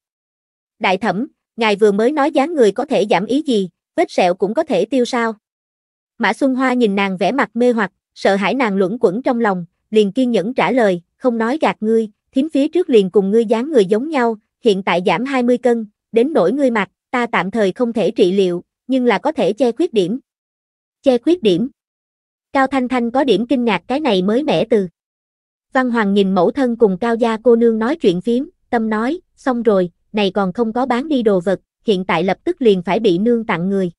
Đại thẩm, ngài vừa mới nói dáng người có thể giảm ý gì, vết sẹo cũng có thể tiêu sao. Mã Xuân Hoa nhìn nàng vẻ mặt mê hoặc, sợ hãi nàng luẩn quẩn trong lòng, liền kiên nhẫn trả lời, không nói gạt ngươi, thím phía trước liền cùng ngươi dáng người giống nhau, hiện tại giảm 20 cân, đến nỗi ngươi mặt, ta tạm thời không thể trị liệu, nhưng là có thể che khuyết điểm. Che khuyết điểm. Cao Thanh Thanh có điểm kinh ngạc cái này mới mẻ từ. Văn Hoàng nhìn mẫu thân cùng Cao Gia cô nương nói chuyện phím, tâm nói, xong rồi, này còn không có bán đi đồ vật, hiện tại lập tức liền phải bị nương tặng người.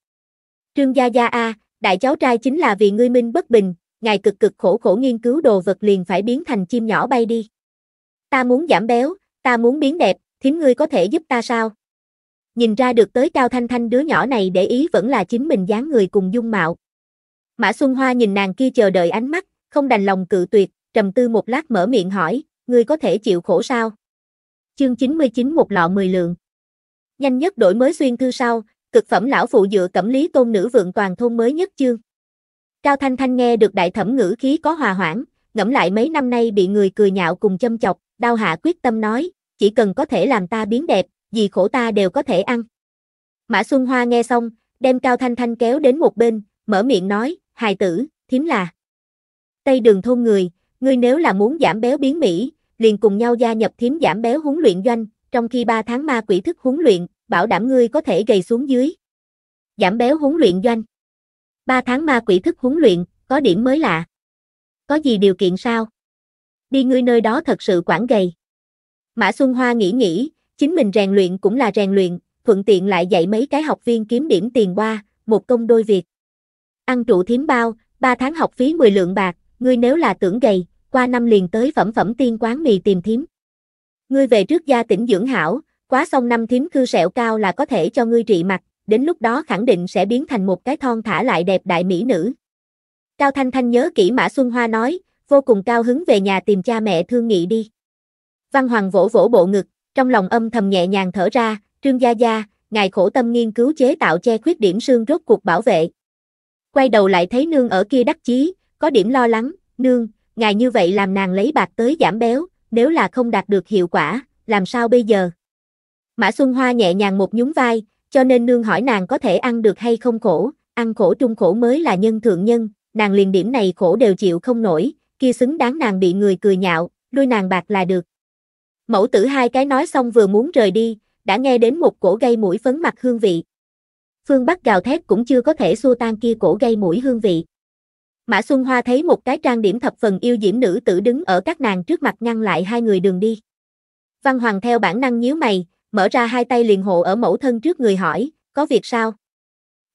Trương Gia Gia A, đại cháu trai chính là vì ngươi minh bất bình, ngài cực cực khổ khổ nghiên cứu đồ vật liền phải biến thành chim nhỏ bay đi. Ta muốn giảm béo, ta muốn biến đẹp, thím ngươi có thể giúp ta sao? Nhìn ra được tới Cao Thanh Thanh đứa nhỏ này để ý vẫn là chính mình dáng người cùng dung mạo. Mã Xuân Hoa nhìn nàng kia chờ đợi ánh mắt, không đành lòng cự tuyệt, trầm tư một lát mở miệng hỏi, ngươi có thể chịu khổ sao? Chương 99 một lọ 10 lượng. Nhanh nhất đổi mới xuyên thư sau, cực phẩm lão phụ dựa cẩm lý tôn nữ vượng toàn thôn mới nhất chương. Cao Thanh Thanh nghe được đại thẩm ngữ khí có hòa hoãn, ngẫm lại mấy năm nay bị người cười nhạo cùng châm chọc, đau hạ quyết tâm nói, chỉ cần có thể làm ta biến đẹp, gì khổ ta đều có thể ăn. Mã Xuân Hoa nghe xong, đem Cao Thanh Thanh kéo đến một bên, mở miệng nói, hài tử, thím là. Tây đường thôn người, ngươi nếu là muốn giảm béo biến Mỹ, liền cùng nhau gia nhập thím giảm béo huấn luyện doanh, trong khi 3 tháng ma quỷ thức huấn luyện, bảo đảm ngươi có thể gầy xuống dưới. Giảm béo huấn luyện doanh ba tháng ma quỷ thức huấn luyện, có điểm mới lạ. Có gì điều kiện sao? Đi ngươi nơi đó thật sự quản gầy. Mã Xuân Hoa nghĩ nghĩ, chính mình rèn luyện cũng là rèn luyện, thuận tiện lại dạy mấy cái học viên kiếm điểm tiền qua, một công đôi việc. Ăn trụ thiếm bao, 3 tháng học phí 10 lượng bạc, ngươi nếu là tưởng gầy, qua năm liền tới phẩm phẩm tiên quán mì tìm thiếm. Ngươi về trước gia tỉnh dưỡng hảo, quá xong năm thiếm cư sẹo cao là có thể cho ngươi trị mặt, đến lúc đó khẳng định sẽ biến thành một cái thon thả lại đẹp đại mỹ nữ. Cao Thanh Thanh nhớ kỹ Mã Xuân Hoa nói, vô cùng cao hứng về nhà tìm cha mẹ thương nghị đi. Văn Hoàng vỗ vỗ bộ ngực, trong lòng âm thầm nhẹ nhàng thở ra, Trương Gia Gia, ngài khổ tâm nghiên cứu chế tạo che khuyết điểm xương rốt cuộc bảo vệ. Quay đầu lại thấy nương ở kia đắc chí, có điểm lo lắng, nương, ngài như vậy làm nàng lấy bạc tới giảm béo, nếu là không đạt được hiệu quả, làm sao bây giờ? Mã Xuân Hoa nhẹ nhàng một nhún vai, cho nên nương hỏi nàng có thể ăn được hay không khổ, ăn khổ trung khổ mới là nhân thượng nhân, nàng liền điểm này khổ đều chịu không nổi, kia xứng đáng nàng bị người cười nhạo, đuôi nàng bạc là được. Mẫu tử hai cái nói xong vừa muốn rời đi, đã nghe đến một cổ gây mũi phấn mặt hương vị. Phương Bắc gào thét cũng chưa có thể xua tan kia cổ gây mũi hương vị. Mã Xuân Hoa thấy một cái trang điểm thập phần yêu diễm nữ tử đứng ở các nàng trước mặt ngăn lại hai người đường đi. Văn Hoàng theo bản năng nhíu mày, mở ra hai tay liền hộ ở mẫu thân trước người hỏi, có việc sao?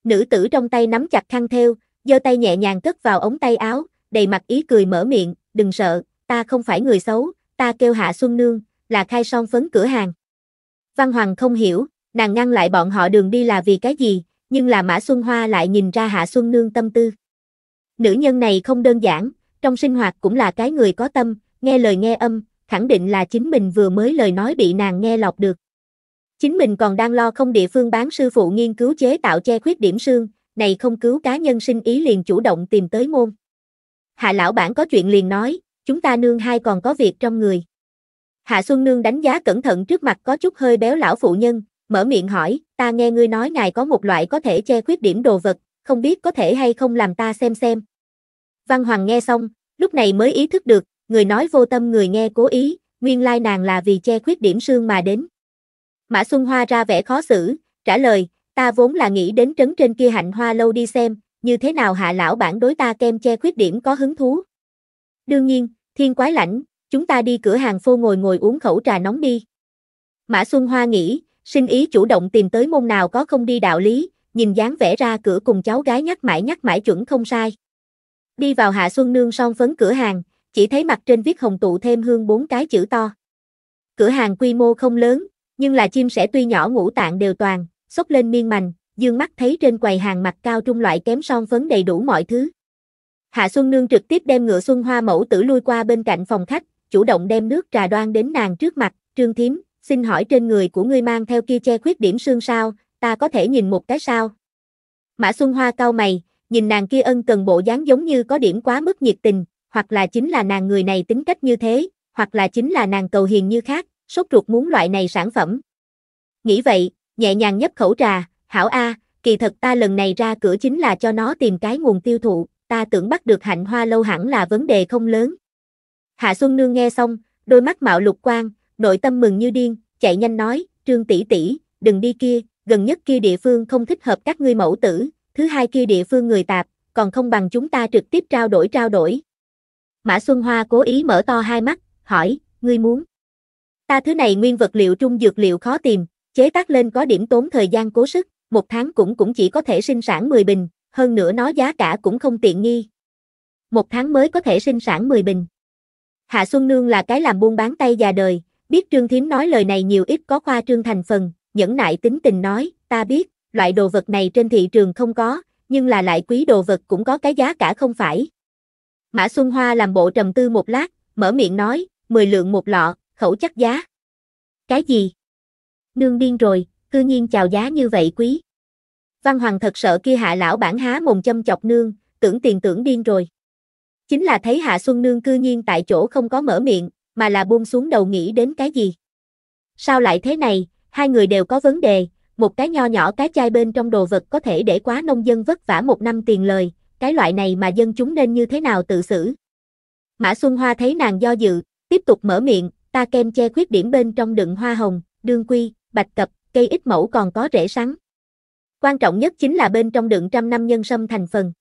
Nữ tử trong tay nắm chặt khăn theo, giơ tay nhẹ nhàng cất vào ống tay áo, đầy mặt ý cười mở miệng, đừng sợ, ta không phải người xấu, ta kêu Hạ Xuân Nương, là khai son phấn cửa hàng. Văn Hoàng không hiểu, nàng ngăn lại bọn họ đường đi là vì cái gì, nhưng là Mã Xuân Hoa lại nhìn ra Hạ Xuân Nương tâm tư. Nữ nhân này không đơn giản, trong sinh hoạt cũng là cái người có tâm, nghe lời nghe âm, khẳng định là chính mình vừa mới lời nói bị nàng nghe lọc được. Chính mình còn đang lo không địa phương bán sư phụ nghiên cứu chế tạo che khuyết điểm xương, này không cứu cá nhân sinh ý liền chủ động tìm tới môn. Hạ lão bản có chuyện liền nói, chúng ta nương hai còn có việc trong người. Hạ Xuân Nương đánh giá cẩn thận trước mặt có chút hơi béo lão phụ nhân, mở miệng hỏi, ta nghe ngươi nói ngài có một loại có thể che khuyết điểm đồ vật, không biết có thể hay không làm ta xem xem. Văn Hoàng nghe xong, lúc này mới ý thức được, người nói vô tâm người nghe cố ý, nguyên lai nàng là vì che khuyết điểm xương mà đến. Mã Xuân Hoa ra vẻ khó xử, trả lời, ta vốn là nghĩ đến trấn trên kia hạnh hoa lâu đi xem, như thế nào hạ lão bản đối ta kem che khuyết điểm có hứng thú. Đương nhiên, thiên quái lãnh, chúng ta đi cửa hàng phô ngồi ngồi uống khẩu trà nóng đi. Mã Xuân Hoa nghĩ, sinh ý chủ động tìm tới môn nào có không đi đạo lý, nhìn dáng vẽ ra cửa cùng cháu gái nhắc mãi nhắc mãi chuẩn không sai. Đi vào Hạ Xuân Nương son phấn cửa hàng, chỉ thấy mặt trên viết hồng tụ thêm hương bốn cái chữ to. Cửa hàng quy mô không lớn, nhưng là chim sẻ tuy nhỏ ngũ tạng đều toàn, xốc lên miên mành, dương mắt thấy trên quầy hàng mặt cao trung loại kém son phấn đầy đủ mọi thứ. Hạ Xuân Nương trực tiếp đem ngựa Xuân Hoa mẫu tử lui qua bên cạnh phòng khách, chủ động đem nước trà đoan đến nàng trước mặt, trương thím, xin hỏi trên người của ngươi mang theo kia che khuyết điểm xương sao, ta có thể nhìn một cái sao? Mã Xuân Hoa cau mày, nhìn nàng kia ân cần bộ dáng giống như có điểm quá mức nhiệt tình, hoặc là chính là nàng người này tính cách như thế, hoặc là chính là nàng cầu hiền như khác, sốt ruột muốn loại này sản phẩm. Nghĩ vậy, nhẹ nhàng nhấp khẩu trà, hảo A, kỳ thật ta lần này ra cửa chính là cho nó tìm cái nguồn tiêu thụ, ta tưởng bắt được hạnh hoa lâu hẳn là vấn đề không lớn. Hạ Xuân Nương nghe xong, đôi mắt mạo lục quang, nội tâm mừng như điên, chạy nhanh nói, Trương tỷ tỷ, đừng đi kia, gần nhất kia địa phương không thích hợp các ngươi mẫu tử, thứ hai kia địa phương người tạp, còn không bằng chúng ta trực tiếp trao đổi trao đổi. Mã Xuân Hoa cố ý mở to hai mắt, hỏi, ngươi muốn Ta thứ này nguyên vật liệu trung dược liệu khó tìm, chế tác lên có điểm tốn thời gian cố sức, một tháng cũng cũng chỉ có thể sinh sản 10 bình, hơn nữa nó giá cả cũng không tiện nghi. Một tháng mới có thể sinh sản 10 bình. Hạ Xuân Nương là cái làm buôn bán tay già đời, biết Trương thím nói lời này nhiều ít có khoa trương thành phần, nhẫn nại tính tình nói, ta biết, loại đồ vật này trên thị trường không có, nhưng là lại quý đồ vật cũng có cái giá cả không phải. Mã Xuân Hoa làm bộ trầm tư một lát, mở miệng nói, 10 lượng một lọ, khẩu chắc giá. Cái gì? Nương điên rồi, cư nhiên chào giá như vậy quý. Văn Hoàng thật sợ kia hạ lão bản há mồm châm chọc nương, tưởng tiền tưởng điên rồi. Chính là thấy hạ xuân nương cư nhiên tại chỗ không có mở miệng, mà là buông xuống đầu nghĩ đến cái gì. Sao lại thế này, hai người đều có vấn đề, một cái nho nhỏ cái chai bên trong đồ vật có thể để quá nông dân vất vả một năm tiền lời, cái loại này mà dân chúng nên như thế nào tự xử. Mã Xuân Hoa thấy nàng do dự, tiếp tục mở miệng, ta kem che khuyết điểm bên trong đựng hoa hồng, đương quy, bạch cập, cây ít mẫu còn có rễ sắn. Quan trọng nhất chính là bên trong đựng trăm năm nhân sâm thành phần.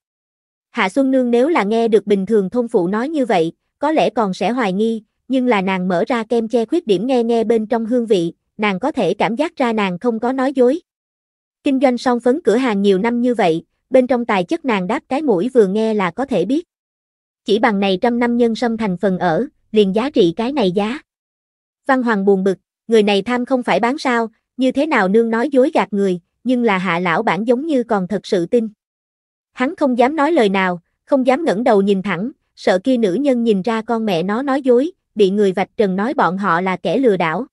Hạ Xuân Nương nếu là nghe được bình thường thôn phụ nói như vậy, có lẽ còn sẽ hoài nghi, nhưng là nàng mở ra kem che khuyết điểm nghe nghe bên trong hương vị, nàng có thể cảm giác ra nàng không có nói dối. Kinh doanh song phấn cửa hàng nhiều năm như vậy, bên trong tài chất nàng đáp cái mũi vừa nghe là có thể biết. Chỉ bằng này trăm năm nhân sâm thành phần ở, liền giá trị cái này giá. Văn Hoàng buồn bực, người này tham không phải bán sao, như thế nào nương nói dối gạt người, nhưng là hạ lão bản giống như còn thật sự tin. Hắn không dám nói lời nào, không dám ngẩng đầu nhìn thẳng, sợ kia nữ nhân nhìn ra con mẹ nó nói dối, bị người vạch trần nói bọn họ là kẻ lừa đảo.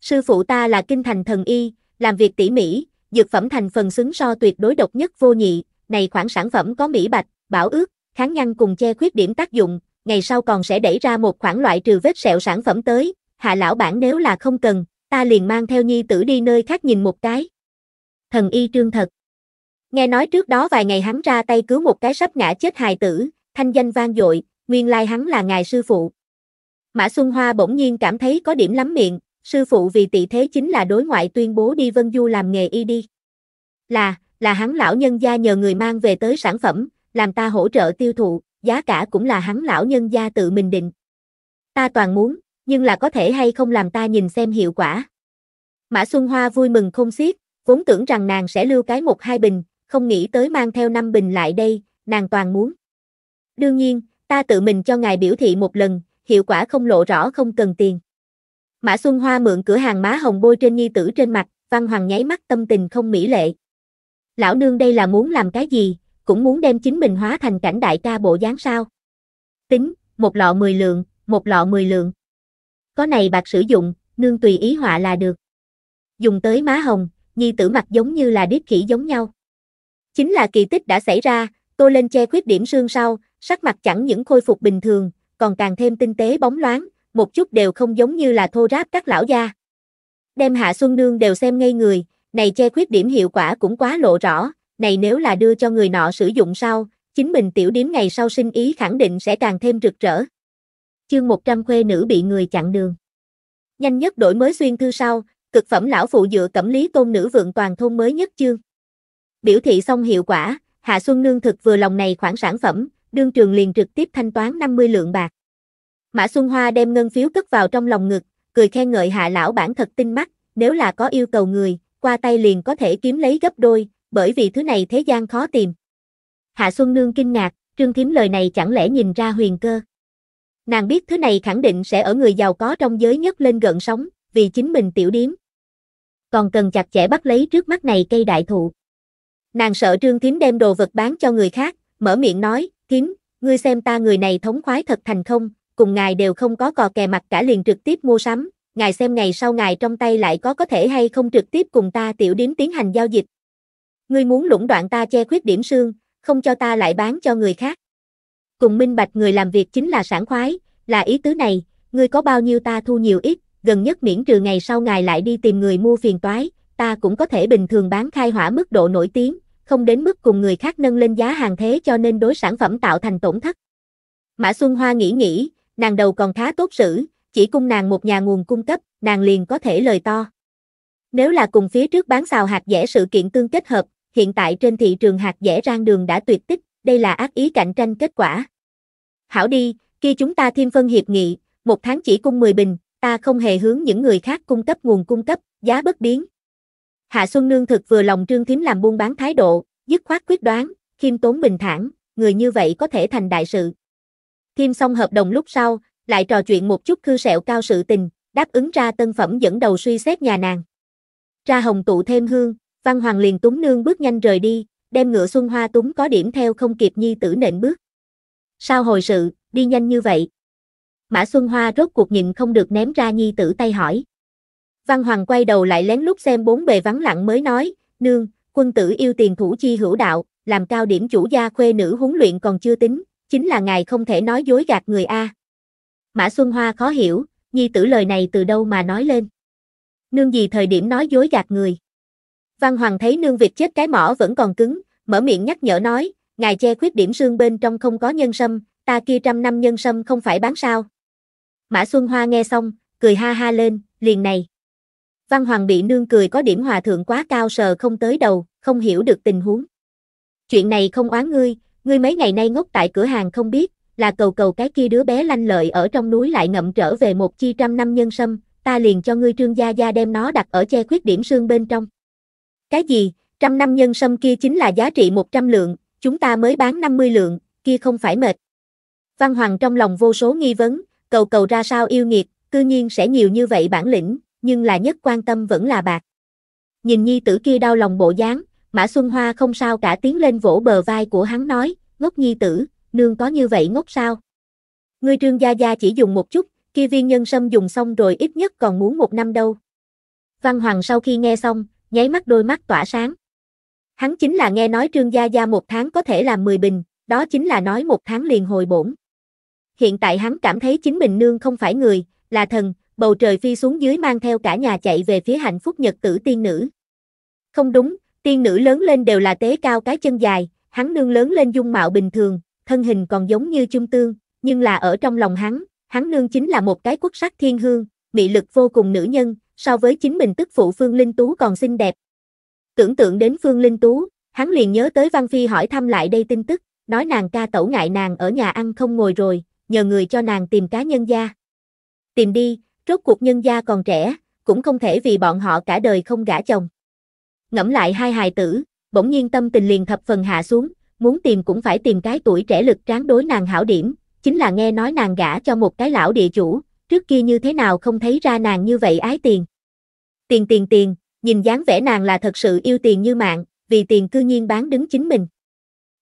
Sư phụ ta là kinh thành thần y, làm việc tỉ mỉ, dược phẩm thành phần xứng so tuyệt đối độc nhất vô nhị, này khoản sản phẩm có mỹ bạch, bảo ước, kháng nhăn cùng che khuyết điểm tác dụng, ngày sau còn sẽ đẩy ra một khoản loại trừ vết sẹo sản phẩm tới, hạ lão bản nếu là không cần, ta liền mang theo nhi tử đi nơi khác nhìn một cái. Thần y trương thật. Nghe nói trước đó vài ngày hắn ra tay cứu một cái sắp ngã chết hài tử, thanh danh vang dội, nguyên lai hắn là ngài sư phụ. Mã Xuân Hoa bỗng nhiên cảm thấy có điểm lắm miệng, sư phụ vì tỷ thế chính là đối ngoại tuyên bố đi Vân Du làm nghề y đi. Là, là hắn lão nhân gia nhờ người mang về tới sản phẩm, làm ta hỗ trợ tiêu thụ, giá cả cũng là hắn lão nhân gia tự mình định. Ta toàn muốn, nhưng là có thể hay không làm ta nhìn xem hiệu quả. Mã Xuân Hoa vui mừng không xiết, vốn tưởng rằng nàng sẽ lưu cái một hai bình, không nghĩ tới mang theo năm bình lại đây, nàng toàn muốn. Đương nhiên, ta tự mình cho ngài biểu thị một lần, hiệu quả không lộ rõ không cần tiền. Mã Xuân Hoa mượn cửa hàng má hồng bôi trên nhi tử trên mặt, Văn Hoàng nháy mắt tâm tình không mỹ lệ. Lão nương đây là muốn làm cái gì, cũng muốn đem chính mình hóa thành cảnh đại ca bộ dáng sao. Tính, một lọ 10 lượng, một lọ 10 lượng có này bạc sử dụng, nương tùy ý họa là được. Dùng tới má hồng, nhi tử mặt giống như là điếc khỉ giống nhau. Chính là kỳ tích đã xảy ra, tô lên che khuyết điểm xương sau, sắc mặt chẳng những khôi phục bình thường, còn càng thêm tinh tế bóng loáng, một chút đều không giống như là thô ráp các lão gia. Đem Hạ Xuân Nương đều xem ngay người, này che khuyết điểm hiệu quả cũng quá lộ rõ, này nếu là đưa cho người nọ sử dụng sau, chính mình tiểu điếm ngày sau sinh ý khẳng định sẽ càng thêm rực rỡ. Chương 100 khuê nữ bị người chặn đường. Nhanh nhất đổi mới xuyên thư sau, cực phẩm lão phụ dựa cẩm lý tôn nữ vượng toàn thôn mới nhất chương. Biểu thị xong hiệu quả, Hạ Xuân Nương thực vừa lòng này khoản sản phẩm, đương trường liền trực tiếp thanh toán 50 lượng bạc. Mã Xuân Hoa đem ngân phiếu cất vào trong lòng ngực, cười khen ngợi Hạ lão bản thật tinh mắt, nếu là có yêu cầu người, qua tay liền có thể kiếm lấy gấp đôi, bởi vì thứ này thế gian khó tìm. Hạ Xuân Nương kinh ngạc, Trương Thím lời này chẳng lẽ nhìn ra huyền cơ. Nàng biết thứ này khẳng định sẽ ở người giàu có trong giới nhất lên gần sóng, vì chính mình tiểu điếm. Còn cần chặt chẽ bắt lấy trước mắt này cây đại thụ. Nàng sợ Trương Thím đem đồ vật bán cho người khác, mở miệng nói, Thím, ngươi xem ta người này thống khoái thật thành không, cùng ngài đều không có cò kè mặt cả liền trực tiếp mua sắm, ngài xem ngày sau ngài trong tay lại có có thể hay không trực tiếp cùng ta tiểu điếm tiến hành giao dịch. Ngươi muốn lũng đoạn ta che khuyết điểm xương không cho ta lại bán cho người khác cùng minh bạch người làm việc chính là sản khoái, là ý tứ này, ngươi có bao nhiêu ta thu nhiều ít, gần nhất miễn trừ ngày sau ngài lại đi tìm người mua phiền toái, ta cũng có thể bình thường bán khai hỏa mức độ nổi tiếng, không đến mức cùng người khác nâng lên giá hàng thế cho nên đối sản phẩm tạo thành tổn thất. Mã Xuân Hoa nghĩ nghĩ, nàng đầu còn khá tốt xử chỉ cung nàng một nhà nguồn cung cấp, nàng liền có thể lời to. Nếu là cùng phía trước bán xào hạt dẻ sự kiện tương kết hợp, hiện tại trên thị trường hạt dẻ rang đường đã tuyệt tích, đây là ác ý cạnh tranh kết quả. Hảo đi, kia chúng ta thêm phân hiệp nghị, một tháng chỉ cung 10 bình, ta không hề hướng những người khác cung cấp nguồn cung cấp, giá bất biến. Hạ Xuân Nương thực vừa lòng Trương Thím làm buôn bán thái độ, dứt khoát quyết đoán, khiêm tốn bình thản, người như vậy có thể thành đại sự. Thêm xong hợp đồng lúc sau, lại trò chuyện một chút khư sẹo cao sự tình, đáp ứng ra tân phẩm dẫn đầu suy xét nhà nàng. Ra hồng tụ thêm hương, Văn Hoàng liền túng nương bước nhanh rời đi, đem ngựa Xuân Hoa túng có điểm theo không kịp nhi tử nện bước. Sao hồi sự, đi nhanh như vậy? Mã Xuân Hoa rốt cuộc nhìn không được ném ra nhi tử tay hỏi. Văn Hoàng quay đầu lại lén lút xem bốn bề vắng lặng mới nói, nương, quân tử yêu tiền thủ chi hữu đạo, làm cao điểm chủ gia khuê nữ huấn luyện còn chưa tính, chính là ngài không thể nói dối gạt người A. Mã Xuân Hoa khó hiểu, nhi tử lời này từ đâu mà nói lên. Nương gì thời điểm nói dối gạt người. Văn Hoàng thấy nương vịt chết cái mỏ vẫn còn cứng, mở miệng nhắc nhở nói, ngài che khuyết điểm xương bên trong không có nhân sâm, ta kia trăm năm nhân sâm không phải bán sao. Mã Xuân Hoa nghe xong, cười ha ha lên, liền này. Văn Hoàng bị nương cười có điểm hòa thượng quá cao sờ không tới đầu, không hiểu được tình huống. Chuyện này không oán ngươi, ngươi mấy ngày nay ngốc tại cửa hàng không biết, là cầu cầu cái kia đứa bé lanh lợi ở trong núi lại ngậm trở về một chi trăm năm nhân sâm, ta liền cho ngươi trương gia gia đem nó đặt ở che khuyết điểm xương bên trong. Cái gì, trăm năm nhân sâm kia chính là giá trị 100 lượng, chúng ta mới bán 50 lượng, kia không phải mệt. Văn Hoàng trong lòng vô số nghi vấn, cầu cầu ra sao yêu nghiệt, cư nhiên sẽ nhiều như vậy bản lĩnh, nhưng là nhất quan tâm vẫn là bạc. Nhìn nhi tử kia đau lòng bộ dáng, Mã Xuân Hoa không sao cả tiến lên vỗ bờ vai của hắn nói, ngốc nhi tử, nương có như vậy ngốc sao? Ngươi trương gia gia chỉ dùng một chút, kia viên nhân sâm dùng xong rồi ít nhất còn muốn một năm đâu. Văn Hoàng sau khi nghe xong, nháy mắt đôi mắt tỏa sáng. Hắn chính là nghe nói Trương Gia Gia một tháng có thể làm 10 bình, đó chính là nói một tháng liền hồi bổn. Hiện tại hắn cảm thấy chính mình nương không phải người, là thần, bầu trời phi xuống dưới mang theo cả nhà chạy về phía hạnh phúc nhật tử tiên nữ. Không đúng, tiên nữ lớn lên đều là tế cao cái chân dài, hắn nương lớn lên dung mạo bình thường, thân hình còn giống như trung tương, nhưng là ở trong lòng hắn, hắn nương chính là một cái quốc sắc thiên hương, mị lực vô cùng nữ nhân, so với chính mình tức phụ Phương Linh Tú còn xinh đẹp. Tưởng tượng đến Phương Linh Tú, hắn liền nhớ tới Văn Phi hỏi thăm lại đây tin tức, nói nàng ca tẩu ngại nàng ở nhà ăn không ngồi rồi, nhờ người cho nàng tìm cá nhân gia. Tìm đi, rốt cuộc nhân gia còn trẻ, cũng không thể vì bọn họ cả đời không gả chồng. Ngẫm lại hai hài tử, bỗng nhiên tâm tình liền thập phần hạ xuống, muốn tìm cũng phải tìm cái tuổi trẻ lực tráng đối nàng hảo điểm, chính là nghe nói nàng gả cho một cái lão địa chủ, trước kia như thế nào không thấy ra nàng như vậy ái tiền. Tiền tiền tiền, nhìn dáng vẻ nàng là thật sự yêu tiền như mạng, vì tiền cư nhiên bán đứng chính mình.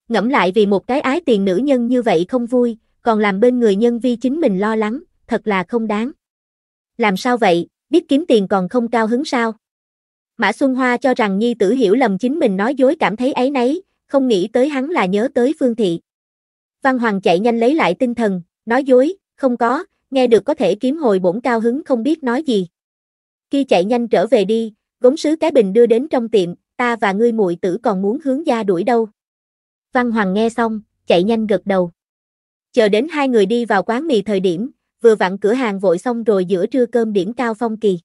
Ngẫm lại vì một cái ái tiền nữ nhân như vậy không vui, còn làm bên người nhân vi chính mình lo lắng, thật là không đáng. Làm sao vậy, biết kiếm tiền còn không cao hứng sao? Mã Xuân Hoa cho rằng nhi tử hiểu lầm chính mình nói dối cảm thấy ấy nấy, không nghĩ tới hắn là nhớ tới Phương Thị. Văn Hoàng chạy nhanh lấy lại tinh thần, nói dối, không có, nghe được có thể kiếm hồi bổn cao hứng không biết nói gì. Khi chạy nhanh trở về đi, gống sứ cái bình đưa đến trong tiệm, ta và ngươi muội tử còn muốn hướng gia đuổi đâu. Văn Hoàng nghe xong, chạy nhanh gật đầu. Chờ đến hai người đi vào quán mì thời điểm, vừa vặn cửa hàng vội xong rồi giữa trưa cơm điểm cao phong kỳ.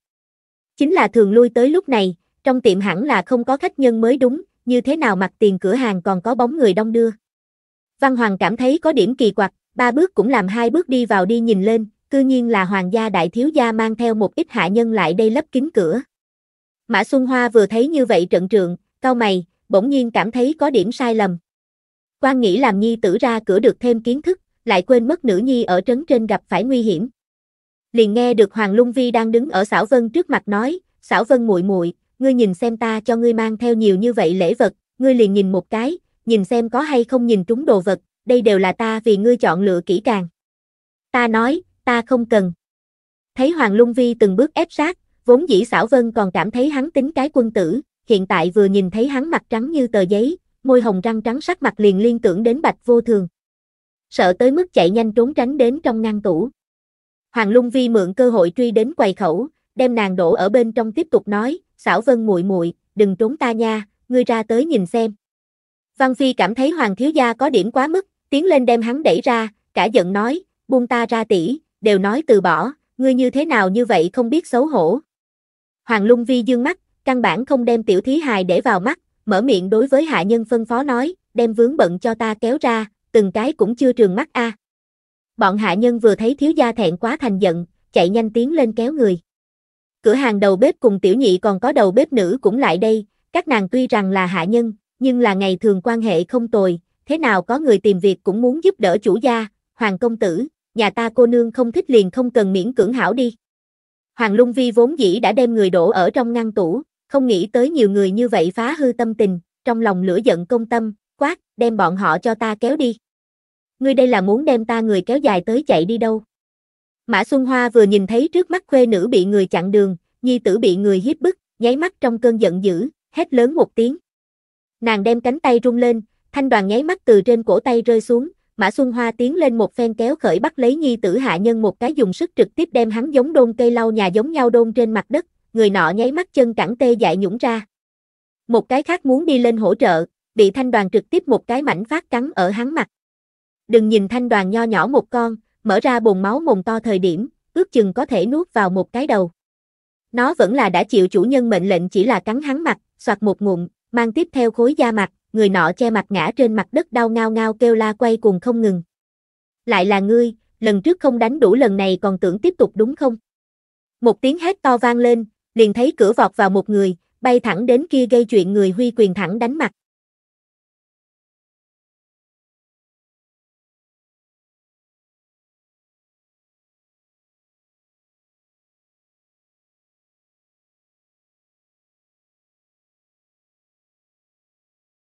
Chính là thường lui tới lúc này, trong tiệm hẳn là không có khách nhân mới đúng, như thế nào mặt tiền cửa hàng còn có bóng người đông đưa. Văn Hoàng cảm thấy có điểm kỳ quặc, ba bước cũng làm hai bước đi vào đi nhìn lên, cư nhiên là hoàng gia đại thiếu gia mang theo một ít hạ nhân lại đây lấp kín cửa. Mã Xuân Hoa vừa thấy như vậy trận trượng, cao mày, bỗng nhiên cảm thấy có điểm sai lầm. Quan nghĩ làm nhi tử ra cửa được thêm kiến thức, lại quên mất nữ nhi ở trấn trên gặp phải nguy hiểm. Liền nghe được Hoàng Lung Vi đang đứng ở Sảo vân trước mặt nói, Sảo vân muội muội, ngươi nhìn xem ta cho ngươi mang theo nhiều như vậy lễ vật, ngươi liền nhìn một cái, nhìn xem có hay không nhìn trúng đồ vật, đây đều là ta vì ngươi chọn lựa kỹ càng. Ta nói, ta không cần. Thấy Hoàng Lung Vi từng bước ép sát, vốn dĩ xảo vân còn cảm thấy hắn tính cái quân tử, hiện tại vừa nhìn thấy hắn mặt trắng như tờ giấy, môi hồng răng trắng sắc mặt liền liên tưởng đến bạch vô thường. Sợ tới mức chạy nhanh trốn tránh đến trong ngăn tủ. Hoàng Lung Vi mượn cơ hội truy đến quầy khẩu, đem nàng đổ ở bên trong tiếp tục nói, xảo vân muội muội đừng trốn ta nha, ngươi ra tới nhìn xem. Văn Phi cảm thấy Hoàng Thiếu Gia có điểm quá mức, tiến lên đem hắn đẩy ra, cả giận nói, buông ta ra tỷ, đều nói từ bỏ, ngươi như thế nào như vậy không biết xấu hổ. Hoàng Lung Vi dương mắt, căn bản không đem tiểu thí hài để vào mắt, mở miệng đối với hạ nhân phân phó nói, đem vướng bận cho ta kéo ra, từng cái cũng chưa trường mắt a. Bọn hạ nhân vừa thấy thiếu gia thẹn quá thành giận, chạy nhanh tiến lên kéo người. Cửa hàng đầu bếp cùng tiểu nhị còn có đầu bếp nữ cũng lại đây, các nàng tuy rằng là hạ nhân, nhưng là ngày thường quan hệ không tồi, thế nào có người tìm việc cũng muốn giúp đỡ chủ gia, hoàng công tử, nhà ta cô nương không thích liền không cần miễn cưỡng hảo đi. Hoàng Lung Vi vốn dĩ đã đem người đổ ở trong ngăn tủ, không nghĩ tới nhiều người như vậy phá hư tâm tình, trong lòng lửa giận công tâm, quát, đem bọn họ cho ta kéo đi. Ngươi đây là muốn đem ta người kéo dài tới chạy đi đâu? Mã Xuân Hoa vừa nhìn thấy trước mắt khuê nữ bị người chặn đường, nhi tử bị người hiếp bức, nháy mắt trong cơn giận dữ, hét lớn một tiếng. Nàng đem cánh tay rung lên, Thanh đoàn nháy mắt từ trên cổ tay rơi xuống, Mã Xuân Hoa tiến lên một phen kéo khởi bắt lấy nhi tử hạ nhân một cái dùng sức trực tiếp đem hắn giống đôn cây lau nhà giống nhau đôn trên mặt đất, người nọ nháy mắt chân cẳng tê dại nhũng ra. Một cái khác muốn đi lên hỗ trợ, bị thanh đoàn trực tiếp một cái mảnh phát cắn ở hắn mặt. Đừng nhìn thanh đoàn nho nhỏ một con, mở ra bồn máu mồm to thời điểm, ước chừng có thể nuốt vào một cái đầu. Nó vẫn là đã chịu chủ nhân mệnh lệnh chỉ là cắn hắn mặt, soạt một ngụm, mang tiếp theo khối da mặt, người nọ che mặt ngã trên mặt đất đau ngao ngao kêu la quay cùng không ngừng. Lại là ngươi, lần trước không đánh đủ lần này còn tưởng tiếp tục đúng không? Một tiếng hét to vang lên, liền thấy cửa vọt vào một người, bay thẳng đến kia gây chuyện người huy quyền thẳng đánh mặt.